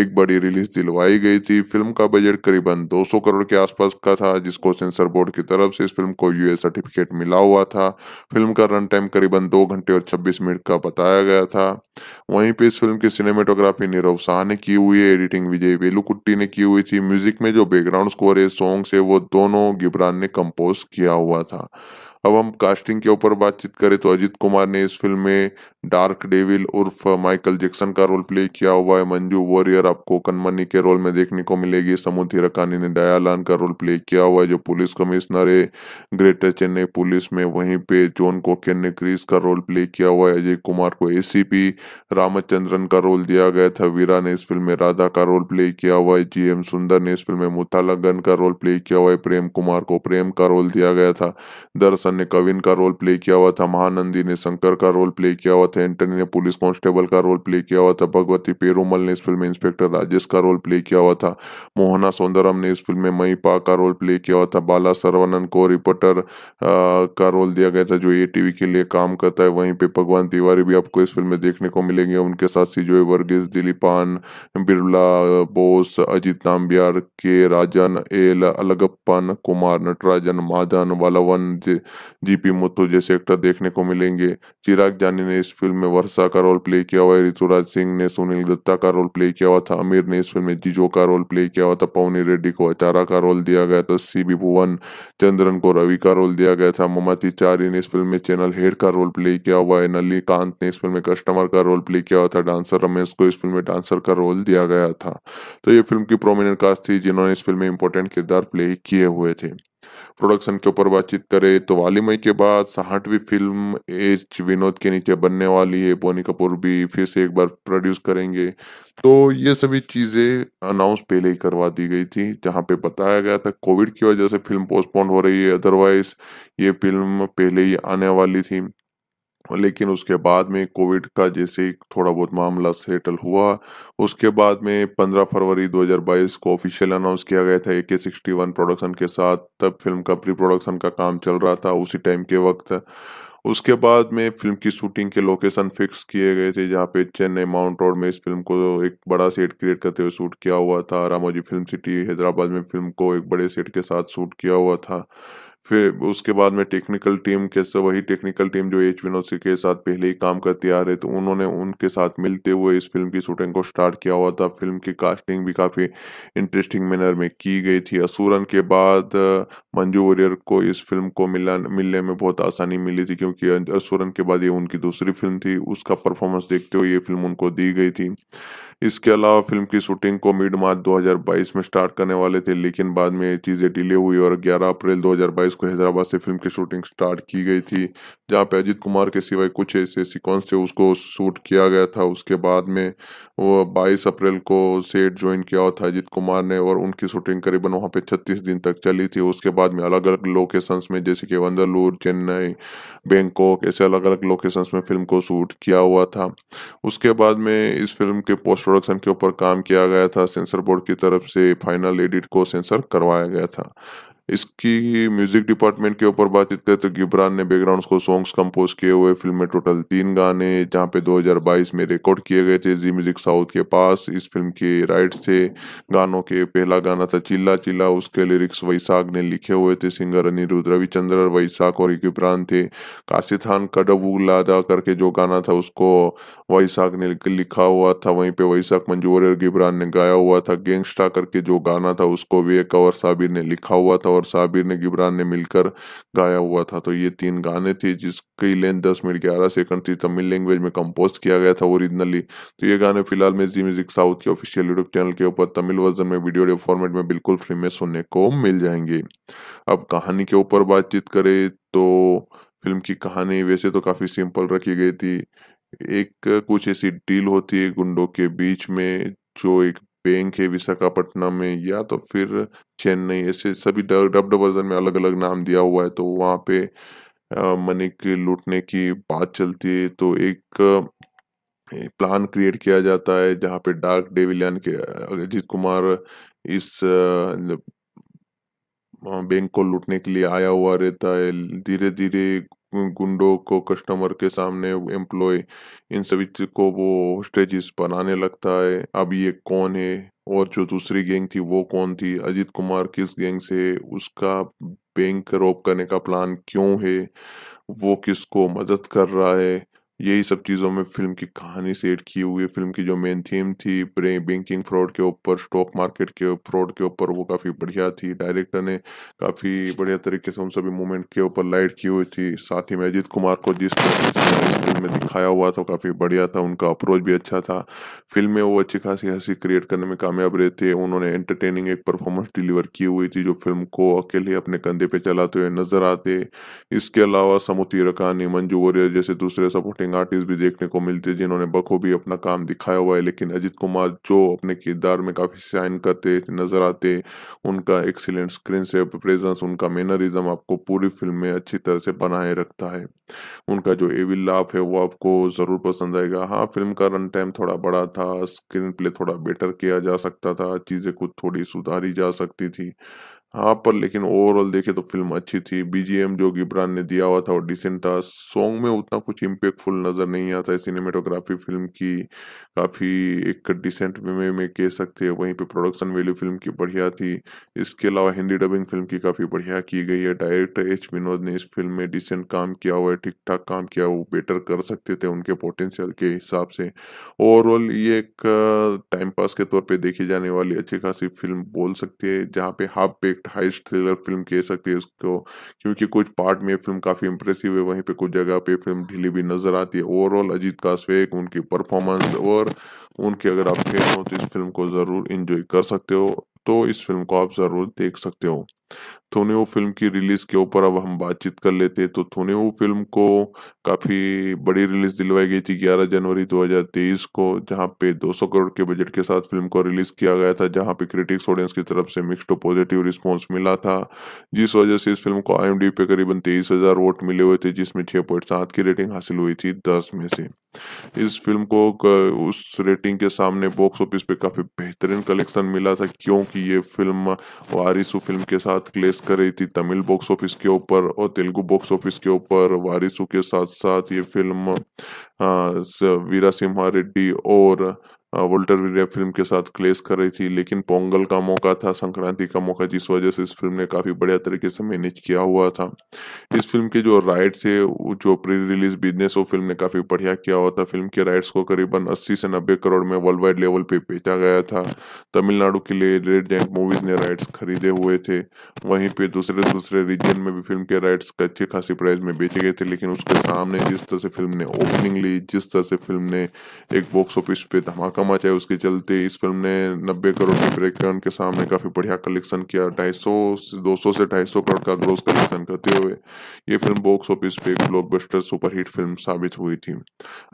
एक बड़ी रिलीज दिलवाई गई थी फिल्म का बजट करीबन दो करोड़ के आसपास का था जिसको सेंसर बोर्ड की तरफ से इस फिल्म को यूएस सर्टिफिकेट मिला हुआ था फिल्म का रन टाइम करीबन दो घंटे और छब्बीस मिनट का बताया गया था वहीं पे इस फिल्म की सिनेमेटोग्राफी नीरव शाह ने की हुई है एडिटिंग विजय वेलुकुट्टी ने की हुई थी म्यूजिक में जो बैकग्राउंड स्कोर है सॉन्ग्स है वो दोनों गिब्रान ने कंपोज किया हुआ था अब हम कास्टिंग के ऊपर बातचीत करें तो अजित कुमार ने इस फिल्म में डार्क डेविल उर्फ माइकल जैक्सन का रोल प्ले किया हुआ है मंजू वॉरियर आपको कनमनी के रोल में देखने को मिलेगी समुद्री रकानी ने डयालान का रोल प्ले किया हुआ है जो पुलिस कमिश्नर है ग्रेटर चेन्नई पुलिस में वहीं पे जोन कोकेन ने क्रीज का रोल प्ले किया हुआ है अजय कुमार को ए रामचंद्रन का रोल दिया गया था वीरा ने इस फिल्म में राधा का रोल प्ले किया हुआ है जी सुंदर ने इस फिल्म में मुथालगन का रोल प्ले किया हुआ है प्रेम कुमार को प्रेम का रोल दिया गया था दरअसल ने कविन का रोल प्ले किया हुआ था महानंदी ने शंकर का रोल प्ले किया हुआ था एंटनी ने पुलिस कांस्टेबल का रोल प्ले किया हुआ था भगवती पेरूमल ने इस फिल्म में इंस्पेक्टर राजेश का रोल प्ले किया हुआ था मोहना सौंदरम ने इस फिल्म में मई पा का रोल प्ले किया हुआ था बाला सरवनन को रिपोर्टर का रोल दिया गया था जो ए टीवी के लिए काम करता है वहीं पर भगवान तिवारी भी आपको इस फिल्म में देखने को मिलेंगे उनके साथ सीजोए Verghese दिलीपान Birla Bose Ajith Nambiar K Rajan L Alagappan Kumar Natarajan Madhan Valavan G P Muthu जैसे एक्टर देखने को मिलेंगे चिराग जानी ने इस फिल्म में वर्षा का रोल प्ले किया हुआ है ऋतुराज सिंह ने सुनील दत्ता का रोल प्ले किया हुआ था आमिर ने इस फिल्म में जीजो का रोल प्ले किया हुआ था पवनी रेड्डी को अचारा का रोल दिया गया था सी बी भुवन चंद्रन को रवि का रोल दिया गया था ममती चारी ने इस फिल्म में चैनल हेड का रोल प्ले किया हुआ है नली कांत ने इस फिल्म में कस्टमर का रोल प्ले किया हुआ था डांसर रमेश को इस फिल्म में डांसर का रोल दिया गया था तो ये फिल्म की प्रोमिनेंट कास्ट थी जिन्होंने इस फिल्म में इंपॉर्टेंट किरदार प्ले किए हुए थे प्रोडक्शन के ऊपर बातचीत करें तो वाली मई के बाद साठवीं फिल्म एज विनोद के नीचे बनने वाली है बोनी कपूर भी फिर से एक बार प्रोड्यूस करेंगे तो ये सभी चीज़ें अनाउंस पहले ही करवा दी गई थी जहां पे बताया गया था कोविड की वजह से फिल्म पोस्टपोन हो रही है अदरवाइज ये फिल्म पहले ही आने वाली थी लेकिन उसके बाद में कोविड का जैसे थोड़ा बहुत मामला सेटल हुआ उसके बाद में 15 फरवरी 2022 को ऑफिशियल अनाउंस किया गया था ए के सिक्सटी वन प्रोडक्शन के साथ तब फिल्म का प्री प्रोडक्शन का काम चल रहा था उसी टाइम के वक्त उसके बाद में फिल्म की शूटिंग के लोकेशन फिक्स किए गए थे जहाँ पे चेन्नई माउंट रोड में इस फिल्म को एक बड़ा सेट क्रिएट करते हुए शूट किया हुआ था रामोजी फिल्म सिटी हैदराबाद में फिल्म को एक बड़े सेट के साथ शूट किया हुआ था फिर उसके बाद में टेक्निकल टीम के वही टेक्निकल टीम जो एच विनोद के साथ पहले ही काम करती आ रही तो उन्होंने उनके साथ मिलते हुए इस फिल्म की शूटिंग को स्टार्ट किया हुआ था फिल्म की कास्टिंग भी काफ़ी इंटरेस्टिंग मैनर में की गई थी असुरन के बाद मंजू वरियर को इस फिल्म को मिला मिलने में बहुत आसानी मिली थी क्योंकि असुरन के बाद ये उनकी दूसरी फिल्म थी उसका परफॉर्मेंस देखते हुए ये फिल्म उनको दी गई थी इसके अलावा फिल्म की शूटिंग को मिड मार्च 2022 में स्टार्ट करने वाले थे लेकिन बाद में ये चीज़ें डिले हुई और 11 अप्रैल 2022 को हैदराबाद से फिल्म की शूटिंग स्टार्ट की गई थी जहाँ पे अजित कुमार के सिवाय कुछ ऐसे सिक्वेंस थे उसको शूट किया गया था उसके बाद में वो 22 अप्रैल को सेट ज्वाइन किया हुआ था अजित कुमार ने और उनकी शूटिंग करीबन वहाँ पे 36 दिन तक चली थी उसके बाद में अलग अलग लोकेशंस में जैसे कि वंदरलूर चेन्नई बैंकॉक ऐसे अलग अलग लोकेशंस में फिल्म को शूट किया हुआ था उसके बाद में इस फिल्म के पोस्ट प्रोडक्शन के ऊपर काम किया गया था सेंसर बोर्ड की तरफ से फाइनल एडिट को सेंसर करवाया गया था इसकी म्यूजिक डिपार्टमेंट के ऊपर बातचीत करें तो गिब्रान ने बैकग्राउंड को सॉन्ग्स कंपोज किए हुए फिल्म में टोटल तीन गाने जहां पे 2022 में रिकॉर्ड किए गए थे जी म्यूजिक साउथ के पास इस फिल्म के राइट्स थे गानों के पहला गाना था चिल्ला चिल्ला उसके लिरिक्स वैशाख ने लिखे हुए थे सिंगर अनिरुद्ध रविचंद्र वैशाख और गिब्रान थे काशिथान खान कडबुलादा करके जो गाना था उसको वैशाख ने लिखा हुआ था वहीं पे वैशाख मंजूर और गिब्रान ने गाया हुआ था गैंगस्टा करके जो गाना था उसको वे कंवर साबिर ने लिखा हुआ था और साबिर ने गिबरान ने मिलकर गाया हुआ था तो ये तीन गाने थे जिसकी लेंथ दस मिनट ग्यारह सेकंड थी तमिल लैंग्वेज में कंपोज किया गया था ओरिजिनली तो ये गाने फिलहाल में जी म्यूजिक साउथ के ऑफिशियल यूट्यूब चैनल के ऊपर तमिल वर्जन में वीडियो फॉर्मेट में बिल्कुल फ्री में सुनने को मिल जाएंगे अब कहानी के ऊपर बातचीत करें तो फिल्म की कहानी वैसे तो काफी सिंपल रखी गई थी एक कुछ ऐसी डील होती है गुंडों के बीच में जो एक बैंक है विशाखापट्टनम में या तो फिर चेन्नई ऐसे सभी डब वर्जन में अलग अलग नाम दिया हुआ है तो वहाँ पे मनी के लूटने की बात चलती है तो एक प्लान क्रिएट किया जाता है जहाँ पे डार्क डेविलियन के अजीत कुमार इस बैंक को लूटने के लिए आया हुआ रहता है धीरे धीरे गुंडों को कस्टमर के सामने एम्प्लॉय इन सभी को वो होस्टेजिस बनाने लगता है अब ये कौन है और जो दूसरी गैंग थी वो कौन थी अजीत कुमार किस गैंग से उसका बैंक रोक करने का प्लान क्यों है वो किसको मदद कर रहा है यही सब चीज़ों में फिल्म की कहानी सेट की हुई है फिल्म की जो मेन थीम थी बैंकिंग फ्रॉड के ऊपर स्टॉक मार्केट के फ्रॉड के ऊपर वो काफ़ी बढ़िया थी डायरेक्टर ने काफ़ी बढ़िया तरीके से उन सभी मूवमेंट के ऊपर लाइट की हुई थी साथ ही में अजीत कुमार को जिस फिल्म में दिखाया हुआ था काफ़ी बढ़िया था उनका अप्रोच भी अच्छा था फिल्म में वो अच्छी खासी हंसी क्रिएट करने में कामयाब रहे थे उन्होंने एंटरटेनिंग एक परफॉर्मेंस डिलीवर की हुई थी जो फिल्म को अकेले अपने कंधे पे चलाते हुए नजर आते इसके अलावा समुती रकानी मंजू वॉरियर जैसे दूसरे सपोर्टिंग एक्टिंग आर्टिस्ट भी देखने को मिलते हैं जिन्होंने बखूबी अपना काम दिखाया हुआ है लेकिन अजित कुमार जो अपने किरदार में काफ़ी शाइन करते नजर आते उनका एक्सीलेंट स्क्रीन से प्रेजेंस उनका मेनरिज्म आपको पूरी फिल्म में अच्छी तरह से बनाए रखता है उनका जो एविल लाफ है वो आपको ज़रूर पसंद आएगा हाँ फिल्म का रन टाइम थोड़ा बड़ा था स्क्रीन प्ले थोड़ा बेटर किया जा सकता था चीज़ें कुछ थोड़ी सुधारी जा सकती थी हाँ पर लेकिन ओवरऑल देखे तो फिल्म अच्छी थी बीजीएम जो गिब्रान ने दिया हुआ था वो डिसेंट था सॉन्ग में उतना कुछ इम्पेक्टफुल नज़र नहीं आता है सिनेमेटोग्राफी फिल्म की काफ़ी एक डिसेंट वे में कह सकते हैं वहीं पे प्रोडक्शन वैल्यू फिल्म की बढ़िया थी इसके अलावा हिंदी डबिंग फिल्म की काफ़ी बढ़िया की गई है डायरेक्टर एच विनोद ने इस फिल्म में डिसेंट काम किया हुआ है ठीक ठाक काम किया वो बेटर कर सकते थे उनके पोटेंशियल के हिसाब से ओवरऑल ये एक टाइम पास के तौर पर देखी जाने वाली अच्छी खासी फिल्म बोल सकती है जहाँ पे हाफ पे एक हाइस्ट थ्रिलर फिल्म कह सकते हैं इसको क्योंकि कुछ पार्ट में फिल्म काफ़ी इंप्रेसिव है वहीं पे कुछ जगह पे फिल्म ढीली भी नज़र आती है ओवरऑल अजीत कासवेक उनकी परफॉर्मेंस और उनके अगर आप फैन हो तो इस फिल्म को ज़रूर इन्जॉय कर सकते हो तो इस फिल्म को आप ज़रूर देख सकते हो थोनेहो तो फिल्म की रिलीज के ऊपर अब हम बातचीत कर लेते हैं तो थोनेहो तो फिल्म को काफी बड़ी रिलीज दिलवाई गई थी 11 जनवरी 2023 को जहां पे 200 करोड़ के बजट के साथ फिल्म को रिलीज किया गया था जहां पे क्रिटिक्स ऑडियंस की तरफ से मिक्स्ड पॉजिटिव रिस्पांस मिला था जिस वजह से इस फिल्म को आई पे करीबन तेईस वोट मिले हुए थे जिसमें छह की रेटिंग हासिल हुई थी दस में से इस फिल्म को उस रेटिंग के सामने बॉक्स ऑफिस पे काफी बेहतरीन कलेक्शन मिला था क्योंकि ये फिल्म वारिसू फिल्म के साथ साथ क्लेस कर रही थी तमिल बॉक्स ऑफिस के ऊपर और तेलुगु बॉक्स ऑफिस के ऊपर वारिसु के साथ साथ ये फिल्म हाँ, वीरा सिम्हा रेड्डी और वोल्टर विरिया फिल्म के साथ क्लेस कर रही थी लेकिन पोंगल का मौका था संक्रांति का मौका जिस वजह से इस फिल्म ने काफी बढ़िया तरीके से मैनेज किया हुआ था इस फिल्म के जो राइट्स है जो प्री रिलीज बिजनेस वो फिल्म ने काफी बढ़िया किया हुआ था फिल्म के राइट्स को करीबन अस्सी से नब्बे करोड़ में वर्ल्ड वाइड लेवल पे बेचा गया था तमिलनाडु के लिए रेड जैंट मूवीज ने राइट्स खरीदे हुए थे वहीं पे दूसरे दूसरे रीजन में भी फिल्म के राइट्स अच्छे खासी प्राइस में बेचे गए थे लेकिन उसके सामने जिस तरह से फिल्म ने ओपनिंग ली जिस तरह से फिल्म ने एक बॉक्स ऑफिस पे धमाका कमा चाहे उसके चलते इस फिल्म ने 90 करोड़ के ब्रेक प्रेक्षण के सामने काफ़ी बढ़िया कलेक्शन किया ढाई सौ दो सौ से ढाई सौ करोड़ का ग्रोस कलेक्शन करते हुए ये फिल्म बॉक्स ऑफिस पे एक ब्लॉकबस्टर सुपरहिट फिल्म साबित हुई थी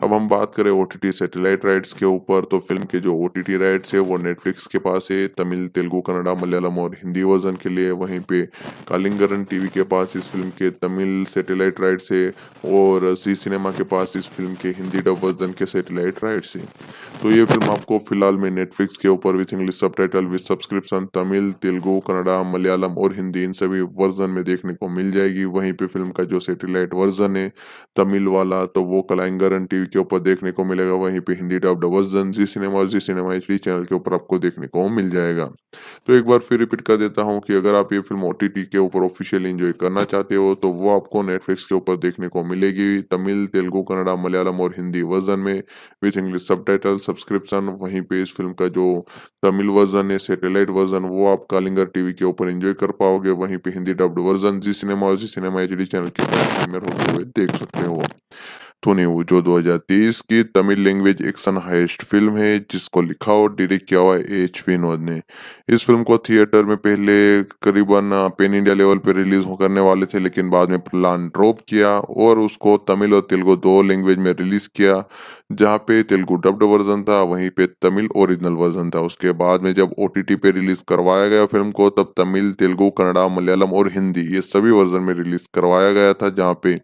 अब हम बात करें ओ सैटेलाइट राइट्स के ऊपर तो फिल्म के जो ओ राइट्स है वो नेटफ्लिक्स के पास है तमिल तेलुगु कन्नडा मलयालम और हिंदी वर्जन के लिए वहीं पे कालिंगरन टीवी के पास इस फिल्म के तमिल सैटेलाइट राइट्स है और सी सिनेमा के पास इस फिल्म के हिंदी डब वर्जन के सैटेलाइट राइट्स है तो ये फिल्म आपको फिलहाल में नेटफ्लिक्स के ऊपर with English subtitle with subscription Tamil Telugu Kannada Malayalam और हिंदी इन सभी वर्जन में देखने को मिल जाएगी वहीं पे फिल्म का जो सेटेलाइट वर्जन है तमिल वाला तो वो कलाइंगरन टीवी के ऊपर देखने को मिलेगा वहीं पे Hindi dubbed version Zee cinema Zee cinema H channel के ऊपर आपको देखने को मिल जाएगा तो एक बार फिर रिपीट कर देता हूँ कि अगर आप ये फिल्म ओ के ऊपर ऑफिशियल इंजॉय करना चाहते हो तो वो आपको नेटफ्लिक्स के ऊपर देखने को मिलेगी तमिल तेलुगु कन्नडा मलयालम और हिंदी वर्जन में with English subtitle subscription subscription वहीं पे इस फिल्म का जो तमिल वर्जन है सैटेलाइट वर्जन वो आप कालिंगर टीवी के ऊपर एंजॉय कर पाओगे वहीं पे Hindi dubbed version Zee cinema और जी सिनेमा एच चैनल के ऊपर प्रीमियर होते हुए देख सकते हो तो नहीं वो जो 2023 की Tamil language action heist film है जिसको लिखा और डायरेक्ट किया हुआ है एच विनोद ने इस फिल्म को थिएटर में पहले करीबन पेन इंडिया लेवल पर रिलीज हो करने वाले थे लेकिन बाद में प्लान ड्रॉप किया और उसको तमिल और तेलुगु दो लैंग्वेज में रिलीज किया जहाँ पे तेलुगु डब्ड वर्जन था वहीं पे तमिल ओरिजिनल वर्जन था उसके बाद में जब ओ पे रिलीज करवाया गया फिल्म को तब तमिल तेलुगु कन्नड़ा मलयालम और हिंदी ये सभी वर्जन में रिलीज करवाया गया था जहाँ पे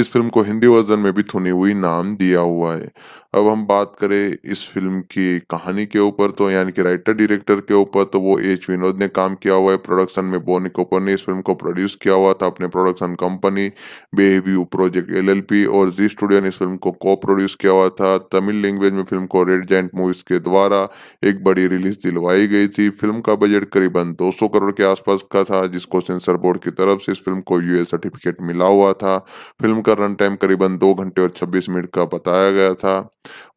इस फिल्म को हिंदी वर्जन में भी थुनी हुई नाम दिया हुआ है अब हम बात करें इस फिल्म की कहानी के ऊपर तो यानी कि राइटर डायरेक्टर के ऊपर तो वो एच विनोद ने काम किया हुआ है प्रोडक्शन में बोनी कोपर ने इस फिल्म को प्रोड्यूस किया हुआ था अपने production company Bayview project LLP और जी स्टूडियो ने इस फिल्म को को प्रोड्यूस किया हुआ था तमिल लैंग्वेज में फिल्म को रेड जैंट मूवीज के द्वारा एक बड़ी रिलीज दिलवाई गई थी फिल्म का बजट करीबन दो करोड़ के आसपास का था जिसको सेंसर बोर्ड की तरफ से इस फिल्म को यूए सर्टिफिकेट मिला हुआ था फिल्म का रन टाइम करीबन दो घंटे और छब्बीस मिनट का बताया गया था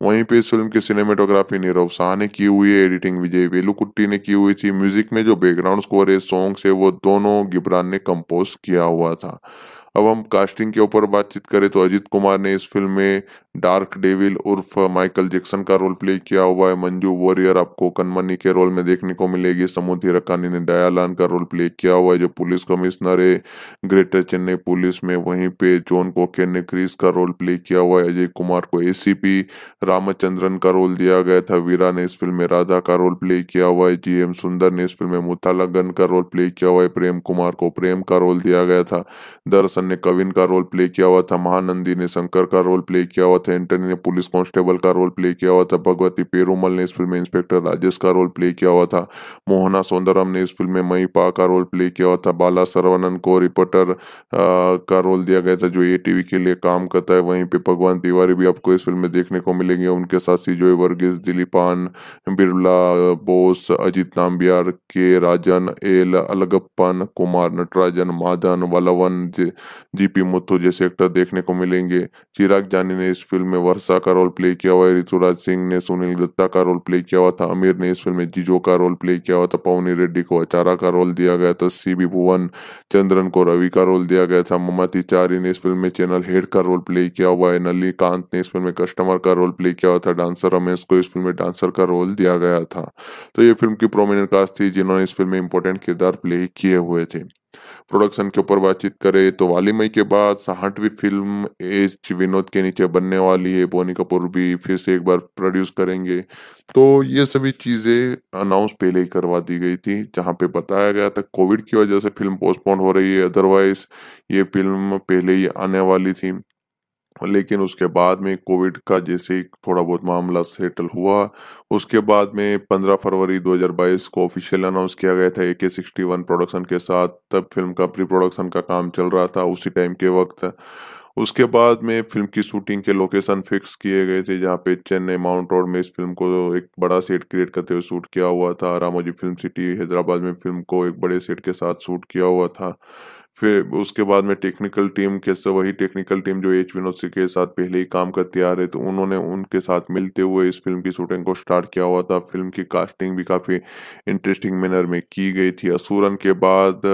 वहीं पे इस फिल्म की सिनेमेटोग्राफी नीरव शाह ने की हुई है एडिटिंग विजय वेलुकुट्टी ने की हुई थी म्यूजिक में जो बैकग्राउंड स्कोर है सॉन्ग्स है वो दोनों गिब्रान ने कंपोज किया हुआ था अब हम कास्टिंग के ऊपर बातचीत करें तो अजीत कुमार ने इस फिल्म में डार्क डेविल उर्फ माइकल जैक्सन का रोल प्ले किया हुआ है मंजू वॉरियर आपको कनमनी के रोल में देखने को मिलेगी समुद्री रकानी ने दयालान का रोल प्ले किया हुआ है जो पुलिस कमिश्नर है ग्रेटर चेन्नई पुलिस में वहीं पे जॉन कोकेन ने क्रिस का रोल प्ले किया हुआ है अजय कुमार को एसीपी रामचंद्रन का रोल दिया गया था वीरा ने इस फिल्म में राधा का रोल प्ले किया हुआ है जी एम सुंदर ने इस फिल्म में मुथालागन का रोल प्ले किया हुआ है प्रेम कुमार को प्रेम का रोल दिया गया था दर्शन ने कविन का रोल प्ले किया हुआ था महानंदी ने शंकर का रोल प्ले किया हुआ था एंटनी ने पुलिस कांस्टेबल का रोल प्ले किया हुआ था भगवती पेरूमल ने इस फिल्म में इंस्पेक्टर राजेश का रोल प्ले किया हुआ था मोहना सौंदरम ने इस फिल्म में मई पा का रोल प्ले किया हुआ था बाला सरवनन को रिपोर्टर का रोल दिया गया था जो ए के लिए काम करता है वहीं पर भगवान तिवारी भी आपको इस फिल्म में देखने को मिलेंगे उनके साथ सी जो Verghese दिलीपान Birla Bose Ajith Nambiar K Rajan L Alagappan Kumar Natarajan Madhan Valavan G P Muthu जैसे एक्टर देखने को मिलेंगे चिराग जानी ने इस फिल्म में वर्षा का रोल प्ले किया हुआ है ऋतुराज सिंह ने सुनील दत्ता का रोल प्ले किया हुआ था आमिर ने इस फिल्म में जीजो का रोल प्ले किया हुआ था पवनी रेड्डी को अचारा का रोल दिया गया था सी बी भुवन चंद्रन को रवि का रोल दिया गया था ममती चारी ने इस फिल्म में चैनल हेड का रोल प्ले किया हुआ है नली कांत ने इस फिल्म में कस्टमर का रोल प्ले किया हुआ था डांसर रमेश को इस फिल्म में डांसर का रोल दिया गया था तो ये फिल्म की प्रोमिनेंट कास्ट थी जिन्होंने इस फिल्म में इंपॉर्टेंट किरदार प्ले किए हुए थे प्रोडक्शन के ऊपर बातचीत करें तो वाली मई के बाद साहठवी फिल्म एच विनोद के नीचे बनने वाली है बोनी कपूर भी फिर से एक बार प्रोड्यूस करेंगे तो ये सभी चीज़ें अनाउंस पहले ही करवा दी गई थी जहां पे बताया गया था कोविड की वजह से फिल्म पोस्टपोन हो रही है अदरवाइज ये फिल्म पहले ही आने वाली थी लेकिन उसके बाद में कोविड का जैसे थोड़ा बहुत मामला सेटल हुआ उसके बाद में 15 फरवरी 2022 को ऑफिशियल अनाउंस किया गया था ए के सिक्सटी वन प्रोडक्शन के साथ तब फिल्म का प्री प्रोडक्शन का काम चल रहा था उसी टाइम के वक्त उसके बाद में फिल्म की शूटिंग के लोकेशन फिक्स किए गए थे जहाँ पे चेन्नई माउंट रोड में इस फिल्म को एक बड़ा सेट क्रिएट करते हुए शूट किया हुआ था रामोजी फिल्म सिटी हैदराबाद में फिल्म को एक बड़े सेट के साथ शूट किया हुआ था फिर उसके बाद में टेक्निकल टीम के वही टेक्निकल टीम जो एच विनोद सिंह के साथ पहले ही काम करते आ रहे थे उन्होंने उनके साथ मिलते हुए इस फिल्म की शूटिंग को स्टार्ट किया हुआ था फिल्म की कास्टिंग भी काफ़ी इंटरेस्टिंग मैनर में की गई थी असुरन के बाद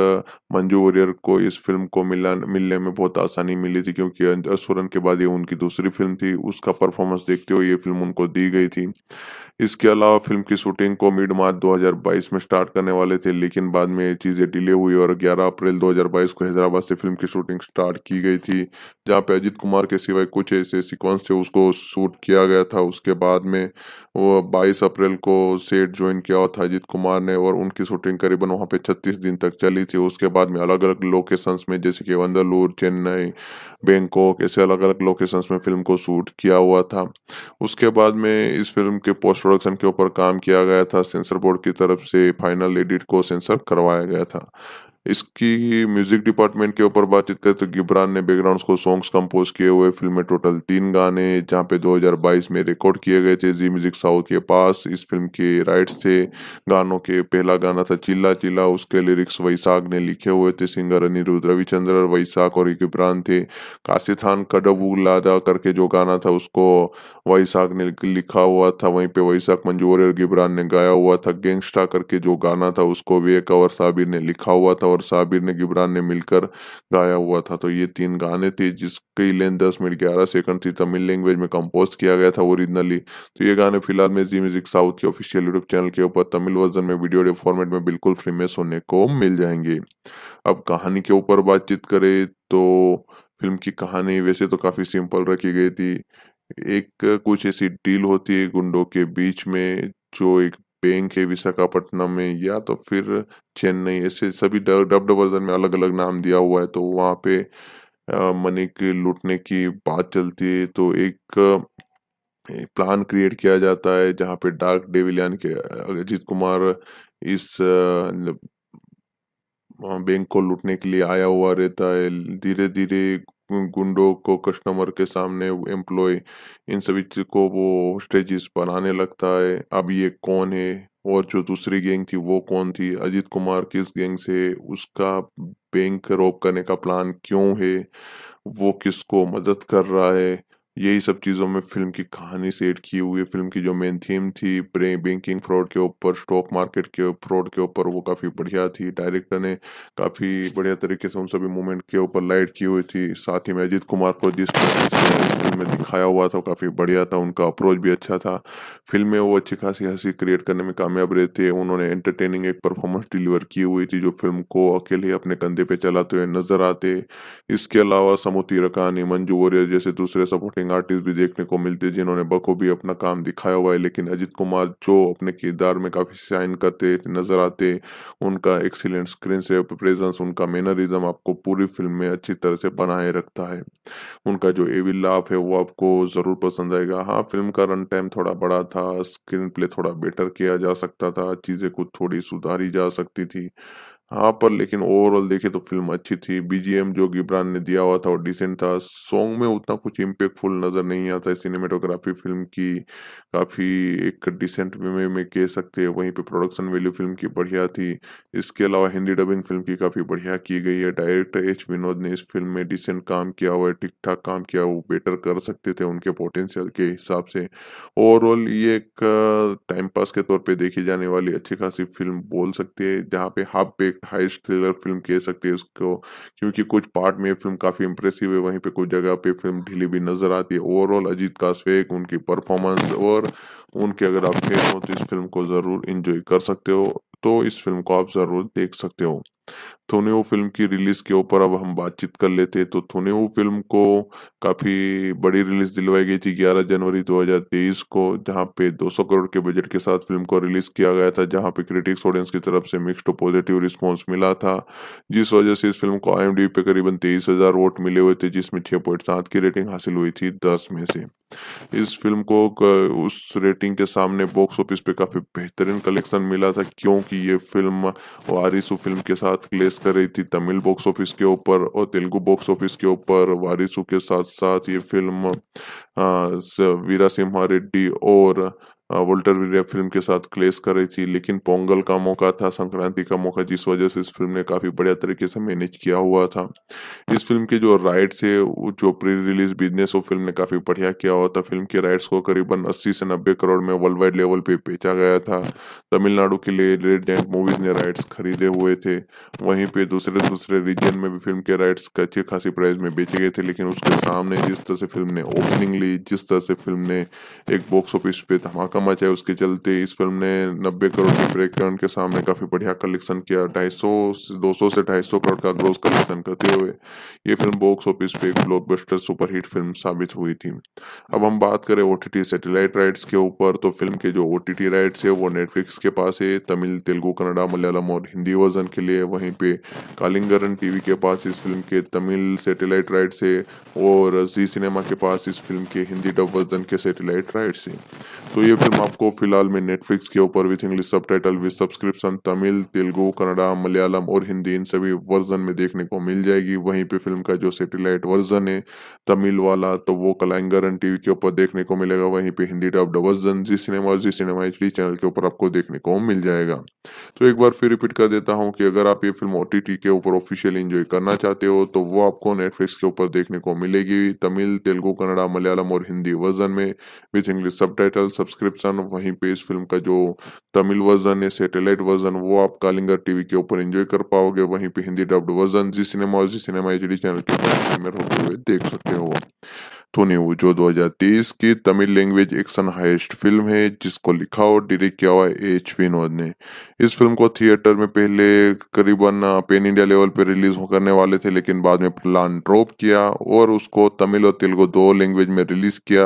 मंजू वरियर को इस फिल्म को मिला मिलने में बहुत आसानी मिली थी क्योंकि असुरन के बाद ये उनकी दूसरी फिल्म थी उसका परफॉर्मेंस देखते हुए ये फिल्म उनको दी गई थी इसके अलावा फिल्म की शूटिंग को मिड मार्च 2022 में स्टार्ट करने वाले थे लेकिन बाद में ये चीज़ें डिले हुई और 11 अप्रैल 2022 को हैदराबाद से फिल्म की शूटिंग स्टार्ट की गई थी जहां पे अजित कुमार के सिवाय कुछ ऐसे सीक्वेंस थे उसको शूट किया गया था उसके बाद में वो 22 अप्रैल को सेट ज्वाइन किया और था अजीत कुमार ने और उनकी शूटिंग करीबन वहाँ पे छत्तीस दिन तक चली थी उसके बाद में अलग अलग लोकेशंस में जैसे कि वंदलूर चेन्नई बैंकॉक ऐसे अलग अलग लोकेशंस में फिल्म को शूट किया हुआ था उसके बाद में इस फिल्म के पोस्ट प्रोडक्शन के ऊपर काम किया गया था सेंसर बोर्ड की तरफ से फाइनल एडिट को सेंसर करवाया गया था इसकी म्यूजिक डिपार्टमेंट के ऊपर बातचीत करें तो गिब्रान ने बैकग्राउंड को सॉन्ग्स कंपोज किए हुए फिल्म में टोटल तीन गाने जहां पे 2022 में रिकॉर्ड किए गए थे जी म्यूजिक साउथ के पास इस फिल्म के राइट्स थे गानों के पहला गाना था चिल्ला चिल्ला उसके लिरिक्स वैसाख ने लिखे हुए थे सिंगर अनिरुद्ध रविचंद्र वैसाख और गिब्रान थे काशिथान खान कडबू लादा करके जो गाना था उसको वैसाख ने लिखा हुआ था वहीं पे वैसाख मंजूर और गिब्रान ने गाया हुआ था गैंगस्टा करके जो गाना था उसको वे कंवर साबिर ने लिखा हुआ था और साबिर ने गिबरान ने मिलकर गाया हुआ था तो ये तीन गाने थे जिसकी लेंथ दस मिनट ग्यारह सेकंड थी तमिल लैंग्वेज में कंपोज किया गया था ओरिजिनली तो ये गाने फिलहाल में जी म्यूजिक साउथ के ऑफिशियल यूट्यूब चैनल के ऊपर तमिल वर्जन में वीडियो फॉर्मेट में बिल्कुल फ्री में सुनने को मिल जाएंगे अब कहानी के ऊपर बातचीत करें तो फिल्म की कहानी वैसे तो काफी सिंपल रखी गई थी एक कुछ ऐसी डील होती है गुंडों के बीच में जो एक बैंक है विशाखापट्टनम में या तो फिर चेन्नई ऐसे सभी डब्ड वर्जन में अलग अलग नाम दिया हुआ है तो वहाँ पे मनी के लूटने की बात चलती है तो एक प्लान क्रिएट किया जाता है जहाँ पे डार्क डेविल यानी कि अजीत कुमार इस बैंक को लूटने के लिए आया हुआ रहता है धीरे धीरे गुंडों को कस्टमर के सामने एम्प्लॉय इन सभी चीज़ को वो स्टेजेस बनाने लगता है अब ये कौन है और जो दूसरी गैंग थी वो कौन थी अजीत कुमार किस गैंग से उसका बैंक रोक करने का प्लान क्यों है वो किसको मदद कर रहा है यही सब चीज़ों में फिल्म की कहानी सेट की हुई है फिल्म की जो मेन थीम थी प्रे बैंकिंग फ्रॉड के ऊपर स्टॉक मार्केट के फ्रॉड के ऊपर वो काफ़ी बढ़िया थी डायरेक्टर ने काफ़ी बढ़िया तरीके से उन सभी मूवमेंट के ऊपर लाइट की हुई थी साथ ही में अजीत कुमार को जिस फिल्म में दिखाया हुआ था काफ़ी बढ़िया था उनका अप्रोच भी अच्छा था फिल्म में वो अच्छी खासी हंसी क्रिएट करने में कामयाब रहे थे उन्होंने एंटरटेनिंग एक परफॉर्मेंस डिलीवर की हुई थी जो फिल्म को अकेले अपने कंधे पे चलाते हुए नजर आते इसके अलावा समूति रकानी मंजू वॉरियर जैसे दूसरे सपोर्टिंग एक्टिंग आर्टिस्ट भी देखने को मिलते हैं जिन्होंने बखूबी अपना काम दिखाया हुआ है लेकिन अजित कुमार जो अपने किरदार में काफ़ी शाइन करते नज़र आते उनका एक्सीलेंट स्क्रीन से प्रेजेंस उनका मेनरिज्म आपको पूरी फिल्म में अच्छी तरह से बनाए रखता है उनका जो एविल लाफ है वो आपको ज़रूर पसंद आएगा हाँ फिल्म का रन टाइम थोड़ा बड़ा था स्क्रीन प्ले थोड़ा बेटर किया जा सकता था चीज़ें कुछ थोड़ी सुधारी जा सकती थी हाँ पर लेकिन ओवरऑल देखे तो फिल्म अच्छी थी बीजीएम जो गिब्रान ने दिया हुआ था और डिसेंट था सॉन्ग में उतना कुछ इम्पेक्टफुल नज़र नहीं आता है सिनेमेटोग्राफी फिल्म की काफ़ी एक डिसेंट वे में कह सकते हैं वहीं पे प्रोडक्शन वैल्यू फिल्म की बढ़िया थी इसके अलावा हिंदी डबिंग फिल्म की काफ़ी बढ़िया की गई है डायरेक्टर एच विनोद ने इस फिल्म में डिसेंट काम किया हुआ है ठीक ठाक काम किया वो बेटर कर सकते थे उनके पोटेंशियल के हिसाब से ओवरऑल ये एक टाइम पास के तौर पर देखी जाने वाली अच्छी खासी फिल्म बोल सकती है जहाँ पे half bake heist thriller film कह सकते हैं इसको क्योंकि कुछ पार्ट में फिल्म काफ़ी इंप्रेसिव है वहीं पे कुछ जगह पे फिल्म ढीली भी नज़र आती है ओवरऑल अजीत कासवेक उनकी परफॉर्मेंस और उनके अगर आप फैन हो तो इस फिल्म को ज़रूर इन्जॉय कर सकते हो तो इस फिल्म को आप ज़रूर देख सकते हो थोनेहो फिल्म की रिलीज के ऊपर अब हम बातचीत कर लेते हैं तो थोनेहो फिल्म को काफी बड़ी रिलीज दिलवाई गई थी 11 जनवरी 2023 को जहां पे 200 करोड़ के बजट के साथ फिल्म को रिलीज किया गया था जहां पे क्रिटिक्स ऑडियंस की तरफ से मिक्स्ड तो पॉजिटिव रिस्पांस मिला था जिस वजह से इस फिल्म को आई पे करीबन तेईस वोट मिले हुए थे जिसमें छह की रेटिंग हासिल हुई थी दस में से इस फिल्म को उस रेटिंग के सामने बॉक्स ऑफिस पे काफी बेहतरीन कलेक्शन मिला था क्योंकि ये फिल्म वारिसू फिल्म के साथ क्लेस कर रही थी तमिल बॉक्स ऑफिस के ऊपर और तेलुगु बॉक्स ऑफिस के ऊपर वारिसू के साथ साथ ये फिल्म वीरा सिम्हा रेड्डी और वोल्टर वीरिया फिल्म के साथ क्लेश कर रही थी लेकिन पोंगल का मौका था संक्रांति का मौका जिस वजह से इस फिल्म ने काफी बढ़िया तरीके से मैनेज किया हुआ था इस फिल्म के जो राइट्स है जो प्री रिलीज बिजनेस वो फिल्म ने काफी बढ़िया किया हुआ था फिल्म के राइट्स को करीबन अस्सी से नब्बे करोड़ में वर्ल्ड वाइड लेवल पे बेचा गया था तमिलनाडु के लिए रेड जैंट मूवीज ने राइट्स खरीदे हुए थे वहीं पे दूसरे दूसरे रीजन में भी फिल्म के राइट्स अच्छे खासी प्राइस में बेचे गए थे लेकिन उसके सामने जिस तरह से फिल्म ने ओपनिंग ली जिस तरह से फिल्म ने एक बॉक्स ऑफिस पे धमाका कमाई है उसके चलते इस फिल्म ने नब्बे करोड़ के ब्रेक प्रेक्षण के सामने काफी बढ़िया कलेक्शन किया ढाई सौ दो से ढाई करोड़ का ग्रोस कलेक्शन करते हुए ये फिल्म बॉक्स ऑफिस पे ब्लॉकबस्टर सुपरहिट फिल्म साबित हुई थी अब हम बात करें ओ सैटेलाइट राइट्स के ऊपर तो फिल्म के जो ओ राइट्स है वो नेटफ्लिक्स के पास है तमिल तेलुगु कन्नडा मलयालम और हिंदी वर्जन के लिए वहीं पे कालिंगरन टीवी के पास इस फिल्म के तमिल सैटेलाइट राइट्स है और जी सिनेमा के पास इस फिल्म के हिंदी डब वर्जन के सैटेलाइट राइट्स है तो ये फिल्म आपको फिलहाल में नेटफ्लिक्स के ऊपर with English subtitle with subscription Tamil Telugu Kannada Malayalam और हिंदी इन सभी वर्जन में देखने को मिल जाएगी वहीं पे फिल्म का जो सेटेलाइट वर्जन है तमिल वाला तो वो कलाइंगरन टीवी के ऊपर देखने को मिलेगा वहीं पे Hindi dubbed version Zee cinema Zee cinema H channel के ऊपर आपको देखने को मिल जाएगा तो एक बार फिर रिपीट कर देता हूँ कि अगर आप ये फिल्म ओ के ऊपर ऑफिशियल इंजॉय करना चाहते हो तो वो आपको नेटफ्लिक्स के ऊपर देखने को मिलेगी तमिल तेलुगू कन्नड़ा मलयालम और हिंदी वर्जन में with English subtitles subscription वहीं पे इस फिल्म का जो तमिल वर्जन है सैटेलाइट वर्जन वो आप कालिंगर टीवी के ऊपर एंजॉय कर पाओगे वहीं पे Hindi dubbed version Zee cinema और जी सिनेमा एच चैनल के ऊपर होते हुए देख सकते हो तो न्यू जो 2023 की Tamil language action heist film है जिसको लिखा और डायरेक्ट किया हुआ एच विनोद ने इस फिल्म को थिएटर में पहले करीबन पेन इंडिया लेवल पर रिलीज करने वाले थे लेकिन बाद में प्लान ड्रॉप किया और उसको तमिल और तेलुगु दो लैंग्वेज में रिलीज किया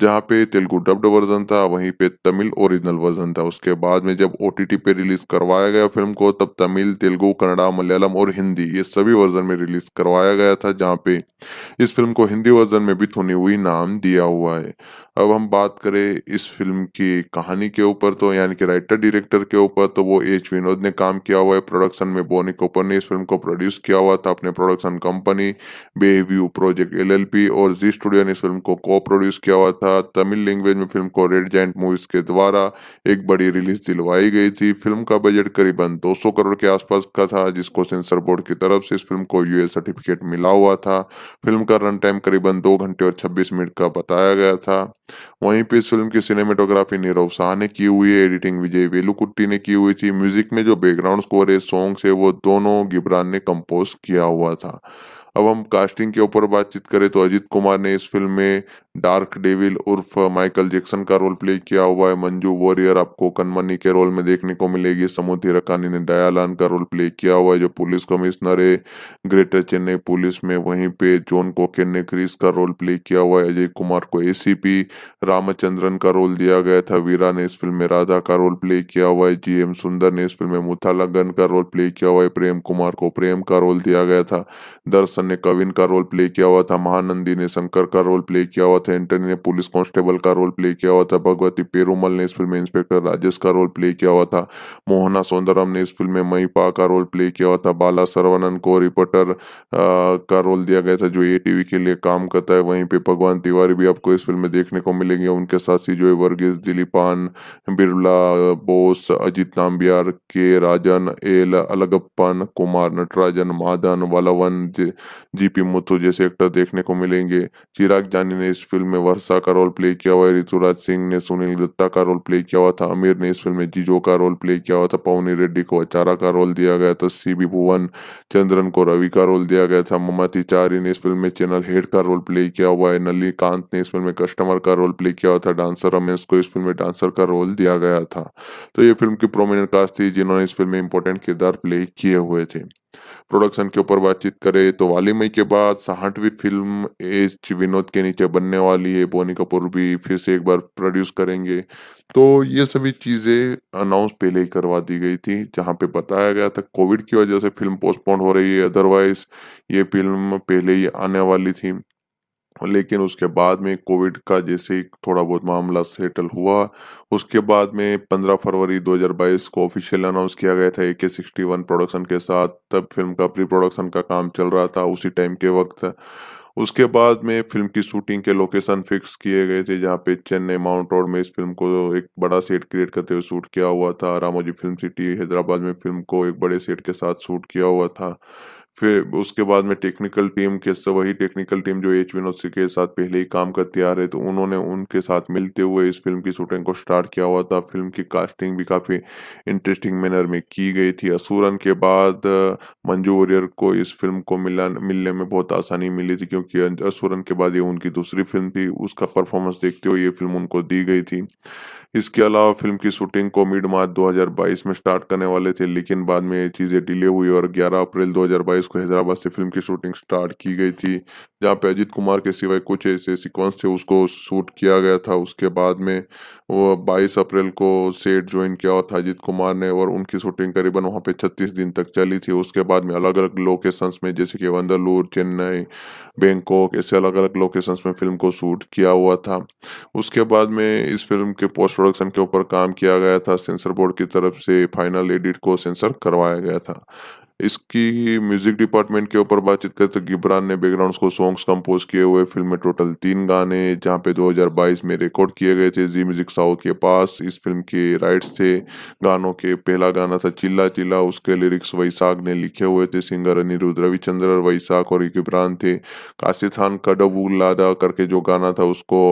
जहाँ पे तेलुगु डब्ड वर्जन था वहीं पे तमिल ओरिजिनल वर्जन था उसके बाद में जब ओ पे रिलीज करवाया गया फिल्म को तब तमिल तेलुगु कन्नड़ा मलयालम और हिंदी ये सभी वर्जन में रिलीज करवाया गया था जहाँ पे इस फिल्म को हिंदी वर्जन में भी थुनी हुई नाम दिया हुआ है अब हम बात करें इस फिल्म की कहानी के ऊपर तो यानी कि राइटर डायरेक्टर के ऊपर तो वो एच विनोद ने काम किया हुआ है प्रोडक्शन में बोनी कोपर ने इस फिल्म को प्रोड्यूस किया हुआ था अपने production company Bayview project LLP और जी स्टूडियो ने इस फिल्म को को प्रोड्यूस किया हुआ था तमिल लैंग्वेज में फिल्म को रेड जैंट मूवीज के द्वारा एक बड़ी रिलीज दिलवाई गई थी फिल्म का बजट करीबन 200 करोड़ के आसपास का था जिसको सेंसर बोर्ड की तरफ से इस फिल्म को यूए सर्टिफिकेट मिला हुआ था फिल्म का रन टाइम करीबन दो घंटे और छब्बीस मिनट का बताया गया था वहीं पे इस फिल्म की सिनेमेटोग्राफी नीरव शाह ने की हुई है एडिटिंग विजय वेलुकुट्टी ने की हुई थी म्यूजिक में जो बैकग्राउंड स्कोर है सॉन्ग्स है वो दोनों गिब्रान ने कंपोज किया हुआ था अब हम कास्टिंग के ऊपर बातचीत करें तो अजीत कुमार ने इस फिल्म में डार्क डेविल उर्फ माइकल जैक्सन का रोल प्ले किया हुआ है मंजू वॉरियर आपको कनमनी के रोल में देखने को मिलेगी समुद्र रकानी ने डयालान का रोल प्ले किया हुआ है जो पुलिस कमिश्नर है ग्रेटर चेन्नई पुलिस में वहीं पे जॉन कोकेन ने क्रिस का रोल प्ले किया हुआ है अजय कुमार को एसीपी रामचंद्रन का रोल दिया गया था वीरा ने इस फिल्म में राधा का रोल प्ले किया हुआ है जी एम सुंदर ने इस फिल्म में मुथालगन का रोल प्ले किया हुआ है प्रेम कुमार को प्रेम का रोल दिया गया था दर्शन ने कविन का रोल प्ले किया हुआ था महानंदी ने शंकर का रोल प्ले किया हुआ हुआ था एंटनी ने पुलिस कांस्टेबल का रोल प्ले किया हुआ था भगवती पेरूमल ने इस फिल्म में इंस्पेक्टर राजेश का रोल प्ले किया हुआ था मोहना सौंदरम ने इस फिल्म में मई पा का रोल प्ले किया हुआ था बाला सरवनन को रिपोर्टर का रोल दिया गया था जो ए टीवी के लिए काम करता है वहीं पे भगवान तिवारी भी आपको इस फिल्म में देखने को मिलेंगे उनके साथ ही जो है Verghese दिलीपान Birla Bose Ajith Nambiar K Rajan L Alagappan Kumar Natarajan Madhan Valavan G P Muthu जैसे एक्टर देखने को मिलेंगे चिराग जानी ने इस फिल्म में वर्षा का रोल प्ले किया हुआ है ऋतुराज सिंह ने सुनील दत्ता का रोल प्ले किया हुआ था आमिर ने इस फिल्म में जीजो का रोल प्ले किया हुआ था पवनी रेड्डी को अचारा का रोल दिया गया था सी बी भुवन चंद्रन को रवि का रोल दिया गया था ममती चारी ने इस फिल्म में चैनल हेड का रोल प्ले किया हुआ है नलीकांत ने इस फिल्म में कस्टमर का रोल प्ले किया हुआ था डांसर रमेश को इस फिल्म में डांसर का रोल दिया गया था तो ये फिल्म की प्रोमिनेंट कास्ट थी जिन्होंने इस फिल्म में इंपॉर्टेंट किरदार प्ले किए हुए थे प्रोडक्शन के ऊपर बातचीत करें तो वाली मई के बाद साहठवी फिल्म एच विनोद के नीचे बनने वाली है बोनी कपूर भी फिर से एक बार प्रोड्यूस करेंगे तो ये सभी चीज़ें अनाउंस पहले ही करवा दी गई थी जहां पे बताया गया था कोविड की वजह से फिल्म पोस्टपोन हो रही है अदरवाइज ये फिल्म पहले ही आने वाली थी लेकिन उसके बाद में कोविड का जैसे थोड़ा बहुत मामला सेटल हुआ उसके बाद में 15 फरवरी 2022 को ऑफिशियल अनाउंस किया गया था ए के सिक्सटी वन प्रोडक्शन के साथ तब फिल्म का प्री प्रोडक्शन का काम चल रहा था उसी टाइम के वक्त उसके बाद में फिल्म की शूटिंग के लोकेशन फिक्स किए गए थे जहाँ पे चेन्नई माउंट रोड में इस फिल्म को एक बड़ा सेट क्रिएट करते हुए शूट किया हुआ था रामोजी फिल्म सिटी हैदराबाद में फिल्म को एक बड़े सेट के साथ शूट किया हुआ था फिर उसके बाद में टेक्निकल टीम के वही टेक्निकल टीम जो एच विनोद सिंह के साथ पहले ही काम करते आ रहे तो उन्होंने उनके साथ मिलते हुए इस फिल्म की शूटिंग को स्टार्ट किया हुआ था फिल्म की कास्टिंग भी काफ़ी इंटरेस्टिंग मैनर में की गई थी असुरन के बाद मंजू वरियर को इस फिल्म को मिला मिलने में बहुत आसानी मिली थी क्योंकि अं, असुरन के बाद ये उनकी दूसरी फिल्म थी उसका परफॉर्मेंस देखते हुए ये फिल्म उनको दी गई थी इसके अलावा फिल्म की शूटिंग को मिड मार्च 2022 में स्टार्ट करने वाले थे लेकिन बाद में ये चीज़ें डिले हुई और 11 अप्रैल 2022 को हैदराबाद से फिल्म की शूटिंग स्टार्ट की गई थी जहाँ पे अजित कुमार के सिवाय कुछ ऐसे सीक्वेंस थे उसको शूट किया गया था उसके बाद में वो बाईस अप्रैल को सेट ज्वाइन किया हुआ था अजित कुमार ने और उनकी शूटिंग करीबन वहाँ पे छत्तीस दिन तक चली थी उसके बाद में अलग अलग लोकेशंस में जैसे कि वंदलूर चेन्नई बैंकॉक ऐसे अलग अलग लोकेशंस में फिल्म को शूट किया हुआ था उसके बाद में इस फिल्म के पोस्ट प्रोडक्शन के ऊपर काम किया गया था सेंसर बोर्ड की तरफ से फाइनल एडिट को सेंसर करवाया गया था इसकी म्यूजिक डिपार्टमेंट के ऊपर बातचीत करें तो गिब्रान ने बैकग्राउंड को सॉन्ग्स कंपोज किए हुए फिल्म में टोटल तीन गाने जहां पे 2022 में रिकॉर्ड किए गए थे जी म्यूजिक साउथ के पास इस फिल्म के राइट्स थे गानों के पहला गाना था चिल्ला चिल्ला उसके लिरिक्स वैसाख ने लिखे हुए थे सिंगर अनिरुद्ध रविचंद्र वैसाख और गिब्रान थे कासिर खान कडबू लादा करके जो गाना था उसको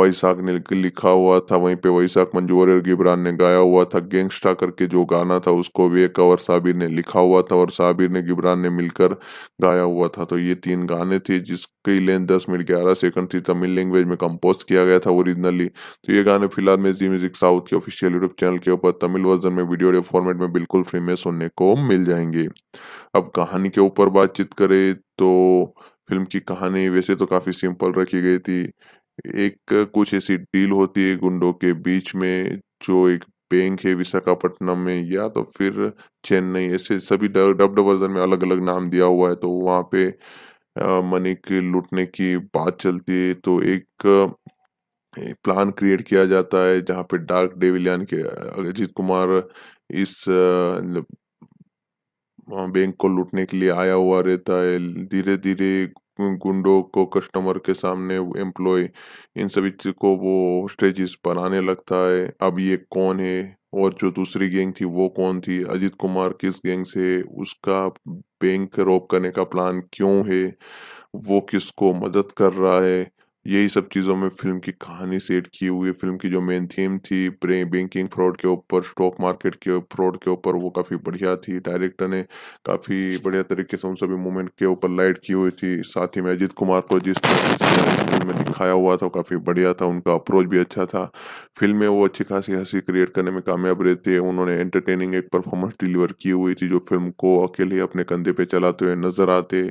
वैसाख ने लिखा हुआ था वहीं पे वैसाख मंजूर और गिब्रान ने गाया हुआ था गैंगस्टा करके जो गाना था उसको वे कवर साबिर ने लिखा हुआ था और और साबिर ने गिबरान ने मिलकर गाया हुआ था तो ये तीन गाने थे जिसकी लेंथ दस मिनट ग्यारह सेकंड थी तमिल लैंग्वेज में कंपोज किया गया था ओरिजिनली तो ये गाने फिलहाल में जी म्यूजिक साउथ के ऑफिशियल यूट्यूब चैनल के ऊपर तमिल वर्जन में वीडियो फॉर्मेट में बिल्कुल फ्री में सुनने को मिल जाएंगे अब कहानी के ऊपर बातचीत करें तो फिल्म की कहानी वैसे तो काफी सिंपल रखी गई थी एक कुछ ऐसी डील होती है गुंडों के बीच में जो एक पेंग है विशाखापट्टनम में या तो फिर चेन्नई ऐसे सभी डब वर्जन में अलग अलग नाम दिया हुआ है तो वहाँ पे मनी के लूटने की बात चलती है तो एक प्लान क्रिएट किया जाता है जहाँ पे डार्क डेविलियन के अजीत कुमार इस बैंक को लूटने के लिए आया हुआ रहता है धीरे धीरे गुंडों को कस्टमर के सामने एम्प्लॉय इन सभी को वो स्टेजेस आने लगता है अब ये कौन है और जो दूसरी गैंग थी वो कौन थी अजित कुमार किस गैंग से उसका बैंक रॉब करने का प्लान क्यों है वो किसको मदद कर रहा है यही सब चीज़ों में फिल्म की कहानी सेट की हुई है फिल्म की जो मेन थीम थी बैंकिंग फ्रॉड के ऊपर स्टॉक मार्केट के फ्रॉड के ऊपर वो काफ़ी बढ़िया थी डायरेक्टर ने काफ़ी बढ़िया तरीके से उन सभी मूवमेंट के ऊपर लाइट की हुई थी साथ ही में अजीत कुमार को जिस फिल्म में दिखाया हुआ था काफ़ी बढ़िया था उनका अप्रोच भी अच्छा था फिल्म में वो अच्छी खासी हंसी क्रिएट करने में कामयाब रहते हैं उन्होंने एंटरटेनिंग एक परफॉर्मेंस डिलीवर की हुई थी जो फिल्म को अकेले अपने कंधे पे चलाते हुए नजर आते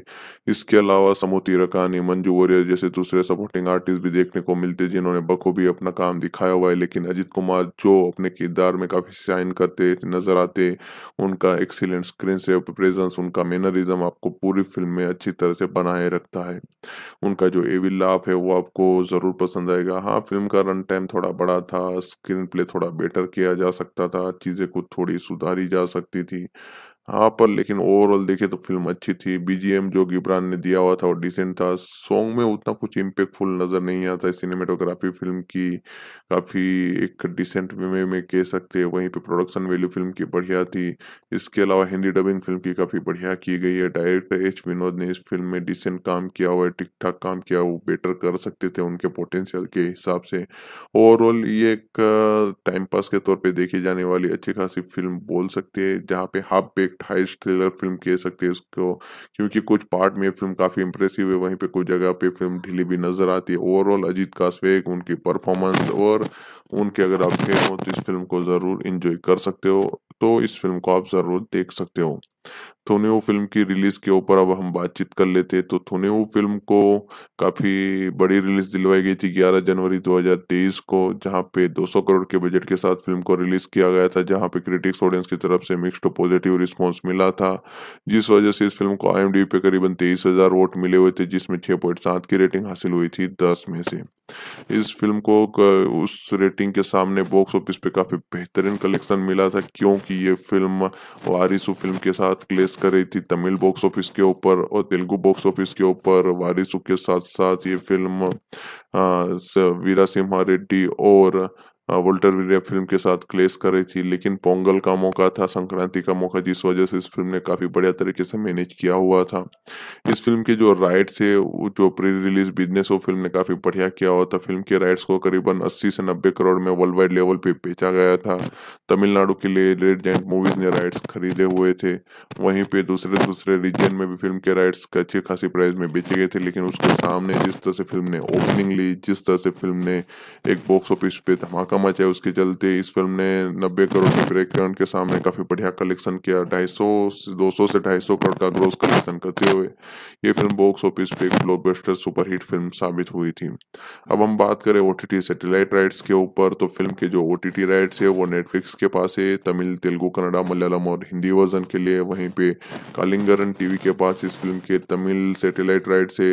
इसके अलावा समूह तीरकानी मंजू वॉरियर जैसे दूसरे सपोर्टिंग एक्टिंग आर्टिस्ट भी देखने को मिलते जिन्होंने बखूबी अपना काम दिखाया हुआ है लेकिन अजित कुमार जो अपने किरदार में काफ़ी शाइन करते नजर आते उनका एक्सीलेंट स्क्रीन से प्रेजेंस उनका मेनरिज्म आपको पूरी फिल्म में अच्छी तरह से बनाए रखता है उनका जो एविल लाफ है वो आपको ज़रूर पसंद आएगा हाँ फिल्म का रन टाइम थोड़ा बड़ा था स्क्रीन प्ले थोड़ा बेटर किया जा सकता था चीज़ें कुछ थोड़ी सुधारी जा सकती थी हाँ पर लेकिन ओवरऑल देखे तो फिल्म अच्छी थी बीजीएम जो गिब्रान ने दिया हुआ था वो डिसेंट था सॉन्ग में उतना कुछ इम्पेक्टफुल नज़र नहीं आता है सिनेमेटोग्राफी फिल्म की काफ़ी एक डिसेंट वे में कह सकते हैं वहीं पे प्रोडक्शन वैल्यू फिल्म की बढ़िया थी इसके अलावा हिंदी डबिंग फिल्म की काफ़ी बढ़िया की गई है डायरेक्टर एच विनोद ने इस फिल्म में डिसेंट काम किया हुआ है ठीक ठाक काम किया वो बेटर कर सकते थे उनके पोटेंशियल के हिसाब से ओवरऑल ये एक टाइम पास के तौर पर देखी जाने वाली अच्छी खासी फिल्म बोल सकती है जहाँ पे हाफ बेक एक हाई थ्रिलर फिल्म कह सकते हैं इसको क्योंकि कुछ पार्ट में फिल्म काफ़ी इंप्रेसिव है वहीं पे कुछ जगह पे फिल्म ढीली भी नज़र आती है ओवरऑल अजीत कासवेक उनकी परफॉर्मेंस और उनके अगर आप फैन हो तो इस फिल्म को ज़रूर इंजॉय कर सकते हो तो इस फिल्म को आप ज़रूर देख सकते हो थोनेओ फिल्म की रिलीज के ऊपर अब हम बातचीत कर लेते हैं तो थोनेओ फिल्म को काफी बड़ी रिलीज दिलवाई गई थी 11 जनवरी 2023 को जहां पे 200 करोड़ के बजट के साथ फिल्म को रिलीज किया गया था जहां पे क्रिटिक्स ऑडियंस की तरफ से मिक्स्ड पॉजिटिव रिस्पांस मिला था जिस वजह से इस फिल्म को आई पे करीबन तेईस वोट मिले हुए थे जिसमें छह की रेटिंग हासिल हुई थी दस में से इस फिल्म को उस रेटिंग के सामने बॉक्स ऑफिस पे काफी बेहतरीन कलेक्शन मिला था क्योंकि ये फिल्म वारिसू फिल्म के साथ क्लेस कर रही थी तमिल बॉक्स ऑफिस के ऊपर और तेलुगु बॉक्स ऑफिस के ऊपर वारिसु के साथ साथ ये फिल्म वीरा सिम्हा रेड्डी और हाँ, वोल्टर विलिया फिल्म के साथ क्लेश कर रही थी लेकिन पोंगल का मौका था संक्रांति का मौका जिस वजह से इस फिल्म ने काफी बढ़िया तरीके से मैनेज किया हुआ था इस फिल्म के जो राइट से जो प्री रिलीज बिजनेस वो फिल्म ने काफी बढ़िया किया हुआ था फिल्म के राइट्स को करीबन अस्सी से नब्बे करोड़ में वर्ल्ड वाइड लेवल पे बेचा गया था तमिलनाडु के लिए रेड जैंट मूवीज ने राइट्स खरीदे हुए थे वहीं पे दूसरे दूसरे रीजन में भी फिल्म के राइट्स अच्छे खासी प्राइस में बेचे गए थे लेकिन उसके सामने जिस तरह से फिल्म ने ओपनिंग ली जिस तरह से फिल्म ने एक बॉक्स ऑफिस पे धमाका कम आचाई उसके चलते इस फिल्म ने नब्बे करोड़ के ब्रेक करंट के सामने काफी बढ़िया कलेक्शन किया ढाई सौ दो से ढाई करोड़ का ग्रोस कलेक्शन करते हुए ये फिल्म बॉक्स ऑफिस पे एक ब्लॉकबस्टर सुपरहिट फिल्म साबित हुई थी अब हम बात करें ओ सैटेलाइट राइट्स के ऊपर तो फिल्म के जो ओ राइट्स है वो नेटफ्लिक्स के पास है तमिल तेलुगु कन्नडा मलयालम और हिंदी वर्जन के लिए वहीं पे कालिंगरन टीवी के पास इस फिल्म के तमिल सैटेलाइट राइट्स है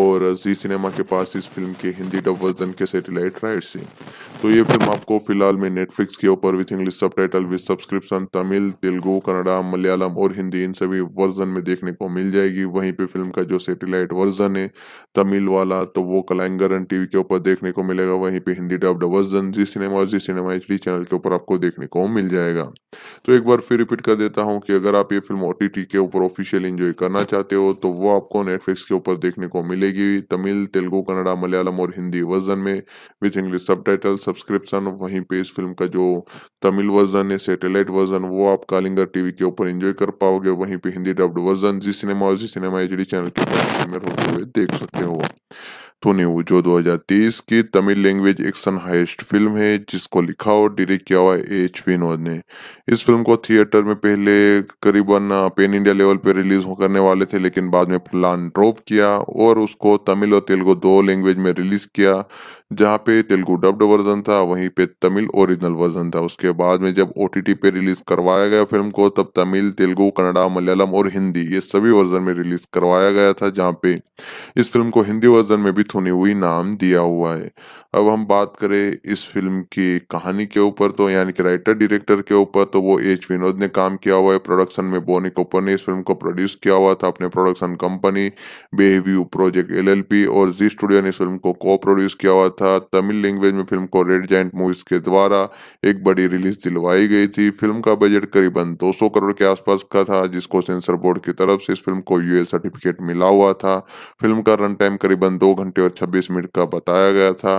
और जी सिनेमा के पास इस फिल्म के हिंदी डब वर्जन के सैटेलाइट राइट्स है तो ये फिल्म आपको फिलहाल में नेटफ्लिक्स के ऊपर with English subtitle with subscription Tamil Telugu Kannada Malayalam और हिंदी इन सभी वर्जन में देखने को मिल जाएगी वहीं पे फिल्म का जो सेटेलाइट वर्जन है तमिल वाला तो वो कलाइंगरन टीवी के ऊपर देखने को मिलेगा वहीं पे Hindi dubbed version Zee cinema Zee cinema H channel के ऊपर आपको देखने को मिल जाएगा तो एक बार फिर रिपीट कर देता हूँ कि अगर आप ये फिल्म ओ के ऊपर ऑफिशियल इंजॉय करना चाहते हो तो वो आपको नेटफ्लिक्स के ऊपर देखने को मिलेगी तमिल तेलुगु कन्नडा मलयालम और हिंदी वर्जन में विथ इंग्लिश सब सब्सक्रिप्शन वहीं पे इस फिल्म का जो तमिल वर्जन है सैटेलाइट वर्जन वो आप कालिंगर टीवी के ऊपर एंजॉय कर पाओगे वहीं पे Hindi dubbed version Zee cinema और जी सिनेमा एच चैनल के ऊपर होते हुए देख सकते हो तो टोनी जो 2023 की Tamil language action heist film है जिसको लिखा और डायरेक्ट किया हुआ है एच विनोद ने इस फिल्म को थिएटर में पहले करीबन पेन इंडिया लेवल पर रिलीज करने वाले थे लेकिन बाद में प्लान ड्रॉप किया और उसको तमिल और तेलुगु दो लैंग्वेज में रिलीज किया जहाँ पे तेलुगु डब्ड वर्जन था वहीं पे तमिल ओरिजिनल वर्जन था उसके बाद में जब ओ पे रिलीज करवाया गया फिल्म को तब तमिल तेलुगु कन्नड़ा मलयालम और हिंदी ये सभी वर्जन में रिलीज करवाया गया था जहाँ पे इस फिल्म को हिंदी वर्जन में भी थुनी हुई नाम दिया हुआ है अब हम बात करें इस फिल्म की कहानी के ऊपर तो यानी कि राइटर डायरेक्टर के ऊपर तो वो एच विनोद ने काम किया हुआ है प्रोडक्शन में बोनी कपूर ने इस फिल्म को प्रोड्यूस किया हुआ था अपने production company Bayview project LLP और जी स्टूडियो ने इस फिल्म को को प्रोड्यूस किया हुआ था तमिल लैंग्वेज में फिल्म को रेड जैंट मूवीज के द्वारा एक बड़ी रिलीज दिलवाई गई थी फिल्म का बजट करीबन 200 करोड़ के आसपास का था जिसको सेंसर बोर्ड की तरफ से इस फिल्म को यूए सर्टिफिकेट मिला हुआ था फिल्म का रन टाइम करीबन दो घंटे और छब्बीस मिनट का बताया गया था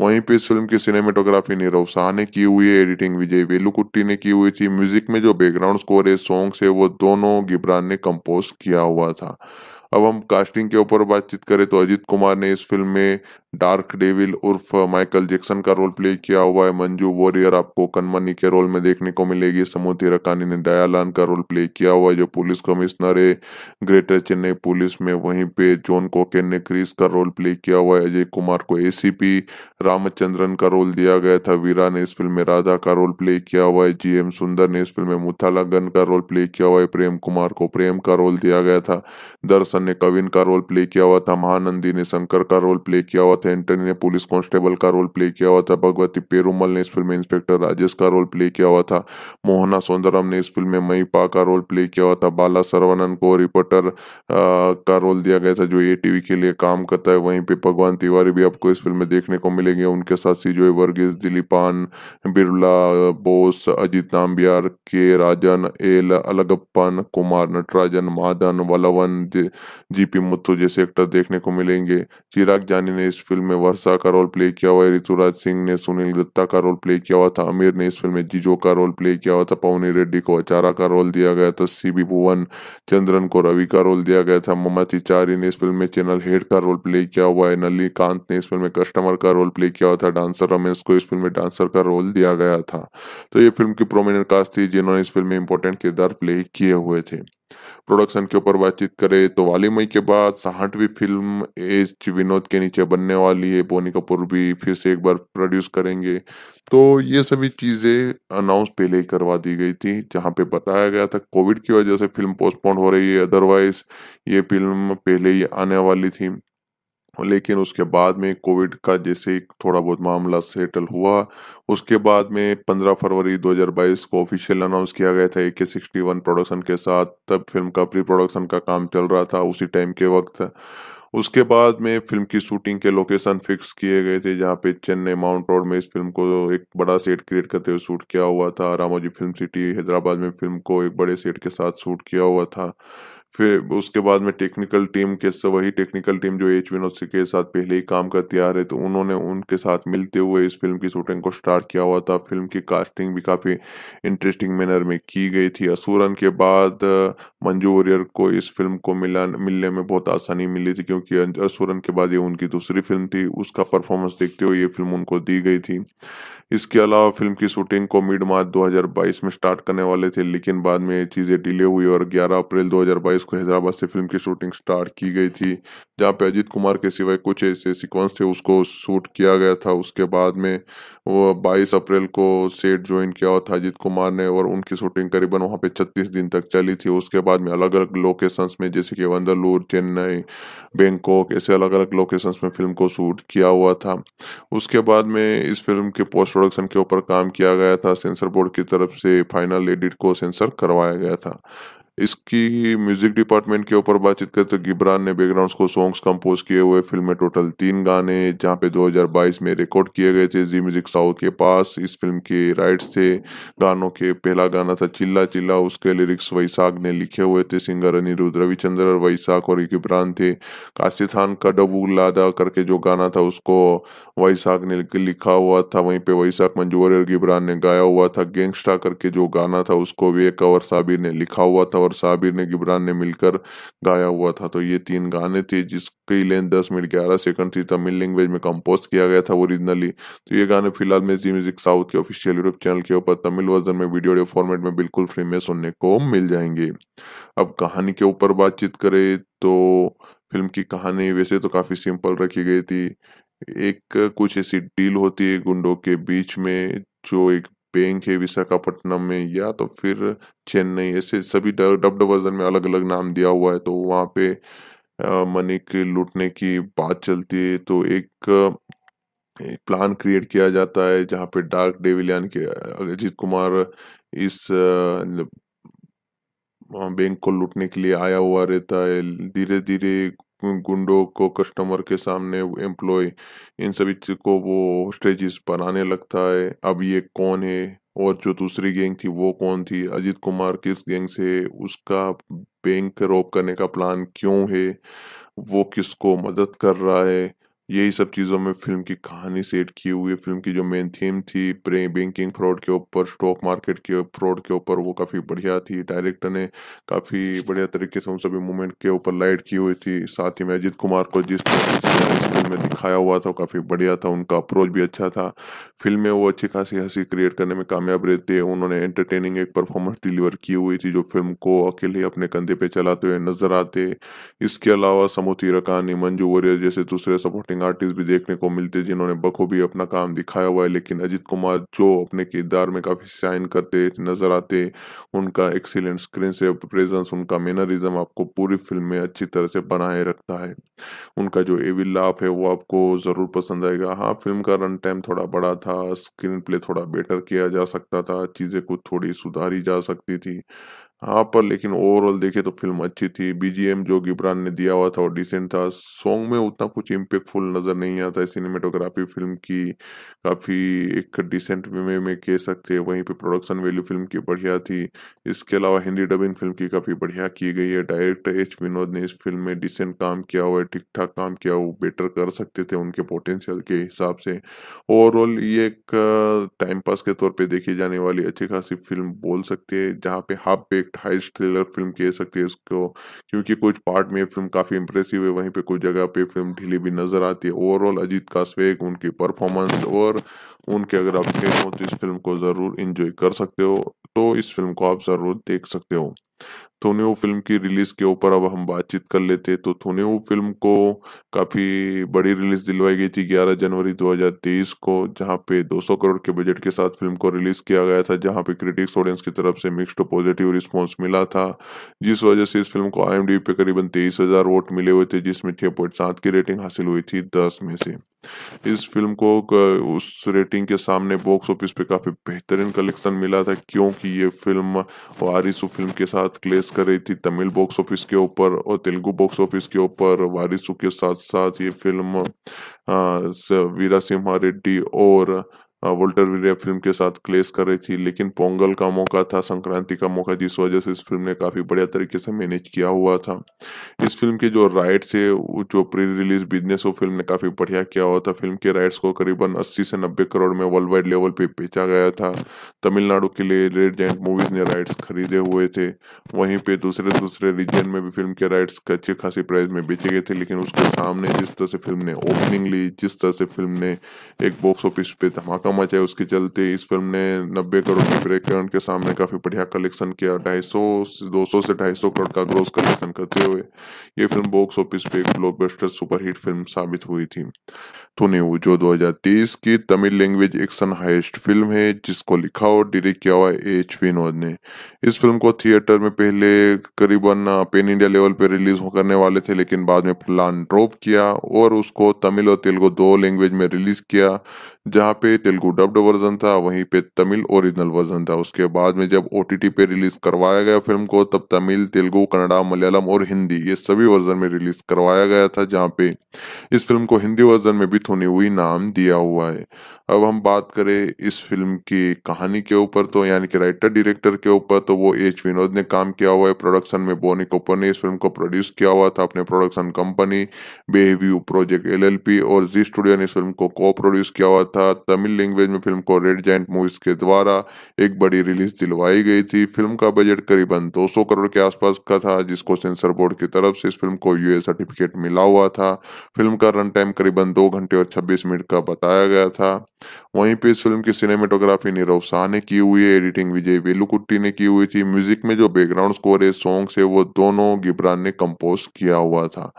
वहीं पे इस फिल्म की सिनेमेटोग्राफी नीरव शाह ने की हुई है एडिटिंग विजय वेलुकुट्टी ने की हुई थी म्यूजिक में जो बैकग्राउंड स्कोर है सॉन्ग है वो दोनों गिब्रान ने कंपोज किया हुआ था अब हम कास्टिंग के ऊपर बातचीत करें तो अजीत कुमार ने इस फिल्म में डार्क डेविल उर्फ माइकल जैक्सन का रोल प्ले किया हुआ है मंजू वॉरियर आपको कनमनी के रोल में देखने को मिलेगी समुति रकानी ने डयालान का रोल प्ले किया हुआ है जो पुलिस कमिश्नर है ग्रेटर चेन्नई पुलिस में वहीं पे जॉन कोकेन ने क्रिस का रोल प्ले किया हुआ है अजय कुमार को एसीपी रामचंद्रन का रोल दिया गया था वीरा ने इस फिल्म में राधा का रोल प्ले किया हुआ है जी एम सुंदर ने इस फिल्म में मुथालागन का रोल प्ले किया हुआ है प्रेम कुमार को प्रेम का रोल दिया गया था दर्शन ने कविन का रोल प्ले किया हुआ था महानंदी ने शंकर का रोल प्ले किया हुआ था थे एंटनी ने पुलिस कांस्टेबल का रोल प्ले किया हुआ था भगवती पेरूमल ने इस फिल्म में इंस्पेक्टर राजेश का रोल प्ले किया हुआ था मोहना सुंदरम ने इस फिल्म में मई पा का रोल प्ले किया हुआ था बाला सरवनन को रिपोर्टर का रोल दिया गया था जो ए टीवी के लिए काम करता है वहीं पर भगवान तिवारी भी आपको इस फिल्म में देखने को मिलेंगे उनके साथ सीजोए Verghese दिलीपान Birla Bose Ajith Nambiar K Rajan L Alagappan Kumar Natarajan Madhan Valavan G P Muthu जैसे एक्टर देखने को मिलेंगे चिराग जानी ने इस फिल्म में वर्षा का रोल प्ले किया हुआ है ऋतुराज सिंह ने सुनील दत्ता का रोल प्ले किया हुआ था आमिर ने इस फिल्म में जीजो का रोल प्ले किया हुआ था पवनी रेड्डी को अचारा का रोल दिया गया था सी बी भुवन चंद्रन को रवि का रोल दिया गया था ममा तिचारी ने इस फिल्म में चैनल हेड का रोल प्ले किया हुआ है कांत ने इस फिल्म में कस्टमर का रोल प्ले किया हुआ था डांसर रमेश को इस फिल्म में डांसर का रोल दिया गया था तो ये फिल्म की प्रोमिनेंट कास्ट थी जिन्होंने इस फिल्म में इंपॉर्टेंट किरदार प्ले किए हुए थे प्रोडक्शन के ऊपर बातचीत करें तो वाली मई के बाद साहठवी फिल्म एज विनोद के नीचे बनने वाली है बोनी कपूर भी फिर से एक बार प्रोड्यूस करेंगे तो ये सभी चीज़ें अनाउंस पहले ही करवा दी गई थी जहां पे बताया गया था कोविड की वजह से फिल्म पोस्टपोन हो रही है अदरवाइज ये फिल्म पहले ही आने वाली थी लेकिन उसके बाद में कोविड का जैसे थोड़ा बहुत मामला सेटल हुआ उसके बाद में 15 फरवरी 2022 को ऑफिशियल अनाउंस किया गया था ए के सिक्सटी वन प्रोडक्शन के साथ तब फिल्म का प्री प्रोडक्शन का काम चल रहा था उसी टाइम के वक्त उसके बाद में फिल्म की शूटिंग के लोकेशन फिक्स किए गए थे जहाँ पे चेन्नई माउंट रोड में इस फिल्म को एक बड़ा सेट क्रिएट करते हुए शूट किया हुआ था रामोजी फिल्म सिटी हैदराबाद में फिल्म को एक बड़े सेट के साथ शूट किया हुआ था फिर उसके बाद में टेक्निकल टीम के वही टेक्निकल टीम जो एच विनोद के साथ पहले ही काम करती आ रहे तो उन्होंने उनके साथ मिलते हुए इस फिल्म की शूटिंग को स्टार्ट किया हुआ था फिल्म की कास्टिंग भी काफ़ी इंटरेस्टिंग मैनर में की गई थी असूरन के बाद मंजू वॉरियर को इस फिल्म को मिला मिलने में बहुत आसानी मिली थी क्योंकि अं, असुरन के बाद ये उनकी दूसरी फिल्म थी उसका परफॉर्मेंस देखते हुए ये फिल्म उनको दी गई थी इसके अलावा फिल्म की शूटिंग को मिड मार्च दो में स्टार्ट करने वाले थे लेकिन बाद में ये चीज़ें डिले हुई और ग्यारह अप्रैल दो 22 को हैदराबाद से फिल्म की शूटिंग स्टार्ट की गई थी जहाँ पे अजीत कुमार के सिवाय कुछ ऐसे सिक्वेंस थे उसको शूट किया गया था उसके बाद में वो 22 अप्रैल को सेट ज्वाइन किया हुआ था अजीत कुमार ने और उनकी शूटिंग करीबन वहाँ पे 36 दिन तक चली थी उसके बाद में अलग अलग लोकेशंस में जैसे कि वंदलूर चेन्नई बैंकॉक ऐसे अलग अलग लोकेशंस में फिल्म को शूट किया हुआ था उसके बाद में इस फिल्म के पोस्ट प्रोडक्शन के ऊपर काम किया गया था सेंसर बोर्ड की तरफ से फाइनल एडिट को सेंसर करवाया गया था इसकी म्यूजिक डिपार्टमेंट के ऊपर बातचीत करें तो गिब्रान ने बैकग्राउंड को सॉन्ग्स कंपोज किए हुए फिल्म में टोटल तीन गाने जहां पे 2022 में रिकॉर्ड किए गए थे जी म्यूजिक साउथ के पास इस फिल्म के राइट्स थे गानों के पहला गाना था चिल्ला चिल्ला उसके लिरिक्स वैसाख ने लिखे हुए थे सिंगर अनिरुद्ध रविचंद्र और और गिब्रान थे काशी खान का डबू लादा करके जो गाना था उसको वैसाख ने लिखा हुआ था वहीं पे वैसाख मंजूर और गिब्रान ने गाया हुआ था गैंगस्टा करके जो गाना था उसको वे कंवर साबिर ने लिखा हुआ था और साबिर ने गिबरान ने मिलकर गाया हुआ था तो ये तीन गाने थे जिसकी लेंथ दस मिनट ग्यारह सेकंड थी तमिल लैंग्वेज में कंपोज किया गया था ओरिजिनली तो ये गाने फिलहाल में जी म्यूजिक साउथ के ऑफिशियल यूट्यूब चैनल के ऊपर तमिल वर्जन में वीडियो फॉर्मेट में बिल्कुल फ्री में सुनने को मिल जाएंगे अब कहानी के ऊपर बातचीत करें तो फिल्म की कहानी वैसे तो काफी सिंपल रखी गई थी एक कुछ ऐसी डील होती है गुंडों के बीच में जो एक बैंक है विशाखापट्टनम में या तो फिर चेन्नई ऐसे सभी डब डबर्जन में अलग अलग नाम दिया हुआ है तो वहाँ पे मनी के लूटने की बात चलती है तो एक प्लान क्रिएट किया जाता है जहाँ पे डार्क डेविलियन के अजीत कुमार इस बैंक को लूटने के लिए आया हुआ रहता है धीरे धीरे गुंडों को कस्टमर के सामने एम्प्लॉय इन सभी को वो होस्टेजिस बनाने लगता है अब ये कौन है और जो दूसरी गैंग थी वो कौन थी अजीत कुमार किस गैंग से उसका बैंक रोक करने का प्लान क्यों है वो किसको मदद कर रहा है यही सब चीज़ों में फिल्म की कहानी सेट की हुई है फिल्म की जो मेन थीम थी प्रे बैंकिंग फ्रॉड के ऊपर स्टॉक मार्केट के फ्रॉड के ऊपर वो काफ़ी बढ़िया थी डायरेक्टर ने काफ़ी बढ़िया तरीके से उन सभी मूवमेंट के ऊपर लाइट की हुई थी साथ ही में अजित कुमार को जिस फिल्म में दिखाया हुआ था काफ़ी बढ़िया था उनका अप्रोच भी अच्छा था फिल्म में वो अच्छी खासी हंसी क्रिएट करने में कामयाब रहते हैं उन्होंने एंटरटेनिंग एक परफॉर्मेंस डिलीवर की हुई थी जो फिल्म को अकेले अपने कंधे पे चलाते हुए नजर आते इसके अलावा समूति रकानी मंजू वॉरियर जैसे दूसरे सपोर्टिंग एक्टिंग आर्टिस्ट भी देखने को मिलते जिन्होंने बखूबी अपना काम दिखाया हुआ है लेकिन अजित कुमार जो अपने किरदार में काफ़ी शाइन करते नजर आते उनका एक्सीलेंट स्क्रीन से प्रेजेंस उनका मेनरिज्म आपको पूरी फिल्म में अच्छी तरह से बनाए रखता है उनका जो एविल लाफ है वो आपको ज़रूर पसंद आएगा हाँ फिल्म का रन टाइम थोड़ा बड़ा था स्क्रीन प्ले थोड़ा बेटर किया जा सकता था चीज़ें कुछ थोड़ी सुधारी जा सकती थी हाँ पर लेकिन ओवरऑल देखे तो फिल्म अच्छी थी बीजीएम जो गिब्रान ने दिया हुआ था और डिसेंट था सॉन्ग में उतना कुछ इम्पेक्टफुल नज़र नहीं आता है सिनेमेटोग्राफी फिल्म की काफ़ी एक डिसेंट वे में कह सकते हैं वहीं पे प्रोडक्शन वैल्यू फिल्म की बढ़िया थी इसके अलावा हिंदी डबिंग फिल्म की काफ़ी बढ़िया की गई है डायरेक्टर एच विनोद ने इस फिल्म में डिसेंट काम किया हुआ है ठीक ठाक काम किया हुआ बेटर कर सकते थे उनके पोटेंशियल के हिसाब से ओवरऑल ये एक टाइम पास के तौर पर देखी जाने वाली अच्छी खासी फिल्म बोल सकते है जहाँ पे हाफ एक हाइस्ट थ्रिलर फिल्म कह सकते हैं इसको क्योंकि कुछ पार्ट में फिल्म काफ़ी इंप्रेसिव है वहीं पे कुछ जगह पे फिल्म ढीली भी नज़र आती है ओवरऑल अजीत कासवेक उनकी परफॉर्मेंस और उनके अगर आप फेम हो तो इस फिल्म को ज़रूर इंजॉय कर सकते हो तो इस फिल्म को आप ज़रूर देख सकते हो थोनेओ फिल्म की रिलीज के ऊपर अब हम बातचीत कर लेते तो थोनेओ फिल्म को काफी बड़ी रिलीज दिलवाई गई थी 11 जनवरी 2023 को जहां पे 200 करोड़ के बजट के साथ फिल्म को रिलीज किया गया था जहां पे क्रिटिक्स ऑडियंस की तरफ से मिक्स्ड पॉजिटिव रिस्पॉन्स मिला था जिस वजह से इस फिल्म को आई पे करीबन तेईस वोट मिले हुए थे जिसमें छह की रेटिंग हासिल हुई थी दस में से इस फिल्म को उस रेटिंग के सामने बॉक्स ऑफिस पे काफी बेहतरीन कलेक्शन मिला था क्योंकि ये फिल्म वारिसू फिल्म के साथ क्लेश कर रही थी तमिल बॉक्स ऑफिस के ऊपर और तेलुगु बॉक्स ऑफिस के ऊपर वारिसु के साथ साथ ये फिल्म वीरा सिम्हा रेड्डी और वोल्टर विलियम फिल्म के साथ क्लेस कर रही थी लेकिन पोंगल का मौका था संक्रांति का मौका जिस वजह से इस फिल्म ने काफी बढ़िया तरीके से मैनेज किया हुआ था इस फिल्म के जो राइट्स है जो प्री रिलीज बिजनेस वो फिल्म ने काफी बढ़िया किया हुआ था फिल्म के राइट्स को करीबन अस्सी से नब्बे करोड़ में वर्ल्ड वाइड लेवल पे बेचा गया था तमिलनाडु के लिए रेड जैंट मूवीज ने राइट्स खरीदे हुए थे वहीं पे दूसरे दूसरे रीजन में भी फिल्म के राइट्स अच्छे खासे प्राइस में बेचे गए थे लेकिन उसके सामने जिस तरह से फिल्म ने ओपनिंग ली जिस तरह से फिल्म ने एक बॉक्स ऑफिस पे धमाका नाम मचा है उसके चलते इस फिल्म ने नब्बे करोड़ के ब्रेक करंट के सामने काफी बढ़िया कलेक्शन किया ढाई सौ दो सौ से ढाई सौ करोड़ का ग्रोस कलेक्शन करते हुए ये फिल्म बॉक्स ऑफिस पे एक ब्लॉकबस्टर सुपरहिट फिल्म साबित हुई थी तूने वो जो दो की Tamil language action heist film है जिसको लिखा और डायरेक्ट किया हुआ एच विनोद ने इस फिल्म को थिएटर में पहले करीबन पेन इंडिया लेवल पे रिलीज करने वाले थे लेकिन बाद में प्लान ड्रॉप किया और उसको तमिल और तेलुगु दो लैंग्वेज में रिलीज किया जहाँ पे तेलुगु डब्ड वर्जन था वहीं पे तमिल ओरिजिनल वर्जन था उसके बाद में जब ओ पे रिलीज करवाया गया फिल्म को तब तमिल तेलुगु कन्नड़ा मलयालम और हिंदी ये सभी वर्जन में रिलीज करवाया गया था जहाँ पे इस फिल्म को हिंदी वर्जन में भी थोनी हुई नाम दिया हुआ है अब हम बात करें इस फिल्म की कहानी के ऊपर तो यानी कि राइटर डायरेक्टर के ऊपर तो वो एच विनोद ने काम किया हुआ है प्रोडक्शन में बोनी कपूर ने इस फिल्म को प्रोड्यूस किया हुआ था अपने production company Bayview project LLP और जी स्टूडियो ने इस फिल्म को को प्रोड्यूस किया हुआ था तमिल लैंग्वेज में फिल्म को रेड जैंट मूवीज के द्वारा एक बड़ी रिलीज दिलवाई गई थी फिल्म का बजट करीबन 200 करोड़ के आसपास का था जिसको सेंसर बोर्ड की तरफ से इस फिल्म को यूए सर्टिफिकेट मिला हुआ था फिल्म का रन टाइम करीबन दो घंटे और छब्बीस मिनट का बताया गया था वहीं पे इस फिल्म की सिनेमेटोग्राफी नीरव शाह ने की हुई है एडिटिंग विजय वेलुकुट्टी ने की हुई थी म्यूजिक में जो बैकग्राउंड स्कोर है सॉन्ग है वो दोनों गिब्रान ने कंपोज किया हुआ था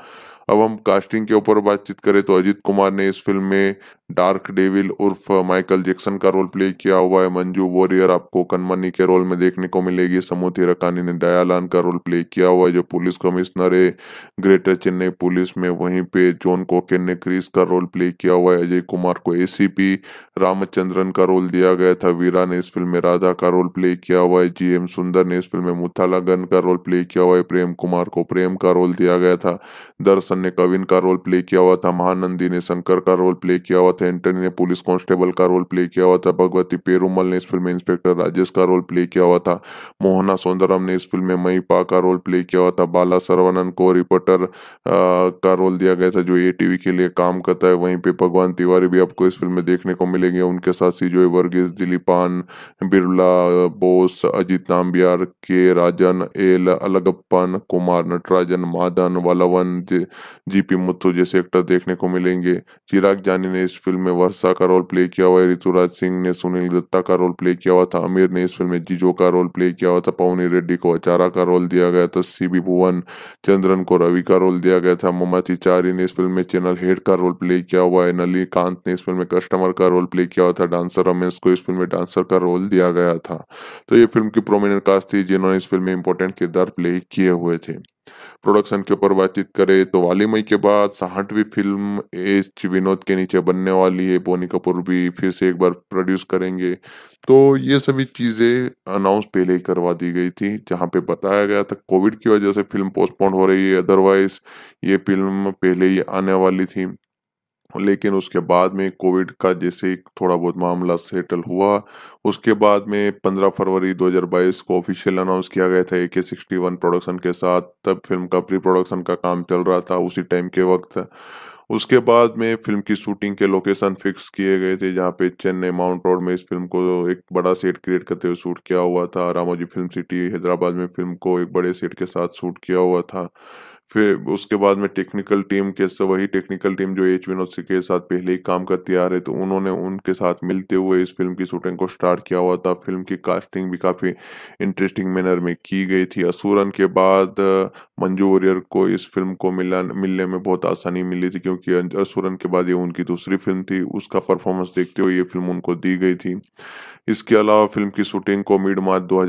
अब हम कास्टिंग के ऊपर बातचीत करें तो अजीत कुमार ने इस फिल्म में डार्क डेविल उर्फ माइकल जैक्सन का रोल प्ले किया हुआ है मंजू वॉरियर आपको कनमनी के रोल में देखने को मिलेगी समूथी रकानी ने डयालान का रोल प्ले किया हुआ है जो पुलिस कमिश्नर है ग्रेटर चेन्नई पुलिस में वहीं पे जॉन कोकेन ने क्रिस का रोल प्ले किया हुआ है अजय कुमार को एसीपी रामचंद्रन का रोल दिया गया था वीरा ने इस फिल्म में राधा का रोल प्ले किया हुआ है जी एम सुंदर ने इस फिल्म में मुथालागन का रोल प्ले किया हुआ है प्रेम कुमार को प्रेम का रोल दिया गया था दर्शन ने कविन का रोल प्ले किया हुआ था महानंदी ने शंकर का रोल प्ले किया हुआ एंटनी ने पुलिस कांस्टेबल का रोल प्ले किया हुआ था भगवती पेरूमल ने इस फिल्म में इंस्पेक्टर राजेश का रोल प्ले किया हुआ था मोहना सौंदरम ने इस फिल्म में मईपा का रोल प्ले किया हुआ था बाला सरवनन को रिपोर्टर का रोल दिया गया था जो ए टीवी के लिए काम करता है वहीं पे भगवान तिवारी भी आपको इस फिल्म में देखने को मिलेंगे उनके साथ सी जो e Varghese दिलीपान Birla Bose Ajith Nambiar K Rajan L Alagappan Kumar Natarajan Madhan Valavan G P Muthu जैसे एक्टर देखने को मिलेंगे चिराग जानी ने इस फिल्म में वर्षा का रोल प्ले किया हुआ है ऋतुराज सिंह ने सुनील दत्ता का रोल प्ले किया हुआ था आमिर ने इस फिल्म में जीजो का रोल प्ले किया हुआ था पवनी रेड्डी को अचारा का रोल दिया गया था सी बी भुवन चंद्रन को रवि का रोल दिया गया था मोमा चारी ने इस फिल्म में चैनल हेड का रोल प्ले किया हुआ है नली कांत ने इस फिल्म में कस्टमर का रोल प्ले किया हुआ था डांसर रमेश को इस फिल्म में डांसर का रोल दिया गया था तो ये फिल्म की प्रोमिनेंट कास्ट थी जिन्होंने इस फिल्म में इंपॉर्टेंट किरदार प्ले किए हुए थे प्रोडक्शन के ऊपर बातचीत करें तो वाली मई के बाद साहठवी फिल्म एच विनोद के नीचे बनने वाली है बोनी कपूर भी फिर से एक बार प्रोड्यूस करेंगे तो ये सभी चीज़ें अनाउंस पहले ही करवा दी गई थी जहां पे बताया गया था कोविड की वजह से फिल्म पोस्टपोन हो रही है अदरवाइज ये फिल्म पहले ही आने वाली थी लेकिन उसके बाद में कोविड का जैसे थोड़ा बहुत मामला सेटल हुआ उसके बाद में 15 फरवरी 2022 को ऑफिशियल अनाउंस किया गया था ए के सिक्सटी वन प्रोडक्शन के साथ तब फिल्म का प्री प्रोडक्शन का काम चल रहा था उसी टाइम के वक्त उसके बाद में फिल्म की शूटिंग के लोकेशन फिक्स किए गए थे जहाँ पे चेन्नई माउंट रोड में इस फिल्म को एक बड़ा सेट क्रिएट करते हुए शूट किया हुआ था रामोजी फिल्म सिटी हैदराबाद में फिल्म को एक बड़े सेट के साथ शूट किया हुआ था फिर उसके बाद में टेक्निकल टीम के वही टेक्निकल टीम जो एच विनोद के साथ पहले ही काम करती आ रही तो उन्होंने उनके साथ मिलते हुए इस फिल्म की शूटिंग को स्टार्ट किया हुआ था फिल्म की कास्टिंग भी काफ़ी इंटरेस्टिंग मैनर में की गई थी असुरन के बाद मंजू वरियर को इस फिल्म को मिला मिलने में बहुत आसानी मिली थी क्योंकि अं, असुरन के बाद ये उनकी दूसरी फिल्म थी उसका परफॉर्मेंस देखते हुए ये फिल्म उनको दी गई थी इसके अलावा फिल्म की शूटिंग को मिड मार्च दो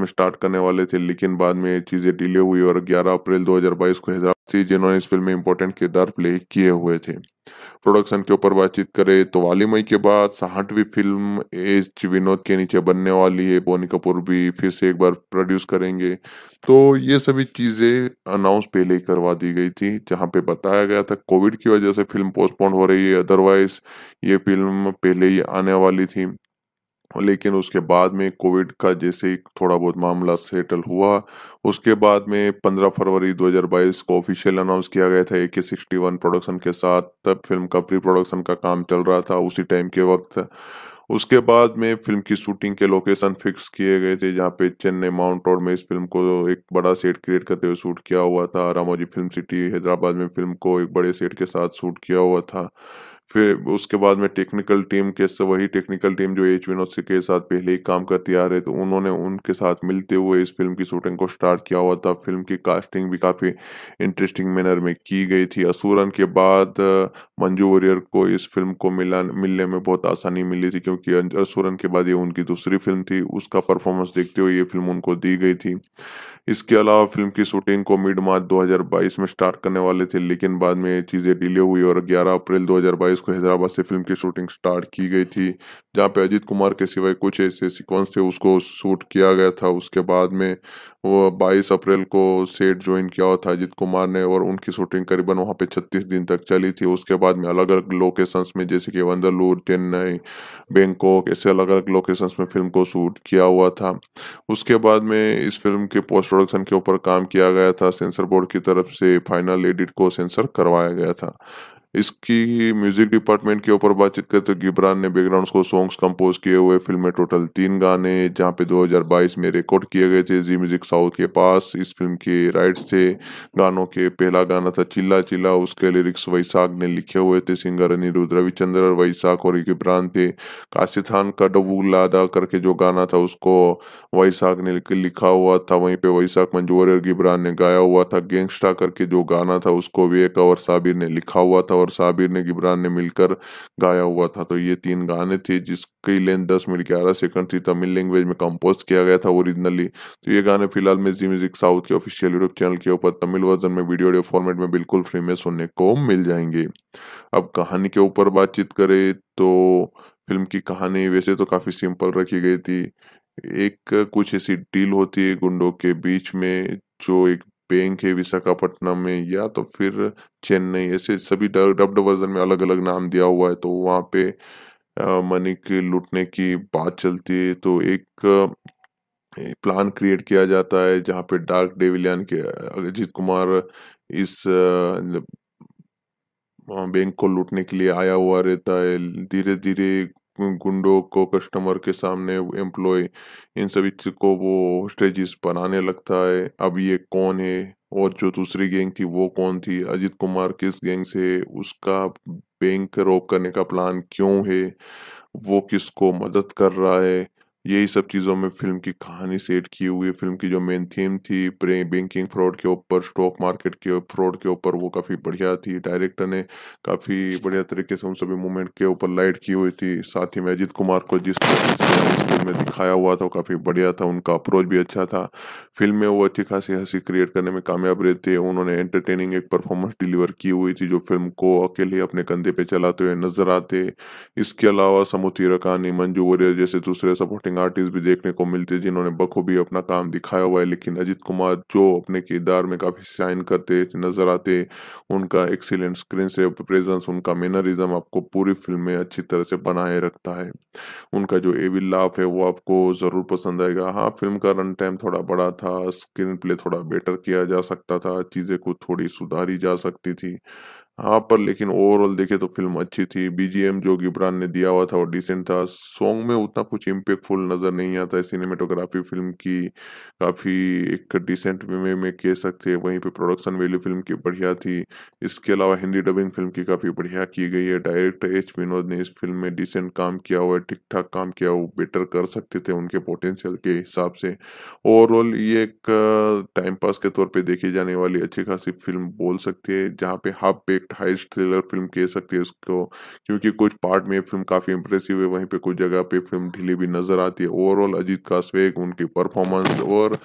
में स्टार्ट करने वाले थे लेकिन बाद में चीज़ें डिले हुई और ग्यारह अप्रैल दो सुरेश थी जिन्होंने इस फिल्म में इंपॉर्टेंट किरदार प्ले किए हुए थे प्रोडक्शन के ऊपर बातचीत करें तो वाली मई के बाद साहठवीं फिल्म एच विनोद के नीचे बनने वाली है बोनी कपूर भी फिर से एक बार प्रोड्यूस करेंगे तो ये सभी चीज़ें अनाउंस पहले ही करवा दी गई थी जहां पे बताया गया था कोविड की वजह से फिल्म पोस्टपोन हो रही है अदरवाइज ये फिल्म पहले ही आने वाली थी लेकिन उसके बाद में कोविड का जैसे ही थोड़ा बहुत मामला सेटल हुआ उसके बाद में 15 फरवरी 2022 को ऑफिशियल अनाउंस किया गया था ए के सिक्सटी वन प्रोडक्शन के साथ तब फिल्म का प्री प्रोडक्शन का काम चल रहा था उसी टाइम के वक्त उसके बाद में फिल्म की शूटिंग के लोकेशन फिक्स किए गए थे जहाँ पे चेन्नई माउंट रोड में इस फिल्म को एक बड़ा सेट क्रिएट करते हुए शूट किया हुआ था रामोजी फिल्म सिटी हैदराबाद में फिल्म को एक बड़े सेट के साथ शूट किया हुआ था फिर उसके बाद में टेक्निकल टीम के वही टेक्निकल टीम जो एच विनोद के साथ पहले ही काम करती आ रहे तो उन्होंने उनके साथ मिलते हुए इस फिल्म की शूटिंग को स्टार्ट किया हुआ था फिल्म की कास्टिंग भी काफ़ी इंटरेस्टिंग मैनर में की गई थी असुरन के बाद मंजू वरियर को इस फिल्म को मिला मिलने में बहुत आसानी मिली थी क्योंकि असुरन के बाद ये उनकी दूसरी फिल्म थी उसका परफॉर्मेंस देखते हुए ये फिल्म उनको दी गई थी इसके अलावा फिल्म की शूटिंग को मिड मार्च 2022 में स्टार्ट करने वाले थे लेकिन बाद में ये चीज़ें डिले हुई और 11 अप्रैल 2022 को हैदराबाद से फिल्म की शूटिंग स्टार्ट की गई थी जहाँ पे अजित कुमार के सिवाय कुछ ऐसे सीक्वेंस थे उसको शूट किया गया था उसके बाद में वो बाईस अप्रैल को सेट ज्वाइन किया हुआ था अजित कुमार ने और उनकी शूटिंग करीबन वहाँ पे छत्तीस दिन तक चली थी उसके बाद में अलग अलग लोकेशंस में जैसे कि वंदरलूर चेन्नई बैंकॉक ऐसे अलग अलग लोकेशंस में फिल्म को शूट किया हुआ था उसके बाद में इस फिल्म के पोस्ट प्रोडक्शन के ऊपर काम किया गया था सेंसर बोर्ड की तरफ से फाइनल एडिट को सेंसर करवाया गया था इसकी म्यूजिक डिपार्टमेंट के ऊपर बातचीत करते तो गिब्रान ने बैकग्राउंड को सॉन्ग्स कंपोज किए हुए फिल्म में टोटल तीन गाने जहाँ पे 2022 में रिकॉर्ड किए गए थे जी म्यूजिक साउथ के पास इस फिल्म के राइट्स थे गानों के पहला गाना था चिल्ला चिल्ला उसके लिरिक्स वैसाख ने लिखे हुए थे सिंगर अनिरुद्ध रविचंद्र वैसाख और गिब्रान थे काशिथान खान का डबू लादा करके जो गाना था उसको वैसाख ने लिखा हुआ था वहीं पे वैसाख मंजूर और गिब्रान ने गाया हुआ था गैंगस्टा करके जो गाना था उसको विवेक और साबिर ने लिखा हुआ था और और साबिर ने गिबरान ने मिलकर गाया हुआ था तो ये तीन गाने थे जिसकी लेंथ दस मिनट ग्यारह सेकंड थी तमिल लैंग्वेज में कंपोज किया गया था ओरिजिनली तो ये गाने फिलहाल में जी म्यूजिक साउथ के ऑफिशियल यूट्यूब चैनल के ऊपर तमिल वर्जन में वीडियो ऑडियो फॉर्मेट में बिल्कुल फ्री में सुनने को मिल जाएंगे अब कहानी के ऊपर बातचीत करें तो फिल्म की कहानी वैसे तो काफी सिंपल रखी गई थी एक कुछ ऐसी डील होती है गुंडों के बीच में जो एक बैंक है विशाखापट्टनम में या तो फिर चेन्नई ऐसे सभी डब्ड वर्जन में अलग अलग नाम दिया हुआ है तो वहाँ पे मनी के लूटने की बात चलती है तो एक प्लान क्रिएट किया जाता है जहाँ पे डार्क डेविलियन के अजीत कुमार इस मतलब, बैंक को लूटने के लिए आया हुआ रहता है धीरे धीरे गुंडों को कस्टमर के सामने एम्प्लॉय इन सभी को वो स्टेजिस बनाने लगता है अब ये कौन है और जो दूसरी गैंग थी वो कौन थी अजित कुमार किस गैंग से उसका बैंक रोक करने का प्लान क्यों है वो किसको मदद कर रहा है यही सब चीज़ों में फिल्म की कहानी सेट की हुई है फिल्म की जो मेन थीम थी बैंकिंग फ्रॉड के ऊपर स्टॉक मार्केट के फ्रॉड के ऊपर वो काफ़ी बढ़िया थी डायरेक्टर ने काफ़ी बढ़िया तरीके से उन सभी मूवमेंट के ऊपर लाइट की हुई थी साथ ही में अजीत कुमार को जिस फिल्म में दिखाया हुआ था काफ़ी बढ़िया था उनका अप्रोच भी अच्छा था फिल्म में वो अच्छी खासी हंसी क्रिएट करने में कामयाब रहे थे उन्होंने एंटरटेनिंग एक परफॉर्मेंस डिलीवर की हुई थी जो फिल्म को अकेले अपने कंधे पे चलाते हुए नजर आते इसके अलावा समुतीरा रकानी मंजू वरियर जैसे दूसरे सपोर्टिंग एक्टिंग आर्टिस्ट भी देखने को मिलते जिन्होंने बखूबी अपना काम दिखाया हुआ है लेकिन अजित कुमार जो अपने किरदार में काफ़ी शाइन करते नजर आते उनका एक्सीलेंट स्क्रीन से प्रेजेंस उनका मेनरिज्म आपको पूरी फिल्म में अच्छी तरह से बनाए रखता है उनका जो एविल लाफ है वो आपको ज़रूर पसंद आएगा हाँ फिल्म का रन टाइम थोड़ा बड़ा था स्क्रीन प्ले थोड़ा बेटर किया जा सकता था चीज़ें कुछ थोड़ी सुधारी जा सकती थी हाँ पर लेकिन ओवरऑल देखे तो फिल्म अच्छी थी बीजीएम जो गिब्रान ने दिया हुआ था वो डिसेंट था सॉन्ग में उतना कुछ इम्पेक्टफुल नज़र नहीं आता है सिनेमेटोग्राफी फिल्म की काफ़ी एक डिसेंट वे में कह सकते हैं वहीं पे प्रोडक्शन वैल्यू फिल्म की बढ़िया थी इसके अलावा हिंदी डबिंग फिल्म की काफ़ी बढ़िया की गई है डायरेक्टर एच विनोद ने इस फिल्म में डिसेंट काम किया हुआ है ठीक ठाक काम किया वो बेटर कर सकते थे उनके पोटेंशियल के हिसाब से ओवरऑल ये एक टाइम पास के तौर पर देखी जाने वाली अच्छी खासी फिल्म बोल सकती है जहाँ पे half bake heist thriller film कह सकते हैं इसको क्योंकि कुछ पार्ट में फिल्म काफ़ी इंप्रेसिव है वहीं पे कुछ जगह पे फिल्म ढीली भी नज़र आती है ओवरऑल अजीत का स्वेग उनकी परफॉर्मेंस और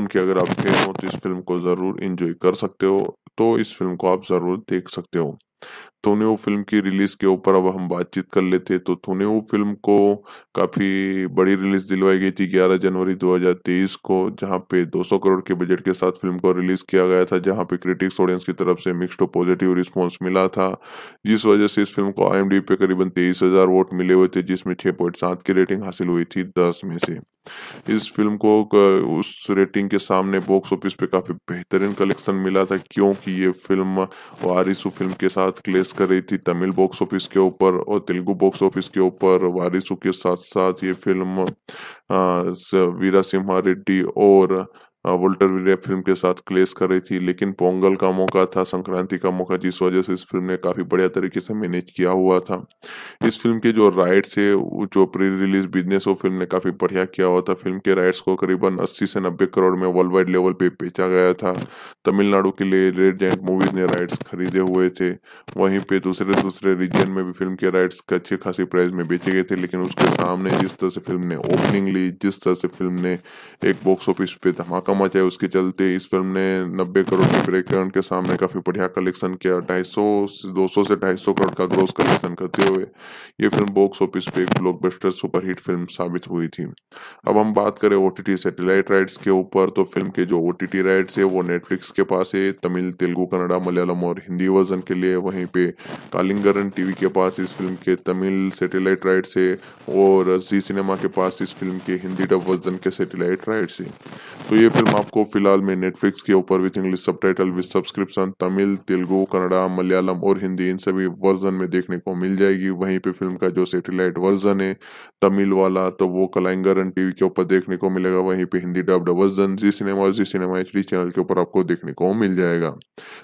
उनके अगर आप फैन हो तो इस फिल्म को ज़रूर इन्जॉय कर सकते हो तो इस फिल्म को आप ज़रूर देख सकते हो थोनेहो फिल्म की रिलीज के ऊपर अब हम बातचीत कर लेते तो थोनेहो फिल्म को काफी बड़ी रिलीज दिलवाई गई थी 11 जनवरी 2023 को जहां पे 200 करोड़ के बजट के साथ फिल्म को रिलीज किया गया था जहां पे क्रिटिक्स ऑडियंस की तरफ से मिक्स्ड पॉजिटिव रिस्पांस मिला था जिस वजह से इस फिल्म को आई पे करीबन तेईस वोट मिले हुए थे जिसमें छह की रेटिंग हासिल हुई थी दस में से इस फिल्म को उस रेटिंग के सामने बॉक्स ऑफिस पे काफी बेहतरीन कलेक्शन मिला था क्योंकि ये फिल्म वारिसू फिल्म के साथ क्लेश कर रही थी तमिल बॉक्स ऑफिस के ऊपर और तेलुगु बॉक्स ऑफिस के ऊपर वारिसों के साथ साथ ये फिल्म वीरा सिम्हा रेड्डी और हाँ, वोल्टर विलियर फिल्म के साथ क्लेश कर रही थी लेकिन पोंगल का मौका था संक्रांति का मौका जिस वजह से इस फिल्म ने काफी बढ़िया तरीके से मैनेज किया हुआ था इस फिल्म के जो राइट्स है जो प्री रिलीज बिजनेस वो फिल्म ने काफी बढ़िया किया हुआ था फिल्म के राइट्स को करीबन अस्सी से नब्बे करोड़ में वर्ल्ड वाइड लेवल पे बेचा गया था तमिलनाडु के लिए रेड जैंट मूवीज ने राइट्स खरीदे हुए थे वहीं पे दूसरे दूसरे रीजन में भी फिल्म के राइट्स अच्छे खासी प्राइस में बेचे गए थे लेकिन उसके सामने जिस तरह से फिल्म ने ओपनिंग ली जिस तरह से फिल्म ने एक बॉक्स ऑफिस पे धमाका कम आचाई उसके चलते इस फिल्म ने 90 करोड़ के ब्रेक के सामने काफी बढ़िया कलेक्शन किया ढाई सौ से 200 से 250 करोड़ का ग्रोस कलेक्शन करते हुए ये फिल्म बॉक्स ऑफिस पे एक ब्लॉकबस्टर सुपरहिट फिल्म साबित हुई थी अब हम बात करें ओ सैटेलाइट राइट्स के ऊपर तो फिल्म के जो ओ राइट्स है वो नेटफ्लिक्स के पास है तमिल तेलुगु कन्नडा मलयालम और हिंदी वर्जन के लिए वहीं पे कालिंगरन टीवी के पास इस फिल्म के तमिल सैटेलाइट राइट्स है और जी सिनेमा के पास इस फिल्म के हिंदी डब वर्जन के सैटेलाइट राइट्स है तो ये फिल्म आपको फिलहाल में नेटफ्लिक्स के ऊपर with English subtitle with subscription Tamil Telugu Kannada Malayalam और हिंदी इन सभी वर्जन में देखने को मिल जाएगी वहीं पे फिल्म का जो सेटेलाइट वर्जन है तमिल वाला तो वो कलाइंगर कलाइंगरन टीवी के ऊपर देखने को मिलेगा वहीं पे Hindi dubbed version Zee cinema Zee cinema H channel के ऊपर आपको देखने को मिल जाएगा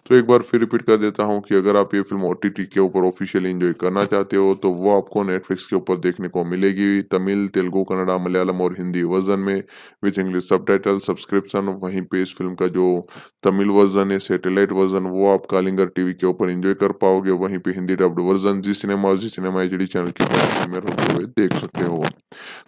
तो एक बार फिर रिपीट कर देता हूँ कि अगर आप ये फिल्म ओ के ऊपर ऑफिशियल इंजॉय करना चाहते हो तो वो आपको नेटफ्लिक्स के ऊपर देखने को मिलेगी तमिल तेलुगु कन्नड़ा मलयालम और हिंदी वर्जन में with English subtitle subscription description वहीं पे इस फिल्म का जो तमिल वर्जन है सैटेलाइट वर्जन वो आप कालिंगर टीवी के ऊपर एंजॉय कर पाओगे वहीं पे Hindi dubbed version Zee cinema Zee cinema H channel के ऊपर हुए देख सकते हो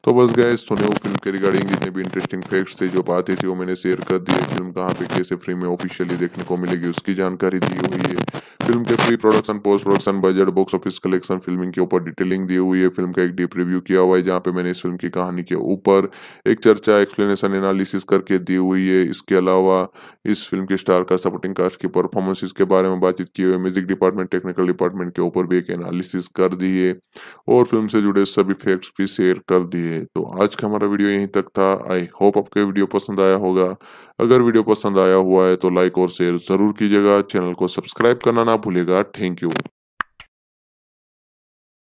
तो बस गए सुने वो फिल्म के रिगार्डिंग जितने भी इंटरेस्टिंग फैक्ट्स थे जो बातें थी वो मैंने शेयर कर दी फिल्म कहाँ पे कैसे फ्री में ऑफिशियली देखने को मिलेगी उसकी जानकारी दी हुई है फिल्म के pre production post production budget box office collection filming के ऊपर डिटेलिंग दी हुई है फिल्म का एक डीप रिव्यू किया हुआ है जहाँ पे मैंने इस फिल्म की कहानी के ऊपर एक चर्चा एक्सप्लेनेशन एनालिसिस करके दी हुई हुई है इसके अलावा इस फिल्म के स्टार का सपोर्टिंग कास्ट की परफॉर्मेंसेस के बारे में बातचीत की हुई म्यूजिक डिपार्टमेंट टेक्निकल डिपार्टमेंट के ऊपर भी एक एनालिसिस कर दी है और फिल्म से जुड़े सभी फैक्ट्स भी शेयर कर दिए तो आज का हमारा वीडियो यहीं तक था आई होप आपको वीडियो पसंद आया होगा अगर वीडियो पसंद आया हुआ है तो लाइक और शेयर जरूर कीजिएगा चैनल को सब्सक्राइब करना ना भूलेगा थैंक यू